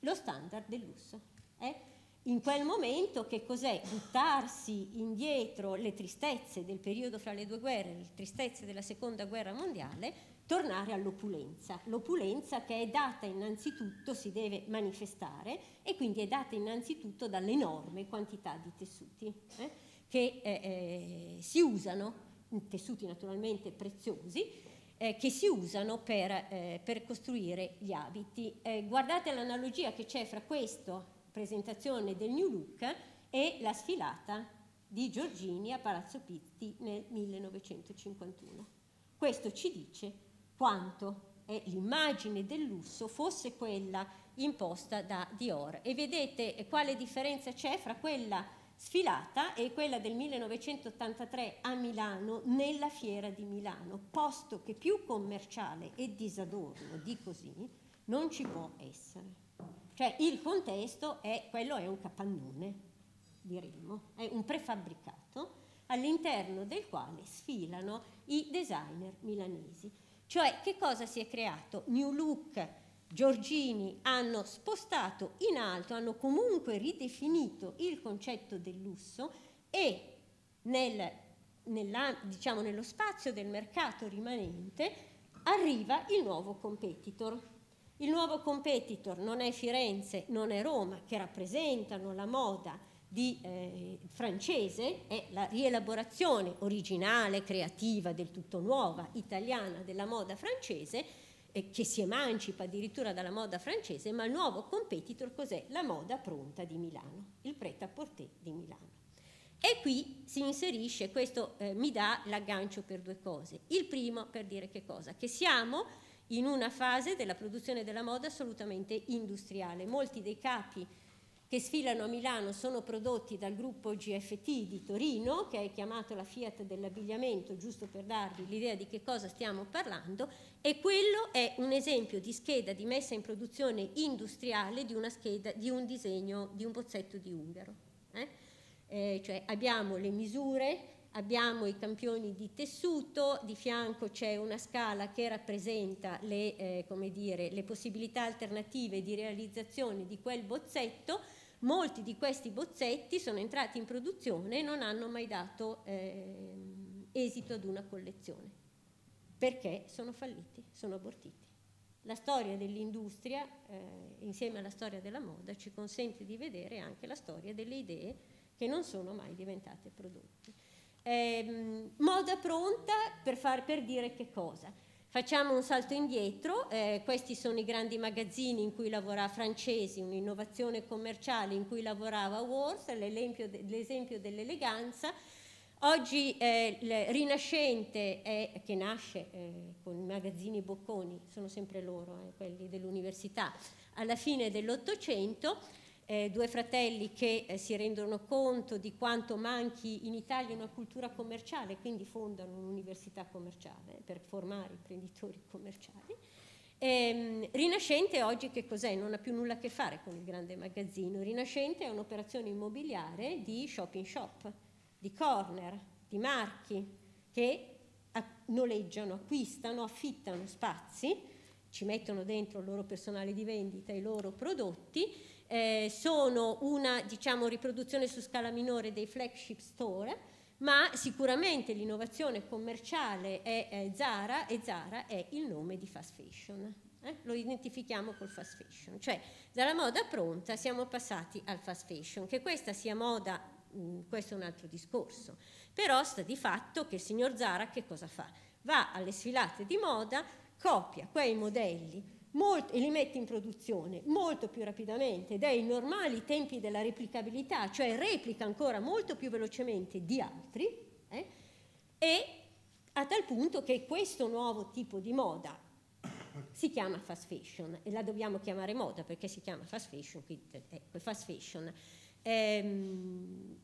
lo standard del lusso. Eh? In quel momento che cos'è? Buttarsi indietro le tristezze del periodo fra le due guerre, le tristezze della seconda guerra mondiale, tornare all'opulenza. L'opulenza che è data innanzitutto, si deve manifestare e quindi è data innanzitutto dall'enorme quantità di tessuti eh, che eh, eh si usano tessuti naturalmente preziosi, eh, che si usano per, eh, per costruire gli abiti. Eh, guardate l'analogia che c'è fra questa presentazione del New Look e la sfilata di Giorgini a Palazzo Pitti nel 1951. Questo ci dice quanto l'immagine del lusso fosse quella imposta da Dior. E vedete eh, quale differenza c'è fra quella sfilata è quella del 1983 a Milano nella fiera di Milano, posto che più commerciale e disadorno di così non ci può essere. Cioè il contesto è quello è un capannone, diremmo, è un prefabbricato all'interno del quale sfilano i designer milanesi. Cioè che cosa si è creato? New look Giorgini hanno spostato in alto, hanno comunque ridefinito il concetto del lusso e nel, nella, diciamo, nello spazio del mercato rimanente arriva il nuovo competitor. Il nuovo competitor non è Firenze, non è Roma, che rappresentano la moda di, eh, francese, è la rielaborazione originale, creativa, del tutto nuova, italiana della moda francese, eh, che si emancipa addirittura dalla moda francese, ma il nuovo competitor cos'è? La moda pronta di Milano, il pret à porter di Milano. E qui si inserisce, questo eh, mi dà l'aggancio per due cose. Il primo per dire che cosa? Che siamo in una fase della produzione della moda assolutamente industriale. Molti dei capi che sfilano a Milano sono prodotti dal gruppo GFT di Torino, che è chiamato la Fiat dell'abbigliamento, giusto per darvi l'idea di che cosa stiamo parlando, e quello è un esempio di scheda di messa in produzione industriale di, scheda, di un disegno, di un bozzetto di Ungaro. Eh? Eh, cioè abbiamo le misure, abbiamo i campioni di tessuto, di fianco c'è una scala che rappresenta le, eh, dire, le, possibilità alternative di realizzazione di quel bozzetto Molti di questi bozzetti sono entrati in produzione e non hanno mai dato eh, esito ad una collezione, perché sono falliti, sono abortiti. La storia dell'industria, eh, insieme alla storia della moda, ci consente di vedere anche la storia delle idee che non sono mai diventate prodotte. Eh, moda pronta per, far, per dire che cosa? Facciamo un salto indietro, eh, questi sono i grandi magazzini in cui lavora Francesi, un'innovazione commerciale in cui lavorava Wars, l'esempio, dell'eleganza. Oggi eh, il Rinascente, è, che nasce eh, con i magazzini Bocconi, sono sempre loro, eh, quelli dell'università, alla fine dell'Ottocento, eh, due fratelli che eh, si rendono conto di quanto manchi in Italia una cultura commerciale, quindi fondano un'università commerciale per formare imprenditori commerciali. Ehm, Rinascente oggi che cos'è? Non ha più nulla a che fare con il grande magazzino. Rinascente è un'operazione immobiliare di shopping shop, di corner, di marchi che noleggiano, acquistano, affittano spazi, ci mettono dentro il loro personale di vendita, i loro prodotti eh, sono una diciamo, riproduzione su scala minore dei flagship store, ma sicuramente l'innovazione commerciale è, è Zara e Zara è il nome di fast fashion. Eh? Lo identifichiamo col fast fashion, cioè dalla moda pronta siamo passati al fast fashion, che questa sia moda, mh, mm, questo è un altro discorso, però sta di fatto che il signor Zara che cosa fa? Va alle sfilate di moda, copia quei modelli molto, e li mette in produzione molto più rapidamente dei normali tempi della replicabilità, cioè replica ancora molto più velocemente di altri, eh, e a tal punto che questo nuovo tipo di moda si chiama fast fashion e la dobbiamo chiamare moda perché si chiama fast fashion, quindi ecco, fast fashion. Ehm,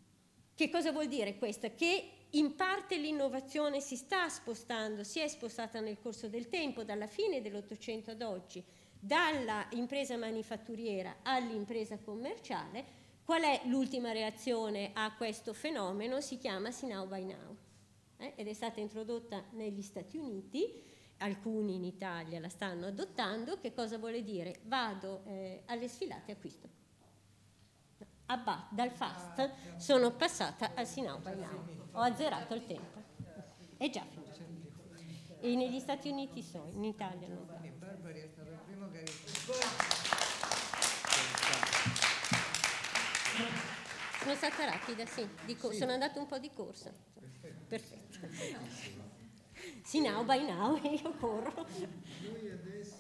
che cosa vuol dire questo? Che in parte l'innovazione si sta spostando, si è spostata nel corso del tempo, dalla fine dell'Ottocento ad oggi, dalla impresa manifatturiera all'impresa commerciale. Qual è l'ultima reazione a questo fenomeno? Si chiama Sinau by Now eh? ed è stata introdotta negli Stati Uniti, alcuni in Italia la stanno adottando. Che cosa vuole dire? Vado eh, alle sfilate e acquisto. Abba, dal fast ah, sono passata al Sinau by Now ho azzerato il tempo. È già finito. E negli Stati Uniti so, in Italia non so. Barbari è stato il primo che Sono stata rapida, sì, co- sì. sono andata un po' di corsa. Perfetto. Perfetto. Sì, now by now io corro. Lui adesso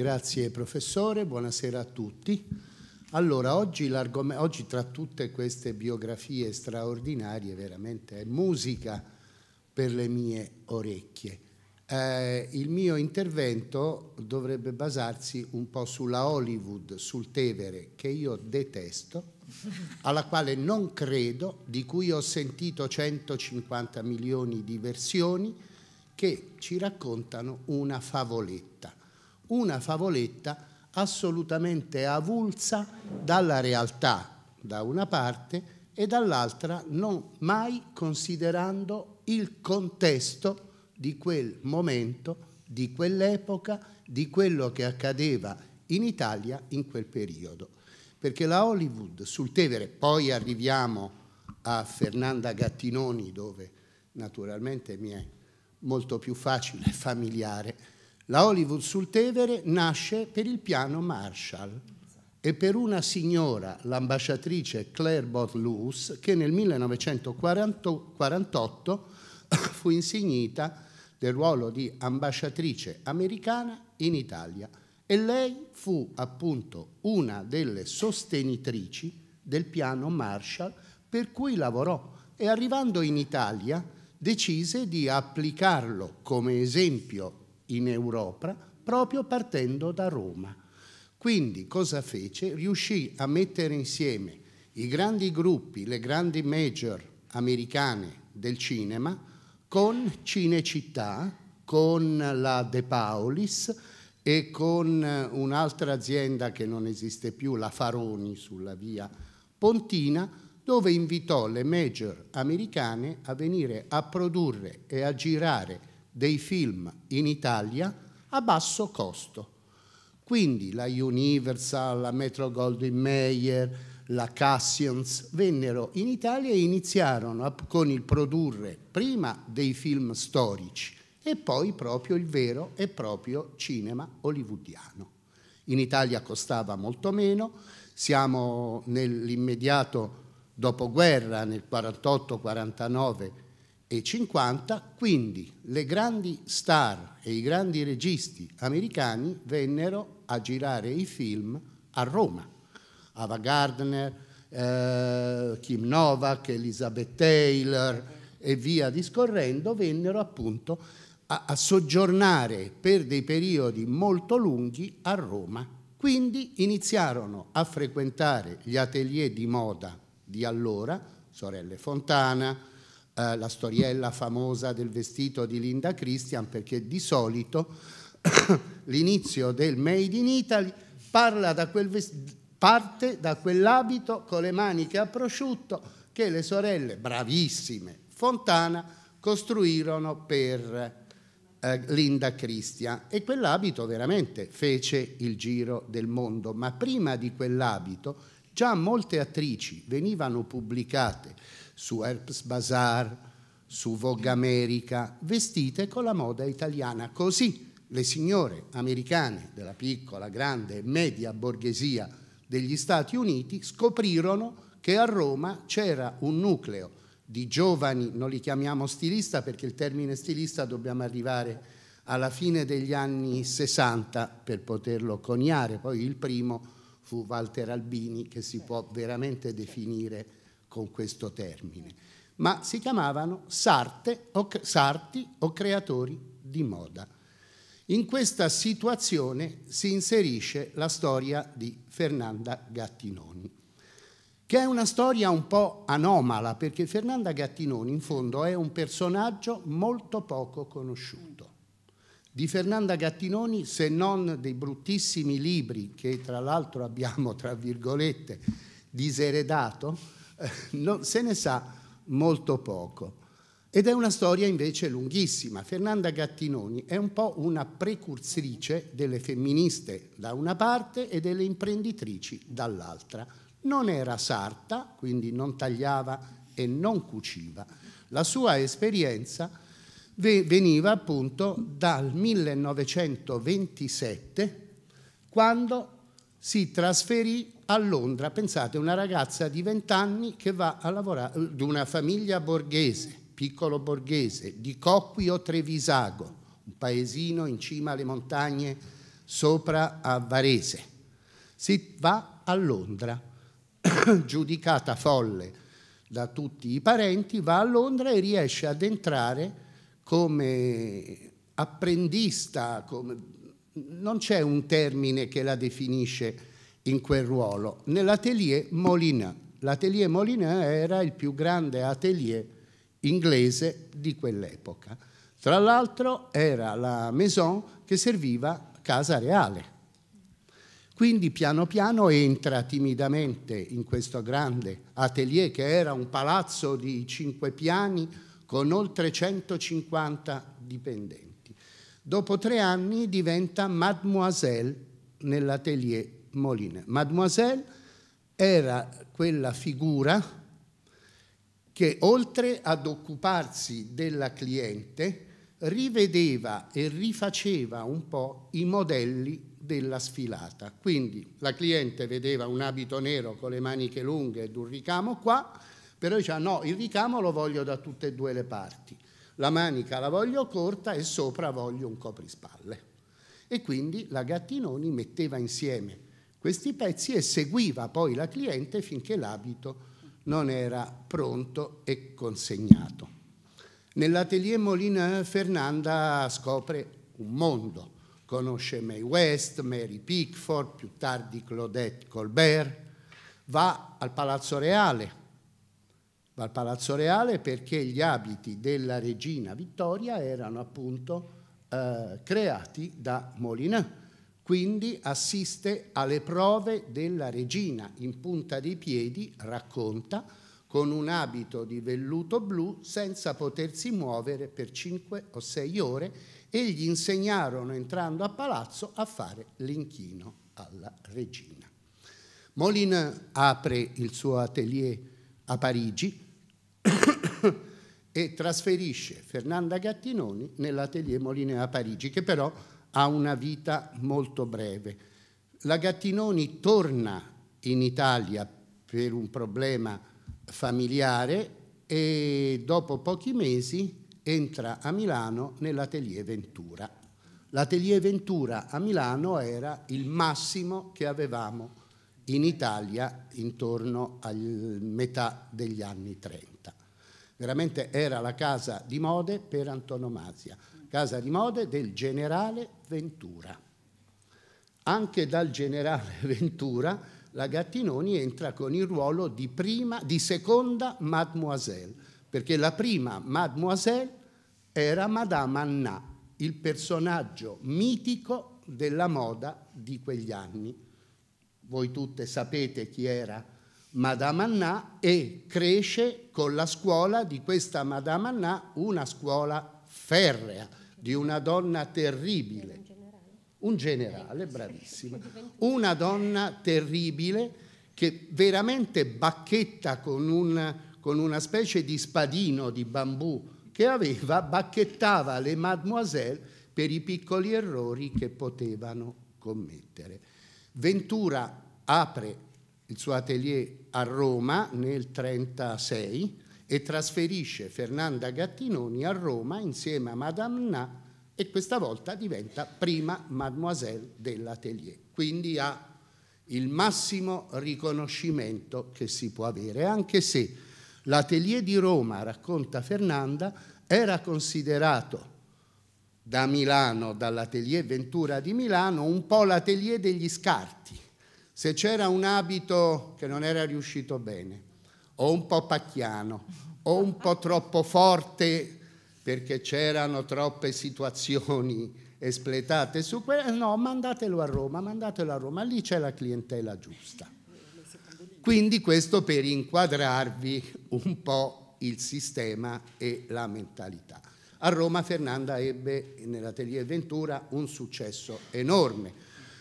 Grazie professore, buonasera a tutti. Allora, oggi, oggi tra tutte queste biografie straordinarie veramente è musica per le mie orecchie. Eh, il mio intervento dovrebbe basarsi un po' sulla Hollywood, sul Tevere, che io detesto, alla quale non credo, di cui ho sentito 150 milioni di versioni che ci raccontano una favoletta una favoletta assolutamente avulsa dalla realtà da una parte e dall'altra non mai considerando il contesto di quel momento, di quell'epoca, di quello che accadeva in Italia in quel periodo. Perché la Hollywood sul Tevere, poi arriviamo a Fernanda Gattinoni dove naturalmente mi è molto più facile e familiare la Hollywood sul Tevere nasce per il piano Marshall e per una signora, l'ambasciatrice Claire Bott Lewis, che nel 1948 fu insignita del ruolo di ambasciatrice americana in Italia e lei fu appunto una delle sostenitrici del piano Marshall per cui lavorò e arrivando in Italia decise di applicarlo come esempio in Europa proprio partendo da Roma. Quindi cosa fece? Riuscì a mettere insieme i grandi gruppi, le grandi major americane del cinema con Cinecittà, con la De Paulis e con eh, un'altra azienda che non esiste più, la Faroni sulla via Pontina, dove invitò le major americane a venire a produrre e a girare dei film in Italia a basso costo. Quindi la Universal, la Metro Goldwyn Mayer, la Cassians vennero in Italia e iniziarono a, con il produrre prima dei film storici e poi proprio il vero e proprio cinema hollywoodiano. In Italia costava molto meno, siamo nell'immediato dopoguerra, nel 48-49, e 50, quindi le grandi star e i grandi registi americani vennero a girare i film a Roma. Ava Gardner, eh, Kim Novak, Elizabeth Taylor e via discorrendo vennero appunto a, a soggiornare per dei periodi molto lunghi a Roma. Quindi iniziarono a frequentare gli atelier di moda di allora, sorelle Fontana, eh, la storiella famosa del vestito di Linda Christian, perché di solito l'inizio del Made in Italy da vestito, parte da quell'abito con le maniche a prosciutto che le sorelle bravissime Fontana costruirono per eh, Linda Christian e quell'abito veramente fece il giro del mondo, ma prima di quell'abito già molte attrici venivano pubblicate su Herbs Bazaar, su Vogue America, vestite con la moda italiana. Così le signore americane della piccola, grande e media borghesia degli Stati Uniti scoprirono che a Roma c'era un nucleo di giovani, non li chiamiamo stilista perché il termine stilista dobbiamo arrivare alla fine degli anni 60 per poterlo coniare, poi il primo fu Walter Albini che si può veramente definire con questo termine, ma si chiamavano sarte, o, sarti o creatori di moda. In questa situazione si inserisce la storia di Fernanda Gattinoni, che è una storia un po' anomala, perché Fernanda Gattinoni in fondo è un personaggio molto poco conosciuto. Di Fernanda Gattinoni, se non dei bruttissimi libri che tra l'altro abbiamo, tra virgolette, diseredato, eh, non, se ne sa molto poco. Ed è una storia invece lunghissima. Fernanda Gattinoni è un po' una precursrice delle femministe da una parte e delle imprenditrici dall'altra. Non era sarta, quindi non tagliava e non cuciva. La sua esperienza veniva appunto dal 1927, quando si trasferì a Londra, pensate, una ragazza di 20 anni che va a lavorare, eh, di una famiglia borghese, piccolo borghese, di Coquio Trevisago, un paesino in cima alle montagne sopra a Varese. Si va a Londra, giudicata folle da tutti i parenti, va a Londra e riesce ad entrare come apprendista, come... non c'è un termine che la definisce in quel ruolo, nell'atelier Molina. L'atelier Molina era il più grande atelier inglese di quell'epoca. Tra l'altro era la maison che serviva casa reale. Quindi piano piano entra timidamente in questo grande atelier che era un palazzo di cinque piani con oltre 150 dipendenti. Dopo tre anni diventa mademoiselle nell'atelier Molina. Mademoiselle era quella figura che oltre ad occuparsi della cliente rivedeva e rifaceva un po' i modelli della sfilata. Quindi la cliente vedeva un abito nero con le maniche lunghe ed un ricamo qua, però diceva no, il ricamo lo voglio da tutte e due le parti, la manica la voglio corta e sopra voglio un coprispalle. E quindi la Gattinoni metteva insieme questi pezzi e seguiva poi la cliente finché l'abito non era pronto e consegnato. Nell'atelier Molin Fernanda scopre un mondo, conosce May West, Mary Pickford, più tardi Claudette Colbert, va al Palazzo Reale, va al Palazzo Reale perché gli abiti della regina Vittoria erano appunto eh, creati da Molin quindi assiste alle prove della regina in punta di piedi, racconta, con un abito di velluto blu senza potersi muovere per cinque o sei ore e gli insegnarono entrando a palazzo a fare l'inchino alla regina. Molin apre il suo atelier a Parigi e trasferisce Fernanda Gattinoni nell'atelier Molin a Parigi, che però ha una vita molto breve. La Gattinoni torna in Italia per un problema familiare e dopo pochi mesi entra a Milano nell'Atelier Ventura. L'Atelier Ventura a Milano era il massimo che avevamo in Italia intorno alla metà degli anni 30. Veramente era la casa di mode per antonomasia casa di mode del generale Ventura. Anche dal generale Ventura la Gattinoni entra con il ruolo di, prima, di seconda mademoiselle, perché la prima mademoiselle era Madame Anna, il personaggio mitico della moda di quegli anni. Voi tutte sapete chi era Madame Anna e cresce con la scuola di questa Madame Anna, una scuola ferrea, di una donna terribile, un generale, un generale bravissima, una donna terribile che veramente bacchetta con, un, con una specie di spadino di bambù che aveva, bacchettava le mademoiselle per i piccoli errori che potevano commettere. Ventura apre il suo atelier a Roma nel 1936 e trasferisce Fernanda Gattinoni a Roma insieme a Madame Na e questa volta diventa prima mademoiselle dell'atelier. Quindi ha il massimo riconoscimento che si può avere, anche se l'atelier di Roma, racconta Fernanda, era considerato da Milano, dall'atelier Ventura di Milano, un po' l'atelier degli scarti. Se c'era un abito che non era riuscito bene, o un po' pacchiano, o un po' troppo forte perché c'erano troppe situazioni espletate su quello, no, mandatelo a Roma, mandatelo a Roma, lì c'è la clientela giusta. Quindi questo per inquadrarvi un po' il sistema e la mentalità. A Roma Fernanda ebbe nell'Atelier Ventura un successo enorme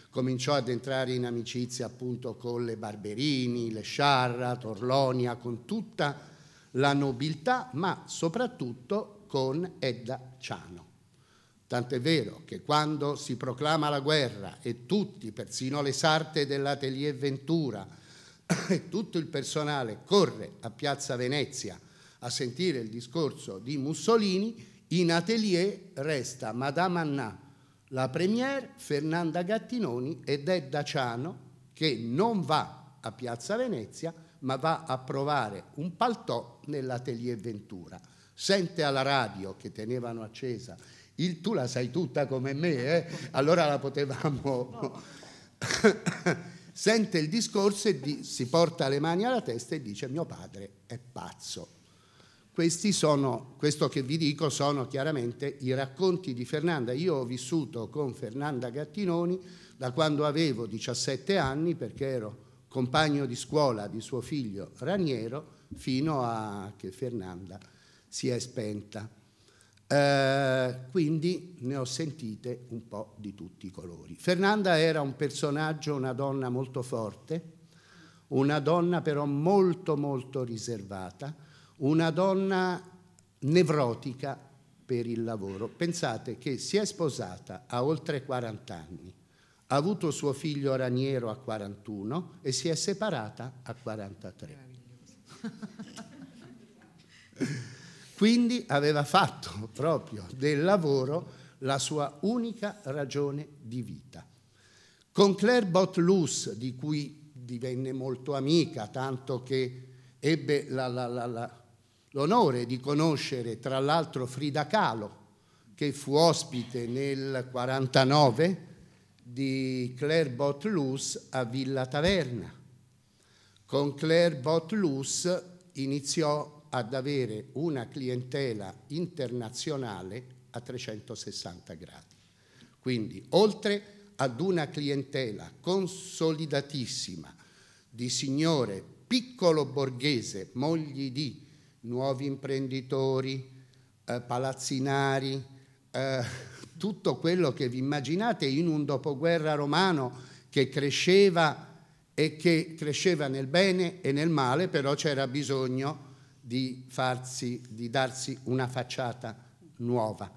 cominciò ad entrare in amicizia appunto con le Barberini, le Sciarra, Torlonia, con tutta la nobiltà, ma soprattutto con Edda Ciano. Tant'è vero che quando si proclama la guerra e tutti, persino le sarte dell'Atelier Ventura e tutto il personale corre a Piazza Venezia a sentire il discorso di Mussolini, in Atelier resta Madame Anna la Premier Fernanda Gattinoni ed Edda Ciano che non va a Piazza Venezia ma va a provare un paltò nell'atelier Ventura. Sente alla radio che tenevano accesa il tu la sai tutta come me, eh? allora la potevamo... No. Sente il discorso e di, si porta le mani alla testa e dice mio padre è pazzo. Questi sono, questo che vi dico sono chiaramente i racconti di Fernanda. Io ho vissuto con Fernanda Gattinoni da quando avevo 17 anni, perché ero compagno di scuola di suo figlio Raniero, fino a che Fernanda si è spenta. Eh, quindi ne ho sentite un po' di tutti i colori. Fernanda era un personaggio, una donna molto forte, una donna però molto molto riservata, una donna nevrotica per il lavoro. Pensate che si è sposata a oltre 40 anni, ha avuto suo figlio Raniero a 41 e si è separata a 43. Quindi aveva fatto proprio del lavoro la sua unica ragione di vita. Con Claire Botlus, di cui divenne molto amica, tanto che ebbe la, la, la, la l'onore di conoscere tra l'altro Frida Kahlo, che fu ospite nel 49 di Claire Botlouse a Villa Taverna. Con Claire Botlouse iniziò ad avere una clientela internazionale a 360 gradi. Quindi, oltre ad una clientela consolidatissima di signore piccolo borghese, mogli di nuovi imprenditori, eh, palazzinari, eh, tutto quello che vi immaginate in un dopoguerra romano che cresceva e che cresceva nel bene e nel male, però c'era bisogno di, farsi, di darsi una facciata nuova.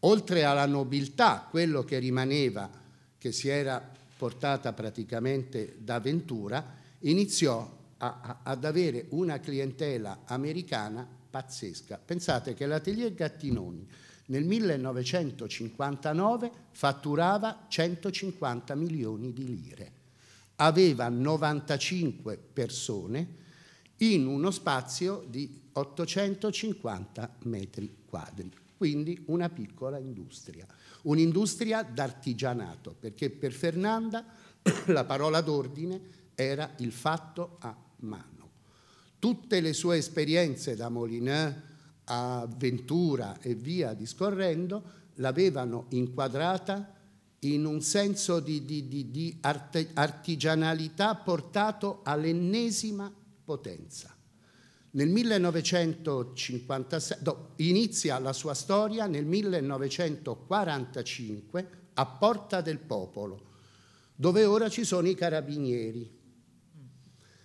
Oltre alla nobiltà, quello che rimaneva, che si era portata praticamente da Ventura, iniziò a, a, ad avere una clientela americana pazzesca. Pensate che l'atelier Gattinoni nel 1959 fatturava 150 milioni di lire, aveva 95 persone in uno spazio di 850 metri quadri, quindi una piccola industria, un'industria d'artigianato, perché per Fernanda la parola d'ordine era il fatto a mano. Tutte le sue esperienze da Molineux a Ventura e via discorrendo l'avevano inquadrata in un senso di, di, di, di arte, artigianalità portato all'ennesima potenza. Nel 1956, no, inizia la sua storia nel 1945 a Porta del Popolo, dove ora ci sono i carabinieri.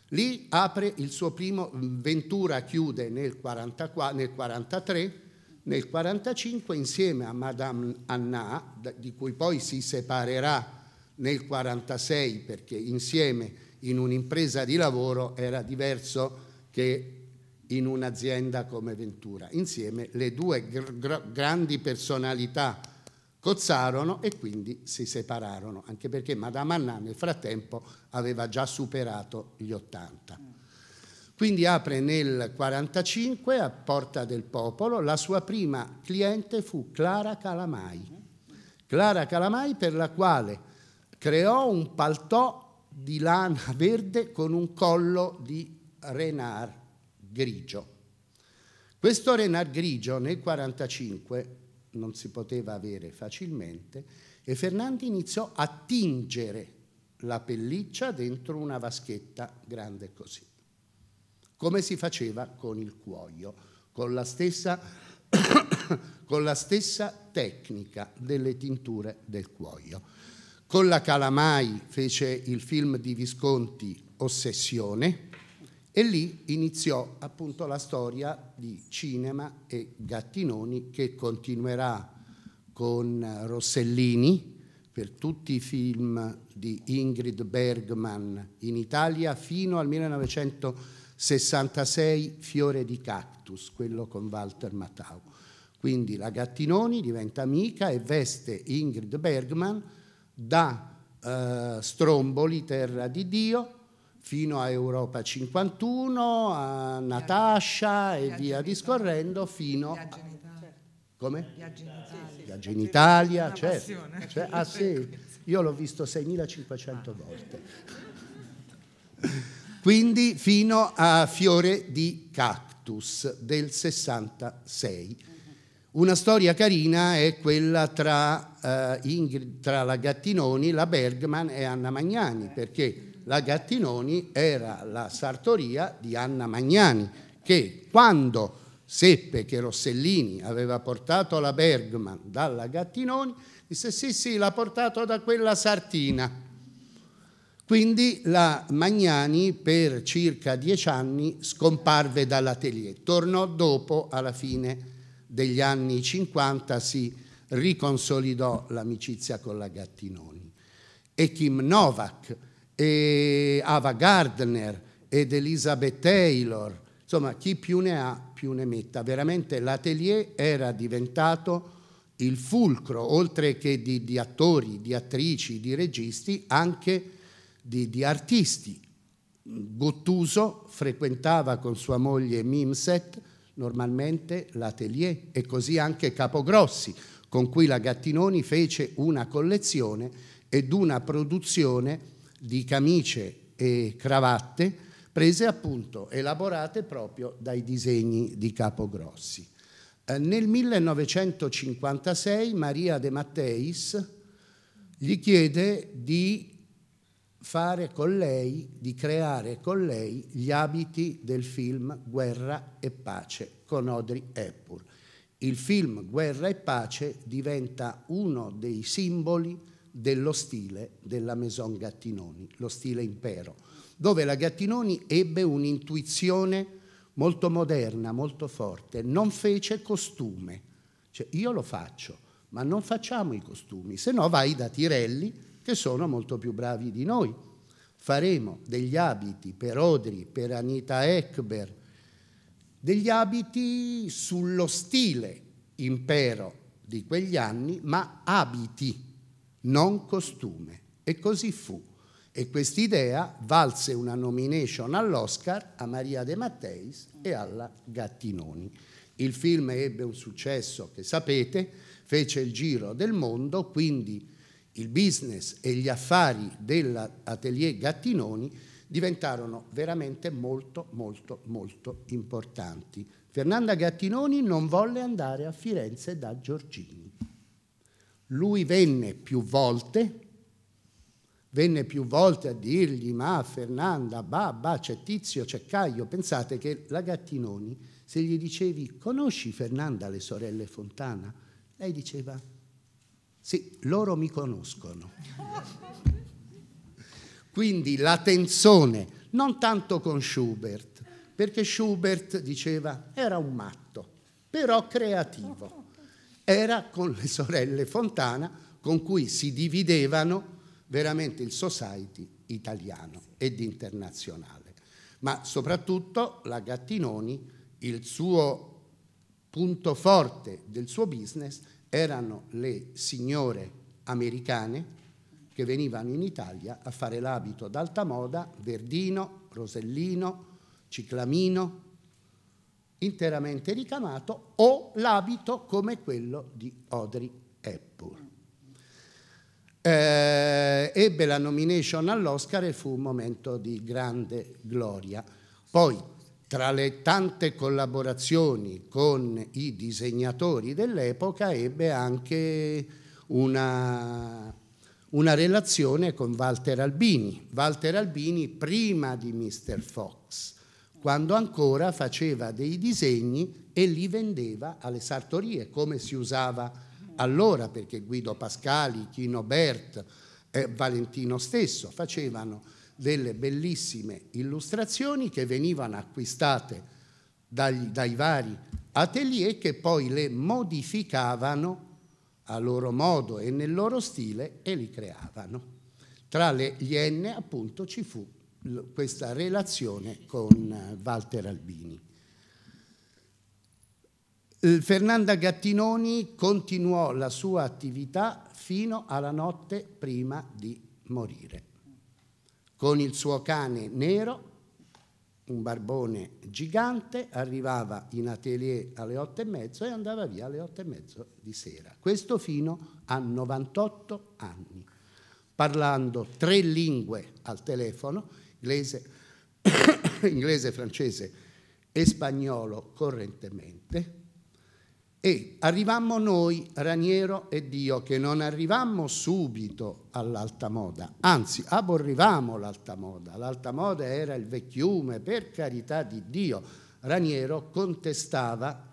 Lì apre il suo primo, mm, Ventura chiude nel 1943, nel 1945 nel 45, insieme a Madame Anna, di cui poi si separerà nel 1946 perché insieme in un'impresa di lavoro era diverso che in un'azienda come Ventura. Insieme le due gr- gr- grandi personalità cozzarono e quindi si separarono, anche perché Madame Anna nel frattempo aveva già superato gli 80. Quindi apre nel 45 a Porta del Popolo, la sua prima cliente fu Clara Calamai. Clara Calamai per la quale creò un paltò di lana verde con un collo di renar grigio. Questo renar grigio nel 1945 non si poteva avere facilmente, e Fernandi iniziò a tingere la pelliccia dentro una vaschetta grande così, come si faceva con il cuoio, con la stessa, con la stessa tecnica delle tinture del cuoio. Con la Calamai fece il film di Visconti Ossessione, e lì iniziò appunto la storia di cinema e Gattinoni che continuerà con Rossellini per tutti i film di Ingrid Bergman in Italia fino al 1966 Fiore di cactus, quello con Walter Matthau. Quindi la Gattinoni diventa amica e veste Ingrid Bergman da eh, Stromboli, terra di Dio, fino a Europa 51, a Natascia e via discorrendo fino a... Come? Viaggio in Italia. Viaggio in Italia, certo. Cioè, ah sì, io l'ho visto 6.500 volte. Quindi fino a Fiore di Cactus del 66. Una storia carina è quella tra, eh, Ingrid, tra la Gattinoni, la Bergman e Anna Magnani, perché la Gattinoni era la sartoria di Anna Magnani che quando seppe che Rossellini aveva portato la Bergman dalla Gattinoni disse sì sì l'ha portato da quella sartina quindi la Magnani per circa dieci anni scomparve dall'atelier, tornò dopo, alla fine degli anni 50, si riconsolidò l'amicizia con la Gattinoni. E Kim Novak, e Ava Gardner ed Elizabeth Taylor, insomma chi più ne ha più ne metta. Veramente l'atelier era diventato il fulcro, oltre che di, di attori, di attrici, di registi, anche di, di, artisti. Gottuso frequentava con sua moglie Mimset normalmente l'atelier e così anche Capogrossi, con cui la Gattinoni fece una collezione ed una produzione di camicie e cravatte prese appunto, elaborate proprio dai disegni di Capogrossi. Eh, nel 1956 Maria De Matteis gli chiede di fare con lei, di creare con lei gli abiti del film Guerra e Pace con Audrey Hepburn. Il film Guerra e Pace diventa uno dei simboli dello stile della Maison Gattinoni, lo stile impero, dove la Gattinoni ebbe un'intuizione molto moderna, molto forte, non fece costume. Cioè, io lo faccio, ma non facciamo i costumi, se no vai da Tirelli, che sono molto più bravi di noi. Faremo degli abiti per Odri, per Anita Ekber, degli abiti sullo stile impero di quegli anni, ma abiti non costume. E così fu. E quest'idea valse una nomination all'Oscar a Maria De Matteis e alla Gattinoni. Il film ebbe un successo che sapete, fece il giro del mondo, quindi il business e gli affari dell'atelier Gattinoni diventarono veramente molto, molto, molto importanti. Fernanda Gattinoni non volle andare a Firenze da Giorgini lui venne più volte, venne più volte a dirgli ma Fernanda, babba, c'è Tizio, c'è Caio. Pensate che la Gattinoni, se gli dicevi conosci Fernanda le sorelle Fontana, lei diceva sì, loro mi conoscono. Quindi la tensione, non tanto con Schubert, perché Schubert diceva era un matto, però creativo era con le sorelle Fontana con cui si dividevano veramente il society italiano ed internazionale. Ma soprattutto la Gattinoni, il suo punto forte del suo business erano le signore americane che venivano in Italia a fare l'abito d'alta moda, Verdino, Rosellino, Ciclamino, interamente ricamato o l'abito come quello di Audrey Hepburn. Eh, ebbe la nomination all'Oscar e fu un momento di grande gloria. Poi, tra le tante collaborazioni con i disegnatori dell'epoca, ebbe anche una, una relazione con Walter Albini. Walter Albini prima di Mr. Fox quando ancora faceva dei disegni e li vendeva alle sartorie, come si usava allora, perché Guido Pascali, Chino Bert, eh, Valentino stesso facevano delle bellissime illustrazioni che venivano acquistate dagli, dai vari atelier che poi le modificavano a loro modo e nel loro stile e li creavano. Tra le, gli N appunto ci fu questa relazione con eh, Walter Albini. Eh, Fernanda Gattinoni continuò la sua attività fino alla notte prima di morire. Con il suo cane nero, un barbone gigante, arrivava in atelier alle otto e mezzo e andava via alle otto e mezzo di sera. Questo fino a 98 anni, parlando tre lingue al telefono inglese, inglese, francese e spagnolo correntemente. E arrivammo noi, Raniero e Dio, che non arrivammo subito all'alta moda, anzi aborrivamo l'alta moda. L'alta moda era il vecchiume, per carità di Dio. Raniero contestava,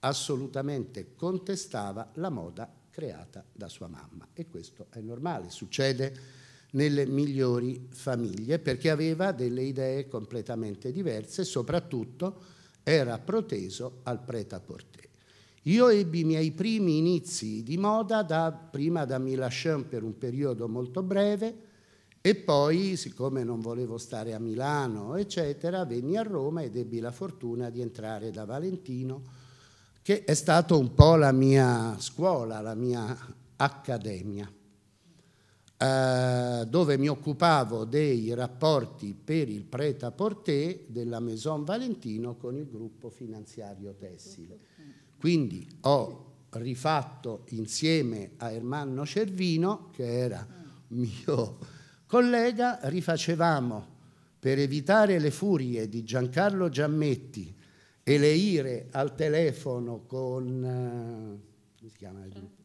assolutamente contestava la moda creata da sua mamma. E questo è normale, succede nelle migliori famiglie perché aveva delle idee completamente diverse, soprattutto era proteso al pret à porter Io ebbi i miei primi inizi di moda da, prima da Milachin per un periodo molto breve e poi, siccome non volevo stare a Milano, eccetera, venni a Roma ed ebbi la fortuna di entrare da Valentino, che è stato un po' la mia scuola, la mia accademia. Eh, dove mi occupavo dei rapporti per il prêt-à-porter della Maison Valentino con il gruppo finanziario tessile. Quindi ho rifatto insieme a Ermanno Cervino, che era mio collega, rifacevamo per evitare le furie di Giancarlo Giammetti e le ire al telefono con... Eh, come si chiama il gruppo?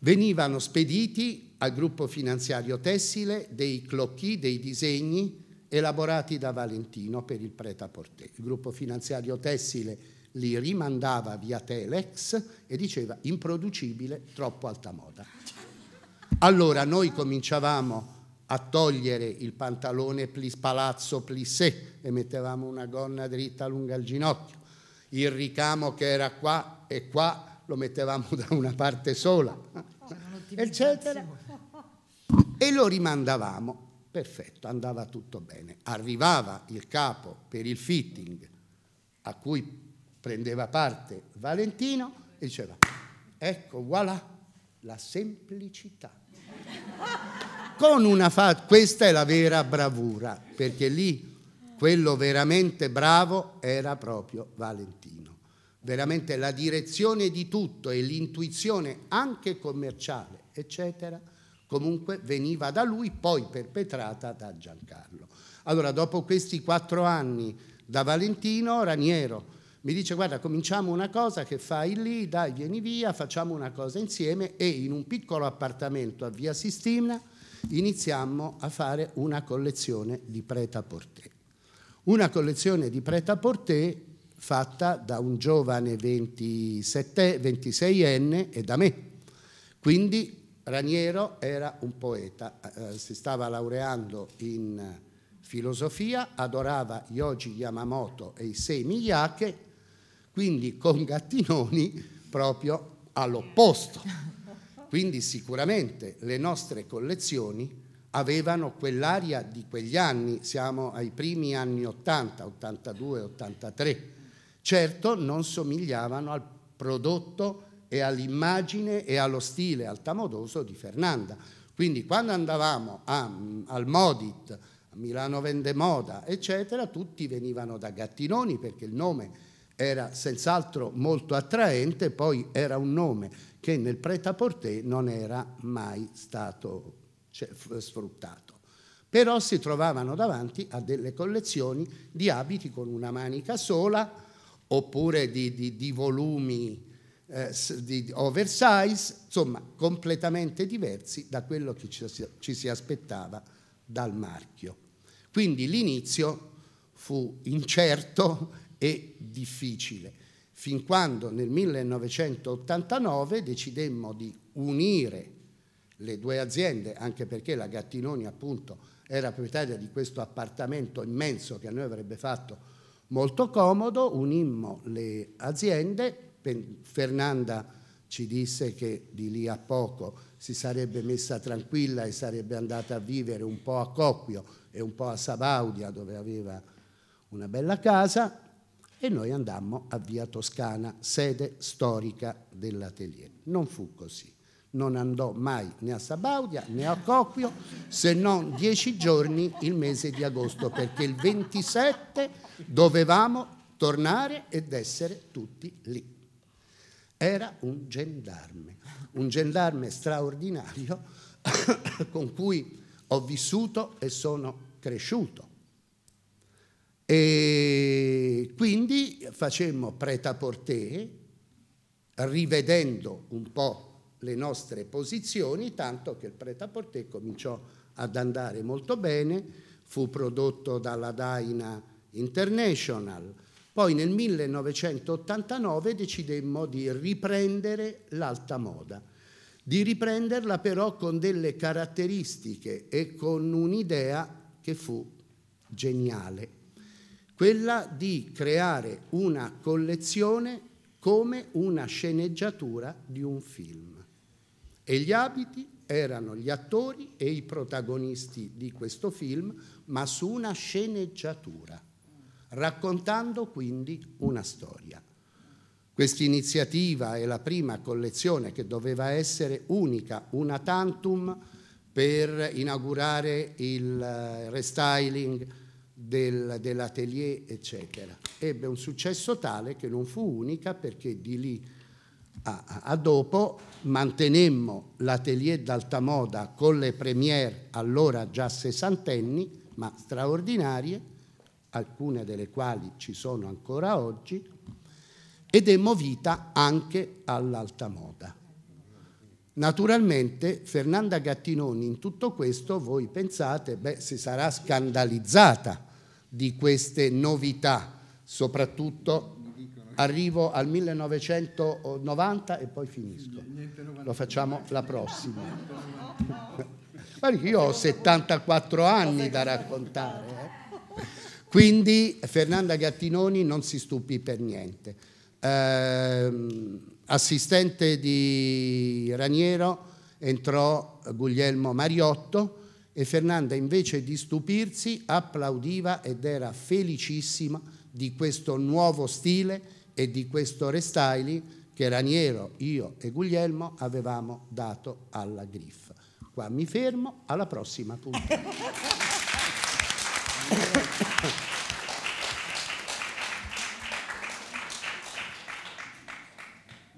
venivano spediti al gruppo finanziario tessile dei clocchi, dei disegni elaborati da Valentino per il prêt-à-porter. Il gruppo finanziario tessile li rimandava via telex e diceva improducibile, troppo alta moda. Allora noi cominciavamo a togliere il pantalone plis palazzo plissé e mettevamo una gonna dritta lunga il ginocchio, il ricamo che era qua e qua lo mettevamo da una parte sola, oh, eccetera, e lo rimandavamo. Perfetto, andava tutto bene. Arrivava il capo per il fitting a cui prendeva parte Valentino e diceva, ecco, voilà, la semplicità. Con una fa- questa è la vera bravura, perché lì quello veramente bravo era proprio Valentino veramente la direzione di tutto e l'intuizione anche commerciale, eccetera, comunque veniva da lui, poi perpetrata da Giancarlo. Allora, dopo questi quattro anni da Valentino, Raniero mi dice guarda cominciamo una cosa che fai lì, dai vieni via, facciamo una cosa insieme e in un piccolo appartamento a via Sistina iniziamo a fare una collezione di preta portè. Una collezione di preta portè fatta da un giovane 26enne e da me. Quindi Raniero era un poeta, eh, eh, si stava laureando in filosofia, adorava Yoji Yamamoto e i sei Miyake, quindi con Gattinoni proprio all'opposto. Quindi sicuramente le nostre collezioni avevano quell'aria di quegli anni, siamo ai primi anni 80, 82, 83, Certo non somigliavano al prodotto e all'immagine e allo stile altamodoso di Fernanda. Quindi quando andavamo a, mm, al Modit, a Milano Vende Moda, eccetera, tutti venivano da Gattinoni perché il nome era senz'altro molto attraente, poi era un nome che nel pret à porter non era mai stato cioè, sfruttato. Però si trovavano davanti a delle collezioni di abiti con una manica sola, oppure di, di, di volumi eh, di oversize, insomma completamente diversi da quello che ci, ci si aspettava dal marchio. Quindi l'inizio fu incerto e difficile, fin quando nel 1989 decidemmo di unire le due aziende, anche perché la Gattinoni appunto era proprietaria di questo appartamento immenso che a noi avrebbe fatto Molto comodo, unimmo le aziende, Fernanda ci disse che di lì a poco si sarebbe messa tranquilla e sarebbe andata a vivere un po' a Coppio e un po' a Sabaudia dove aveva una bella casa e noi andammo a Via Toscana, sede storica dell'atelier. Non fu così non andò mai né a Sabaudia né a Copio se non dieci giorni il mese di agosto perché il 27 dovevamo tornare ed essere tutti lì. Era un gendarme, un gendarme straordinario con cui ho vissuto e sono cresciuto. E quindi facemmo preta-portée, rivedendo un po' le nostre posizioni, tanto che il prêt-à-porter cominciò ad andare molto bene, fu prodotto dalla Daina International. Poi nel 1989 decidemmo di riprendere l'alta moda, di riprenderla però con delle caratteristiche e con un'idea che fu geniale, quella di creare una collezione come una sceneggiatura di un film e gli abiti erano gli attori e i protagonisti di questo film, ma su una sceneggiatura, raccontando quindi una storia. Questa iniziativa è la prima collezione che doveva essere unica, una tantum, per inaugurare il eh, restyling del, dell'atelier, eccetera. Ebbe un successo tale che non fu unica perché di lì a, a dopo mantenemmo l'atelier d'alta moda con le premiere allora già sessantenni, ma straordinarie, alcune delle quali ci sono ancora oggi, ed demmo vita anche all'alta moda. Naturalmente Fernanda Gattinoni in tutto questo voi pensate, beh, si sarà scandalizzata di queste novità, soprattutto arrivo al 1990 e poi finisco. Lo facciamo la prossima. Io ho 74 anni da raccontare. Eh. Quindi Fernanda Gattinoni non si stupì per niente. Eh, assistente di Raniero entrò Guglielmo Mariotto e Fernanda invece di stupirsi applaudiva ed era felicissima di questo nuovo stile e di questo restyling che Raniero, io e Guglielmo avevamo dato alla Griff. Qua mi fermo, alla prossima puntata.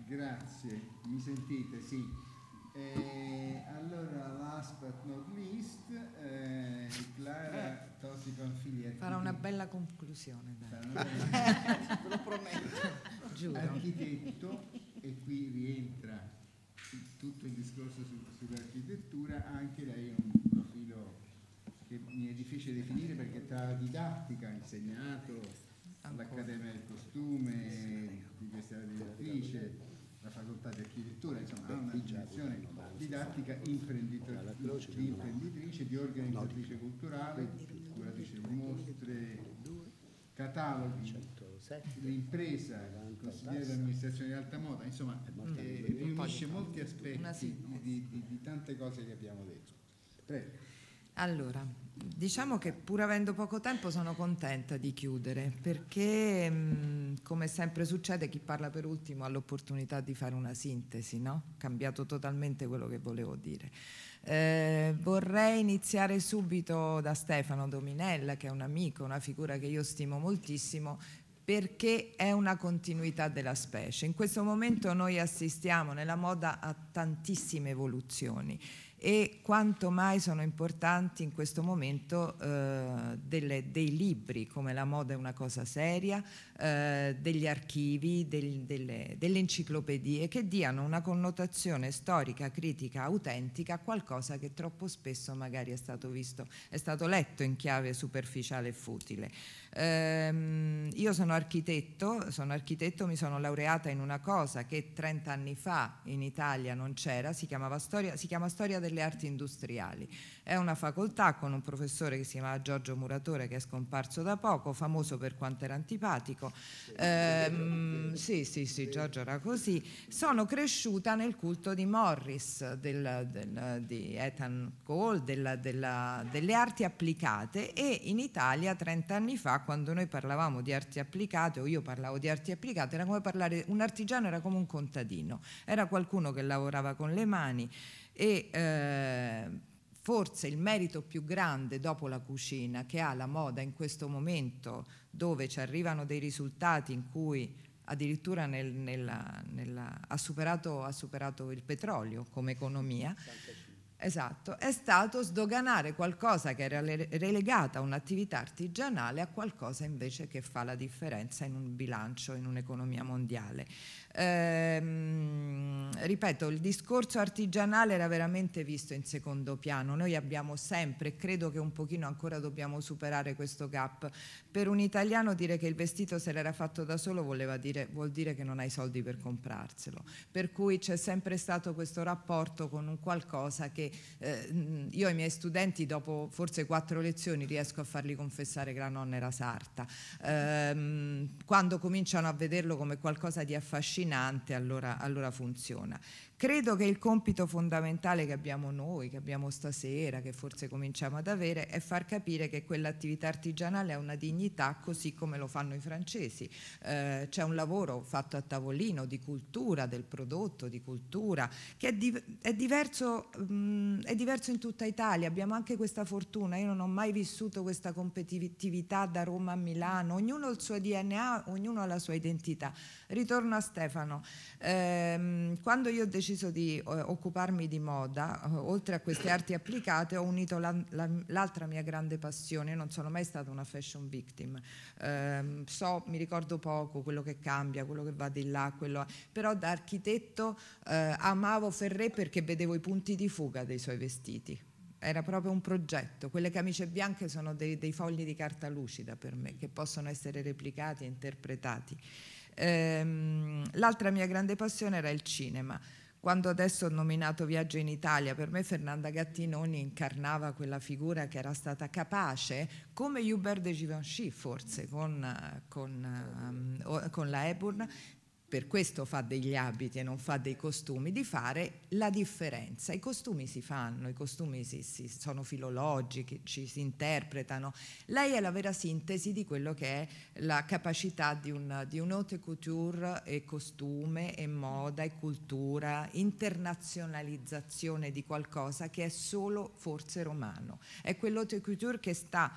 Grazie, mi sentite? Sì. E allora, last but not least, eh, Clara Tosi-Panfili. Farà una bella conclusione, Te lo prometto. Giuro. Architetto, e qui rientra tutto il discorso su, sull'architettura, anche lei ha un profilo che mi è difficile definire perché tra la didattica ha insegnato all'Accademia del Costume, di questa direttrice la facoltà di architettura, insomma, ha una dimensione didattica di imprenditrice, di organizzatrice culturale, curatrice di mostre, cataloghi, l'impresa, consigliere dell'amministrazione di alta moda, insomma, eh, riunisce molti aspetti di, di, di tante cose che abbiamo detto. Prego. Allora, diciamo che pur avendo poco tempo sono contenta di chiudere perché come sempre succede chi parla per ultimo ha l'opportunità di fare una sintesi, no? Cambiato totalmente quello che volevo dire. Eh, vorrei iniziare subito da Stefano Dominella che è un amico, una figura che io stimo moltissimo perché è una continuità della specie. In questo momento noi assistiamo nella moda a tantissime evoluzioni e quanto mai sono importanti in questo momento eh, delle, dei libri, come la moda è una cosa seria, eh, degli archivi, del, delle, delle, enciclopedie che diano una connotazione storica, critica, autentica a qualcosa che troppo spesso magari è stato visto, è stato letto in chiave superficiale e futile. Ehm, io sono architetto, sono architetto, mi sono laureata in una cosa che 30 anni fa in Italia non c'era, si, si chiama storia del delle arti industriali. È una facoltà con un professore che si chiamava Giorgio Muratore che è scomparso da poco, famoso per quanto era antipatico. Eh, sì, sì, sì, Giorgio era così. Sono cresciuta nel culto di Morris, del, del, di Ethan Cole, della, della, delle arti applicate e in Italia 30 anni fa quando noi parlavamo di arti applicate o io parlavo di arti applicate era come parlare, un artigiano era come un contadino, era qualcuno che lavorava con le mani e eh, forse il merito più grande dopo la cucina che ha la moda in questo momento dove ci arrivano dei risultati in cui addirittura nel, nella, nella, ha, superato, ha, superato, il petrolio come economia. Esatto, è stato sdoganare qualcosa che era relegata a un'attività artigianale a qualcosa invece che fa la differenza in un bilancio, in un'economia mondiale ehm, ripeto, il discorso artigianale era veramente visto in secondo piano. Noi abbiamo sempre, credo che un pochino ancora dobbiamo superare questo gap. Per un italiano dire che il vestito se l'era fatto da solo dire, vuol dire che non hai soldi per comprarselo. Per cui c'è sempre stato questo rapporto con un qualcosa che eh, io i miei studenti dopo forse quattro lezioni riesco a farli confessare che la nonna era sarta. Eh, quando cominciano a vederlo come qualcosa di affascinante, allucinante, allora, allora funziona. Credo che il compito fondamentale che abbiamo noi, che abbiamo stasera, che forse cominciamo ad avere, è far capire che quell'attività artigianale ha una dignità così come lo fanno i francesi. Eh, c'è un lavoro fatto a tavolino di cultura del prodotto, di cultura, che è, di, è, diverso, mh, mm, è diverso in tutta Italia. Abbiamo anche questa fortuna. Io non ho mai vissuto questa competitività da Roma a Milano. Ognuno ha il suo DNA, ognuno ha la sua identità. Ritorno a Stefano. Eh, quando io ho deciso deciso di eh, occuparmi di moda, eh, oltre a queste arti applicate ho unito l'altra mia grande passione, Io non sono mai stata una fashion victim, eh, so, mi ricordo poco quello che cambia, quello che va di là, quello... però da architetto eh, amavo Ferré perché vedevo i punti di fuga dei suoi vestiti era proprio un progetto. Quelle camicie bianche sono dei, dei, fogli di carta lucida per me, che possono essere replicati e interpretati. Ehm, l'altra mia grande passione era il cinema. Quando adesso ho nominato Viaggio in Italia, per me Fernanda Gattinoni incarnava quella figura che era stata capace, come Hubert de Givenchy forse, con, eh, con, um, con la Eburn, per questo fa degli abiti e non fa dei costumi, di fare la differenza. I costumi si fanno, i costumi si, si, sono filologici, ci si interpretano. Lei è la vera sintesi di quello che è la capacità di un, di un haute couture e costume e moda e cultura, internazionalizzazione di qualcosa che è solo forse romano. È quell'haute couture che sta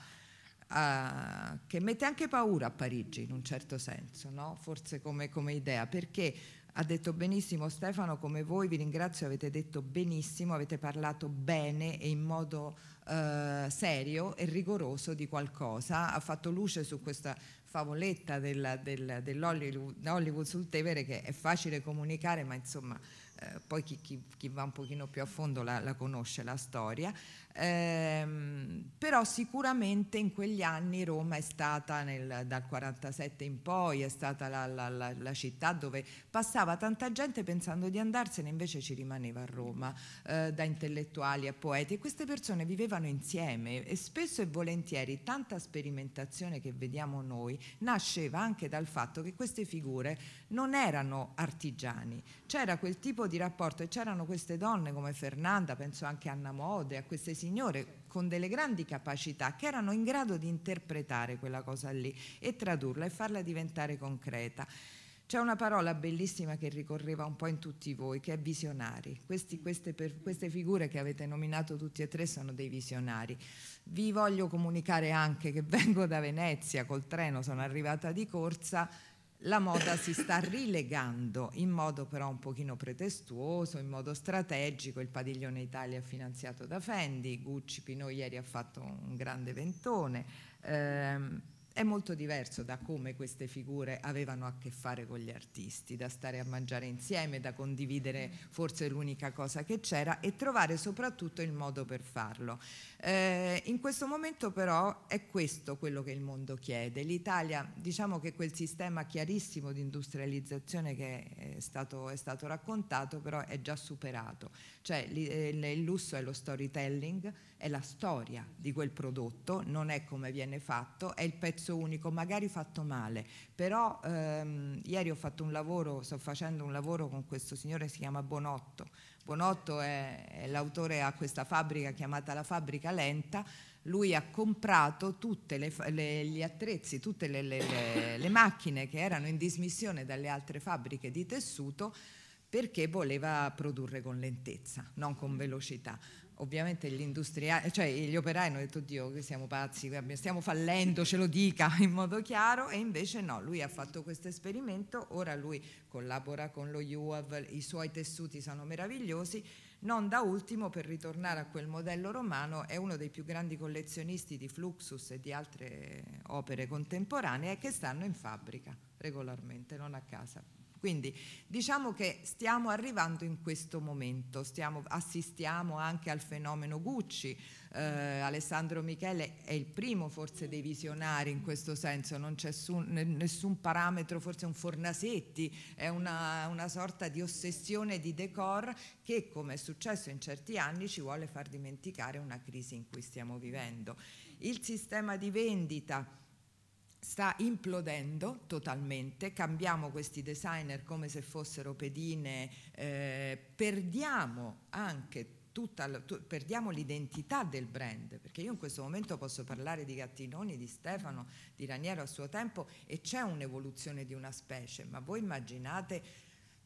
Uh, che mette anche paura a Parigi in un certo senso, no? forse come, come, idea, perché ha detto benissimo Stefano, come voi vi ringrazio, avete detto benissimo, avete parlato bene e in modo uh, serio e rigoroso di qualcosa, ha fatto luce su questa favoletta del, del, dell'Hollywood sul Tevere che è facile comunicare, ma insomma... Eh, poi chi, chi, chi, va un pochino più a fondo la, la conosce la storia, Ehm, però sicuramente in quegli anni Roma è stata, nel, dal 47 in poi, è stata la, la, la, la, città dove passava tanta gente pensando di andarsene, invece ci rimaneva a Roma, eh, da intellettuali a poeti. E queste persone vivevano insieme e spesso e volentieri tanta sperimentazione che vediamo noi nasceva anche dal fatto che queste figure non erano artigiani, c'era quel tipo di rapporto e c'erano queste donne come Fernanda, penso anche a Anna Mode, a queste Signore con delle grandi capacità che erano in grado di interpretare quella cosa lì e tradurla e farla diventare concreta. C'è una parola bellissima che ricorreva un po' in tutti voi, che è visionari. Questi, queste, per, queste, figure che avete nominato tutti e tre sono dei visionari. Vi voglio comunicare anche che vengo da Venezia col treno, sono arrivata di corsa la moda si sta rilegando in modo però un pochino pretestuoso, in modo strategico, il padiglione Italia è finanziato da Fendi, Gucci Pino ieri ha fatto un grande ventone, ehm, è molto diverso da come queste figure avevano a che fare con gli artisti, da stare a mangiare insieme, da condividere forse l'unica cosa che c'era e trovare soprattutto il modo per farlo. Eh, in questo momento però è questo quello che il mondo chiede. L'Italia, diciamo che quel sistema chiarissimo di industrializzazione che è stato, è stato raccontato però è già superato. Cioè il, eh, il lusso è lo storytelling, è la storia di quel prodotto, non è come viene fatto, è il pezzo unico, magari fatto male. Però ehm, ieri ho fatto un lavoro, sto facendo un lavoro con questo signore, si chiama Bonotto, Bonotto è, è l'autore a questa fabbrica chiamata la fabbrica lenta, lui ha comprato tutti gli attrezzi, tutte le, le, le macchine che erano in dismissione dalle altre fabbriche di tessuto perché voleva produrre con lentezza, non con velocità ovviamente gli industriali, cioè gli operai hanno detto Dio che siamo pazzi, stiamo fallendo, ce lo dica in modo chiaro e invece no, lui ha fatto questo esperimento, ora lui collabora con lo UAV, i suoi tessuti sono meravigliosi, non da ultimo per ritornare a quel modello romano è uno dei più grandi collezionisti di Fluxus e di altre opere contemporanee che stanno in fabbrica regolarmente, non a casa. Quindi diciamo che stiamo arrivando in questo momento, stiamo, assistiamo anche al fenomeno Gucci, eh, Alessandro Michele è il primo forse dei visionari in questo senso, non c'è nessun parametro, forse un Fornasetti, è una, una sorta di ossessione di decor che come è successo in certi anni ci vuole far dimenticare una crisi in cui stiamo vivendo. Il sistema di vendita sta implodendo totalmente, cambiamo questi designer come se fossero pedine, eh, perdiamo anche tutta, perdiamo l'identità del brand, perché io in questo momento posso parlare di Gattinoni, di Stefano, di Raniero a suo tempo e c'è un'evoluzione di una specie, ma voi immaginate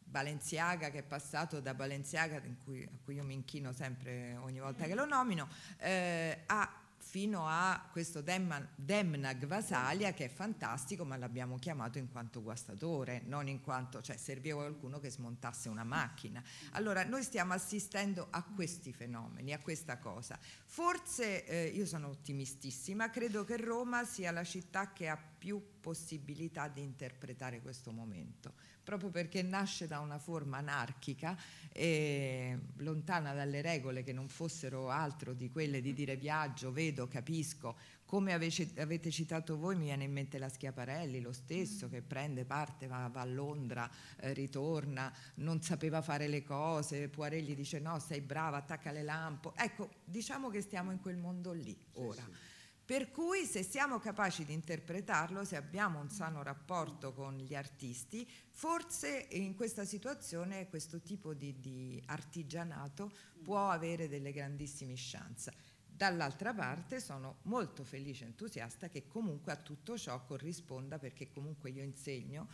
Balenciaga che è passato da Balenciaga, cui, a cui io mi inchino sempre ogni volta che lo nomino, eh, a fino a questo Demnag Vasalia che è fantastico ma l'abbiamo chiamato in quanto guastatore, non in quanto, cioè serviva qualcuno che smontasse una macchina. Allora noi stiamo assistendo a questi fenomeni, a questa cosa. Forse eh, io sono ottimistissima, credo che Roma sia la città che ha più possibilità di interpretare questo momento proprio perché nasce da una forma anarchica, eh, lontana dalle regole che non fossero altro di quelle di dire viaggio, vedo, capisco. Come avete citato voi mi viene in mente la Schiaparelli, lo stesso, mm. che prende parte, va, a Londra, eh, ritorna, non sapeva fare le cose, Puarelli dice no, sei brava, attacca le lampo. Ecco, diciamo che stiamo in quel mondo lì sì, ora. Sì. Per cui se siamo capaci di interpretarlo, se abbiamo un sano rapporto con gli artisti, forse in questa situazione questo tipo di, di artigianato può avere delle grandissime chance. Dall'altra parte sono molto felice e entusiasta che comunque a tutto ciò corrisponda, perché comunque io insegno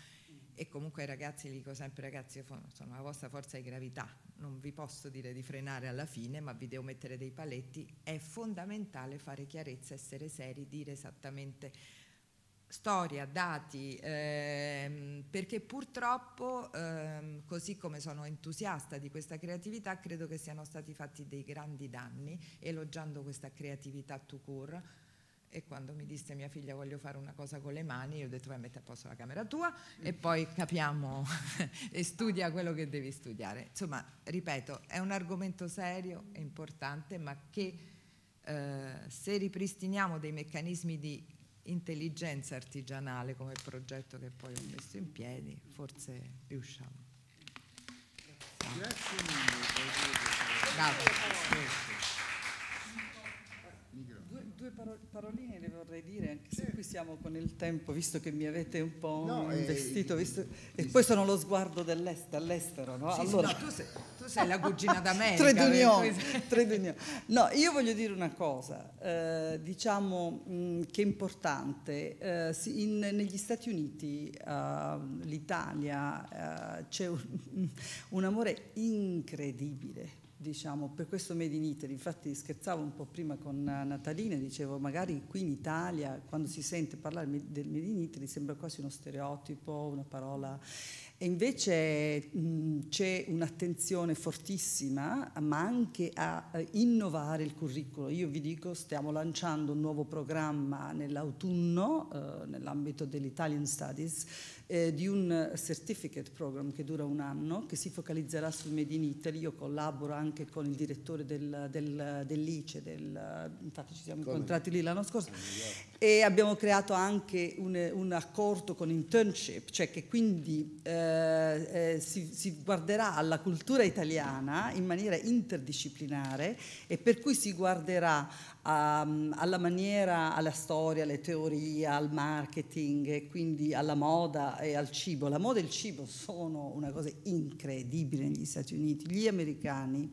e comunque ragazzi, dico sempre ragazzi, sono la vostra forza di gravità, non vi posso dire di frenare alla fine, ma vi devo mettere dei paletti, è fondamentale fare chiarezza, essere seri, dire esattamente storia, dati, ehm, perché purtroppo, ehm, così come sono entusiasta di questa creatività, credo che siano stati fatti dei grandi danni, elogiando questa creatività to court e quando mi disse mia figlia voglio fare una cosa con le mani, io ho detto vai a mettere a posto la camera tua e mm. poi capiamo e studia quello che devi studiare. Insomma, ripeto, è un argomento serio e importante, ma che eh, se ripristiniamo dei meccanismi di intelligenza artigianale come progetto che poi ho messo in piedi, forse riusciamo. Grazie mille. Grazie due parol- paroline le vorrei dire, anche se qui siamo con il tempo, visto che mi avete un po' no, eh, investito, visto, e, e poi sono lo sguardo dall'estero, no? Sì, allora, sì, no, tu, sei, tu, sei, la cugina d'America. Trade Union. No, io voglio dire una cosa, eh, diciamo mh, mm, che è importante, eh, in, negli Stati Uniti, ehm, eh, l'Italia, c'è un, un amore incredibile diciamo, per questo Made in Italy, infatti scherzavo un po' prima con eh, Natalina, dicevo magari qui in Italia quando si sente parlare del Made in Italy sembra quasi uno stereotipo, una parola... E invece mh, mm, c'è un'attenzione fortissima, ma anche a eh, innovare il curriculum. Io vi dico, stiamo lanciando un nuovo programma nell'autunno eh, nell'ambito dell'Italian Studies eh, di un certificate program che dura un anno, che si focalizzerà sul Made in Italy. Io collaboro anche con il direttore del, del, dell'ICE, del, infatti ci siamo Come? incontrati lì l'anno scorso, e abbiamo creato anche un, un accordo con internship, cioè che quindi eh, eh, si, si guarderà alla cultura italiana in maniera interdisciplinare e per cui si guarderà um, alla maniera, alla storia, alle teorie, al marketing e quindi alla moda e al cibo. La moda e il cibo sono una cosa incredibile negli Stati Uniti. Gli americani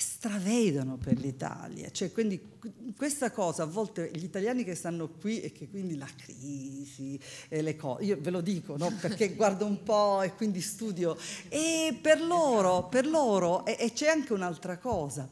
stravedono per l'Italia, cioè quindi questa cosa a volte gli italiani che stanno qui e che quindi la crisi e le cose, io ve lo dico no? perché guardo un po' e quindi studio e per loro, per loro e, e c'è anche un'altra cosa,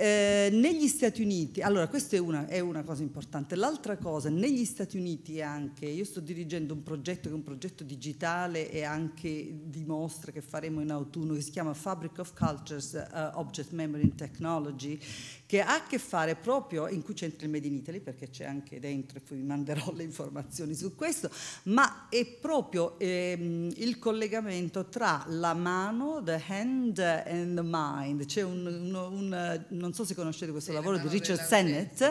eh, negli Stati Uniti, allora questa è una, è una cosa importante, l'altra cosa, negli Stati Uniti anche, io sto dirigendo un progetto che è un progetto digitale e anche di mostra che faremo in autunno che si chiama Fabric of Cultures uh, Object Memory and Technology che ha a che fare proprio, in cui c'entra il Made in Italy perché c'è anche dentro e poi vi manderò le informazioni su questo, ma è proprio ehm, il collegamento tra la mano, the hand and the mind, c'è un, un, un non so se conoscete questo sì, lavoro di Richard Sennett,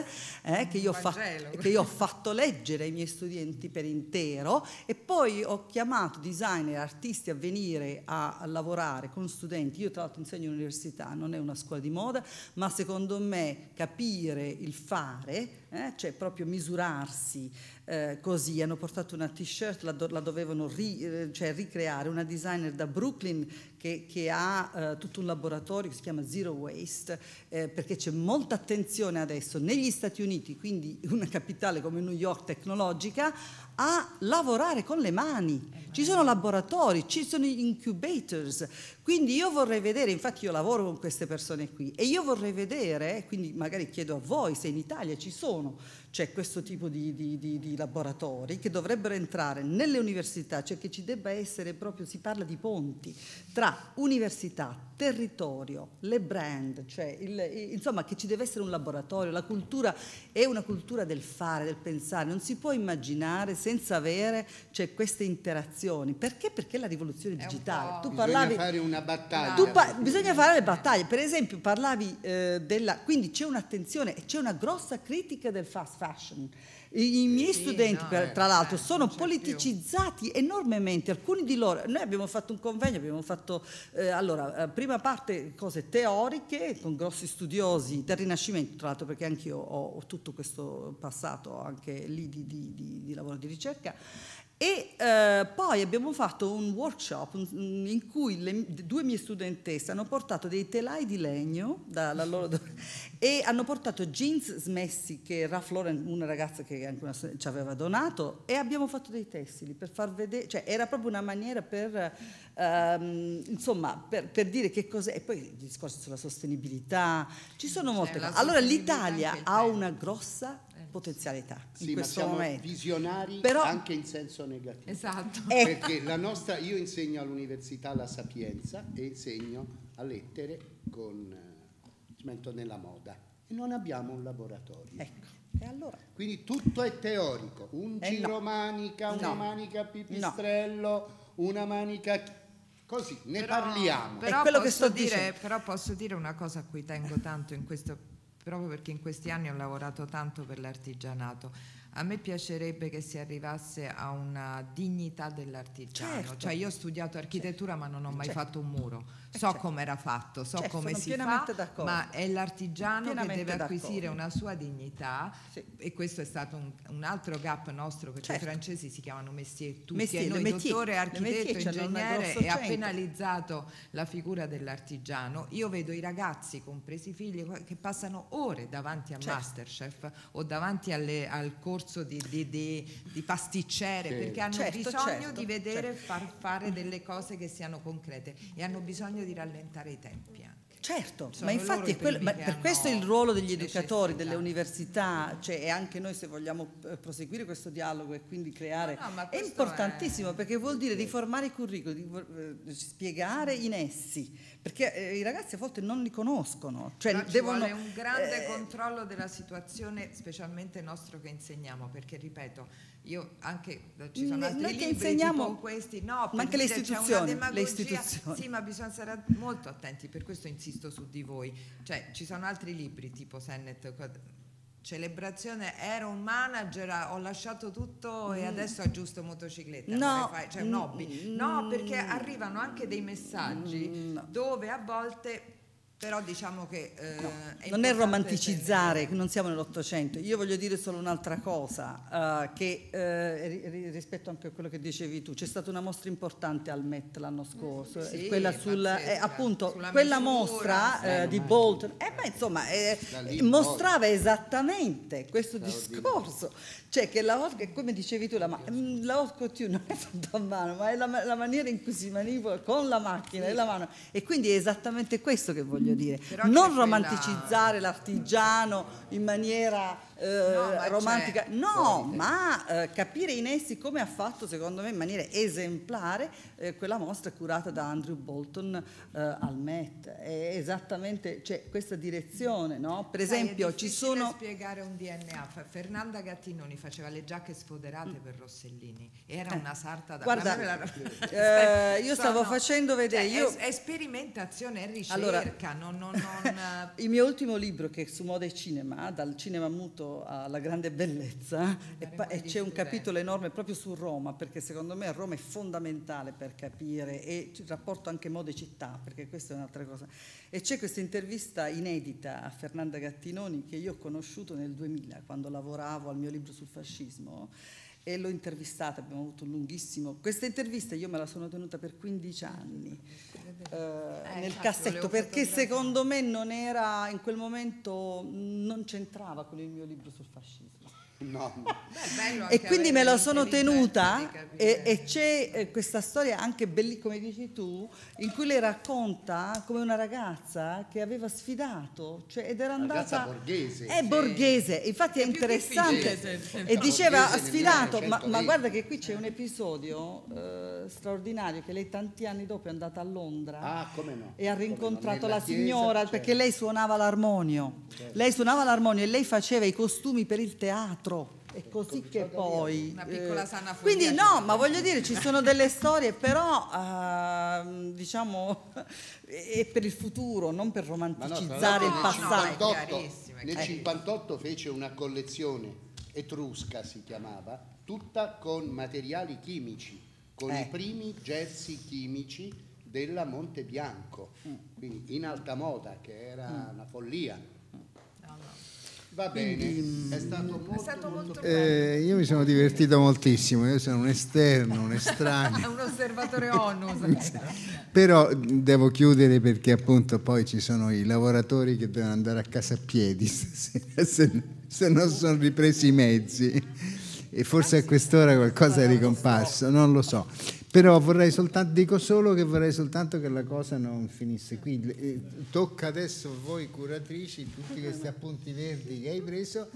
eh, che, io Vangelo, fa- che, io ho fatto leggere ai miei studenti per intero e poi ho chiamato designer, artisti a venire a, a lavorare con studenti. Io tra l'altro insegno all'università, non è una scuola di moda, ma secondo me capire il fare, eh, cioè proprio misurarsi eh, così, hanno portato una t-shirt, la, do- la dovevano ri- eh, cioè, ricreare, una designer da Brooklyn che, che ha eh, tutto un laboratorio che si chiama Zero Waste, eh, perché c'è molta attenzione adesso negli Stati Uniti, quindi una capitale come New York tecnologica, a lavorare con le mani. Eh, ci sono laboratori, ci sono incubators, quindi io vorrei vedere, infatti io lavoro con queste persone qui e io vorrei vedere, quindi magari chiedo a voi se in Italia ci sono, c'è questo tipo di, di, di, di laboratori che dovrebbero entrare nelle università, cioè che ci debba essere proprio, si parla di ponti tra tra università, territorio, le brand, cioè il, insomma che ci deve essere un laboratorio, la cultura è una cultura del fare, del pensare, non si può immaginare senza avere cioè, queste interazioni. Perché? Perché la rivoluzione digitale. Tu parlavi, bisogna fare una battaglia. Pa- bisogna fare le battaglie, per esempio parlavi eh, della... quindi c'è un'attenzione e c'è una grossa critica del fast fashion i, miei sì, studenti, no, per, eh, tra l'altro, certo, sono certo, politicizzati più. enormemente, alcuni di loro, noi abbiamo fatto un convegno, abbiamo fatto, eh, allora, eh, prima parte cose teoriche con grossi studiosi del Rinascimento, tra l'altro perché anche io ho, ho tutto questo passato anche lì di, di, di, di lavoro di ricerca, e eh, poi abbiamo fatto un workshop in cui le due mie studentesse hanno portato dei telai di legno loro, e hanno portato jeans smessi che Ralph Lauren, una ragazza che anche una, ci aveva donato, e abbiamo fatto dei tessili per far vedere, cioè era proprio una maniera per, ehm, insomma, per, per dire che cos'è. E poi i discorsi sulla sostenibilità, ci sono molte cioè, cose. Allora l'Italia ha una grossa potenzialità sì, in questo momento. visionari Però, anche in senso negativo. Esatto. Ecco. Perché la nostra, io insegno all'università la sapienza e insegno a lettere con eh, nella moda e non abbiamo un laboratorio. Ecco. Allora? Quindi tutto è teorico, un eh giromanica, no. una no. manica pipistrello, no. una manica così, ne però, parliamo. Però posso, dire, però posso dire una cosa a cui tengo tanto in questo proprio perché in questi anni ho lavorato tanto per l'artigianato. A me piacerebbe che si arrivasse a una dignità dell'artigiano, certo. cioè io ho studiato architettura certo. ma non ho mai certo. fatto un muro so certo. come era fatto, so certo, come si fa, d'accordo. ma è l'artigiano che deve acquisire una sua dignità sì. e questo è stato un, un altro gap nostro perché certo. i francesi si chiamano messier tutti mestier, e noi metier, dottore, architetto, ingegnere e ha penalizzato la figura dell'artigiano. Io vedo i ragazzi, compresi i figli, che passano ore davanti a certo. Masterchef o davanti alle, al corso di, di, di, di pasticcere sì. perché hanno certo, bisogno certo, di vedere far fare delle cose che siano concrete e hanno bisogno bisogno di rallentare i tempi anche. Certo, Sono ma infatti quello, ma per questo il ruolo degli educatori, delle università, cioè e anche noi se vogliamo eh, proseguire questo dialogo e quindi creare, no, no, è importantissimo è... perché vuol dire riformare i curriculum, eh, spiegare in essi, perché eh, i ragazzi a volte non li conoscono. Cioè Però devono, ci un grande eh... controllo della situazione, specialmente nostro che insegniamo, perché ripeto io anche eh, ci sono altri Noi libri insegniamo, questi, no, ma anche le istituzioni, le istituzioni. Sì, ma bisogna stare molto attenti, per questo insisto su di voi. Cioè, ci sono altri libri tipo Sennett celebrazione ero un manager ho lasciato tutto e mm. adesso aggiusto motocicletta no fare, cioè un hobby mm. no perché arrivano anche dei messaggi mm. dove a volte però diciamo che... Eh, no, è non è romanticizzare, tenere. non siamo nell'Ottocento. Io voglio dire solo un'altra cosa, eh, che eh, rispetto anche a quello che dicevi tu, c'è stata una mostra importante al Met l'anno scorso, sì, quella sul, eh, appunto Sulla quella misura, mostra sì, eh, di Bolton, eh, ma insomma mostrava esattamente questo discorso cioè che la Hoff, come dicevi tu, la, ma- mm, la Hoff Couture non è fatta a mano, ma è la, la, maniera in cui si manipola con la macchina sì. e la mano. E quindi è esattamente questo che voglio dire. Però non romanticizzare quella... l'artigiano in maniera eh, ma romantica, no, ma eh, capire in essi come ha fatto secondo me in maniera esemplare eh, quella mostra curata da Andrew Bolton eh, al Met, è esattamente cioè, questa direzione, no? per esempio Sai, ci sono... Per spiegare un DNA, Fernanda Gattinoni faceva le giacche sfoderate mm. per Rossellini, era eh, una sarta da... Guarda, la... io stavo sono... facendo vedere... Cioè, io... è, sperimentazione, è ricerca, allora, non, non, non... il mio ultimo libro che è su moda e cinema, dal cinema muto alla grande bellezza e, e c'è un eh. capitolo enorme proprio su Roma, perché secondo me Roma è fondamentale per capire e il rapporto anche mode città, perché questa è un'altra cosa. E c'è questa intervista inedita a Fernanda Gattinoni che io ho conosciuto nel 2000 quando lavoravo al mio libro sul fascismo e l'ho intervistata, abbiamo avuto un lunghissimo... Questa intervista io me la sono tenuta per 15 anni eh, eh nel cassetto perché secondo me non era, in quel momento non c'entrava con il mio libro sul fascismo. No. Beh, e quindi me la sono tenuta e, e, c'è eh, questa storia anche bellissima, come dici tu, in cui lei racconta come una ragazza che aveva sfidato cioè, ed era andata... borghese. È eh, sì. borghese, infatti è, è interessante. E diceva, ha sfidato, certo, ma, ma, guarda che qui c'è un episodio eh, straordinario che lei tanti anni dopo è andata a Londra ah, no. e ha rincontrato no, la signora cioè. perché lei suonava l'armonio. Certo. Lei suonava l'armonio e lei faceva i costumi per il teatro altro. È così che poi... Una piccola eh, sana Quindi no, ma voglio dire, ci sono delle storie, però uh, diciamo è per il futuro, non per romanticizzare no, il passato. nel 58 fece una collezione, etrusca si chiamava, tutta con materiali chimici, con eh. i primi gessi chimici della Monte Bianco, mm. quindi in alta moda, che era mm. una follia Va bene, Quindi, è mm, stato molto, è stato molto, molto bello. Eh, io mi sono divertito moltissimo, io sono un esterno, un estraneo. un osservatore onus. Però devo chiudere perché appunto poi ci sono i lavoratori che devono andare a casa a piedi stasera, se, se non sono ripresi i mezzi. E forse a ah, quest'ora qualcosa è ricomparso, non lo so. Però vorrei soltanto, dico solo che vorrei soltanto che la cosa non finisse qui. Eh, tocca adesso a voi curatrici tutti questi appunti verdi che hai preso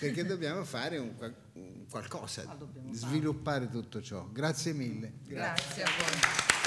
perché dobbiamo fare un, un qualcosa, ah, sviluppare tutto ciò. Grazie mille. Grazie, Grazie a voi.